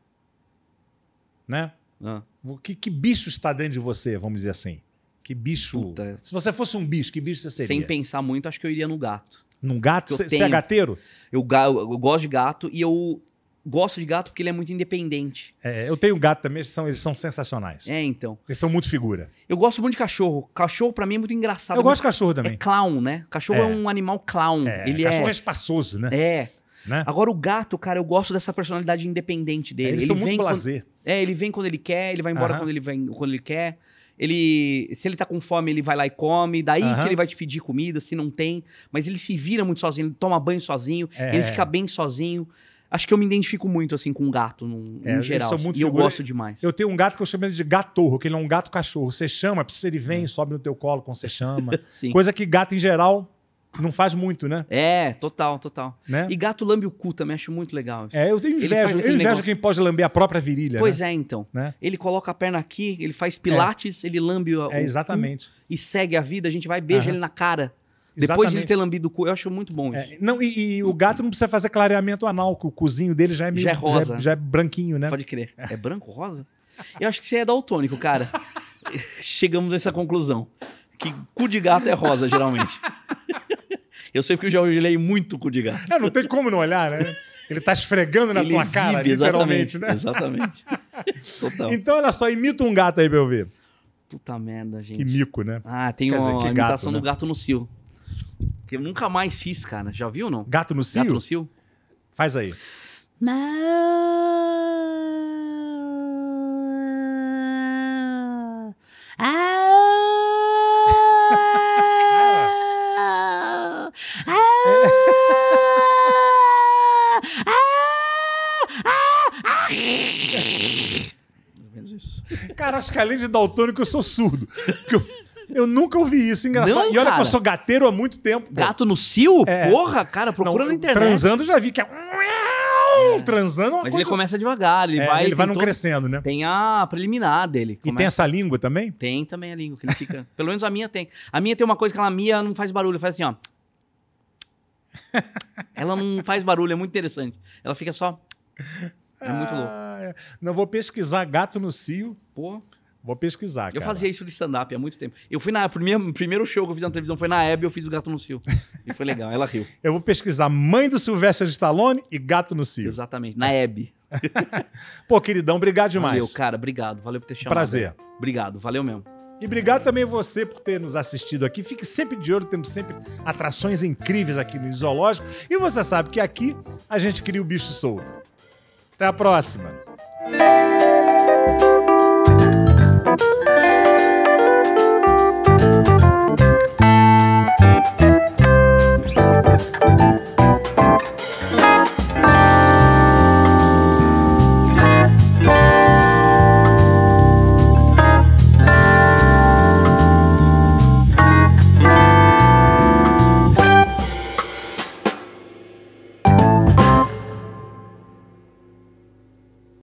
né? Ah. Que, que bicho está dentro de você, vamos dizer assim? Que bicho... Puta. Se você fosse um bicho, que bicho você seria? Sem pensar muito, acho que eu iria no gato. Num gato? Você é gateiro? Eu, eu, eu, gosto de gato e eu gosto de gato porque ele é muito independente. É, eu tenho gato também, eles são, eles são sensacionais. É, então. Eles são muito figura. Eu gosto muito de cachorro. Cachorro, para mim, é muito engraçado. Eu gosto de cachorro também. É clown, né? Cachorro é, é um animal clown. É, ele cachorro é... é espaçoso, né? É. Né? Agora, o gato, cara, eu gosto dessa personalidade independente dele. eles ele são muito prazer. Quando... É, ele vem quando ele quer, ele vai embora uh -huh. quando, ele vem, quando ele quer. Ele, se ele tá com fome, ele vai lá e come. Daí que ele vai te pedir comida, se não tem. Mas ele se vira muito sozinho, ele toma banho sozinho, é. ele fica bem sozinho. Acho que eu me identifico muito, assim, com um gato, num, é, no geral. Assim, e eu gosto demais. Eu tenho um gato que eu chamo de gatorro, que ele é um gato cachorro. Você chama, é precisa ele vem, é. sobe no teu colo quando você chama. Coisa que gato, em geral, não faz muito, né? É, total, total. Né? E gato lambe o cu também, acho muito legal isso. É, eu tenho inveja. Eu invejo negócio... quem pode lamber a própria virilha. Né? Pois né? é, então. Né? Ele coloca a perna aqui, ele faz pilates, é. ele lambe o É, exatamente. e segue a vida, a gente vai, beija uhum. ele na cara. Depois de ele ter lambido o cu, eu acho muito bom é, isso. É, não, e, e, o gato não precisa fazer clareamento anal, que o cozinho dele já é meio. Já é, é rosa. Já, já é branquinho, né? Pode crer. É branco, rosa? eu acho que você é daltônico, cara. Chegamos nessa conclusão. Que cu de gato é rosa, geralmente. eu sei porque eu já olhei muito cu de gato. É, não tem como não olhar, né? Ele tá esfregando na ele tua exibe, cara, literalmente, exatamente, né? Exatamente. Total. Então, olha só, imita um gato aí pra eu ver. Puta merda, gente. Que mico, né? Ah, tem Quer uma dizer, imitação gato, né? do gato no cio. Que eu nunca mais fiz, cara. Já viu não? Gato no cio? Gato no cio? Faz aí. Não. Ah. Cara, acho que além de daltônico, eu sou surdo. Porque eu... Eu nunca ouvi isso, engraçado. Não, e olha cara. que eu sou gateiro há muito tempo. Pô. Gato no cio? É. Porra, cara, procura não, na internet. Transando já vi que é. É. Transando é Mas coisa... ele começa devagar, ele é, vai. Ele vai não todo... crescendo, né? Tem a preliminar dele. Começa... E tem essa língua também? Tem também a língua, que ele fica. Pelo menos a minha tem. A minha tem uma coisa que ela mia, não faz barulho, faz assim, ó. Ela não faz barulho, é muito interessante. Ela fica só. É muito louco. Ah, é. não vou pesquisar gato no cio. Pô. Vou pesquisar, Eu cara. fazia isso de stand-up há muito tempo. Eu fui na... Primeiro, primeiro show que eu fiz na televisão foi na Hebe, eu fiz o Gato no Cio. E foi legal, ela riu. eu vou pesquisar Mãe do Sylvester Stallone e Gato no Cio. Exatamente, na Hebe. Pô, queridão, obrigado demais. Valeu, cara, obrigado. Valeu por ter chamado. Prazer. Obrigado, valeu mesmo. E obrigado também você por ter nos assistido aqui. Fique sempre de olho, temos sempre atrações incríveis aqui no Zoológico. E você sabe que aqui a gente cria o bicho solto. Até a próxima!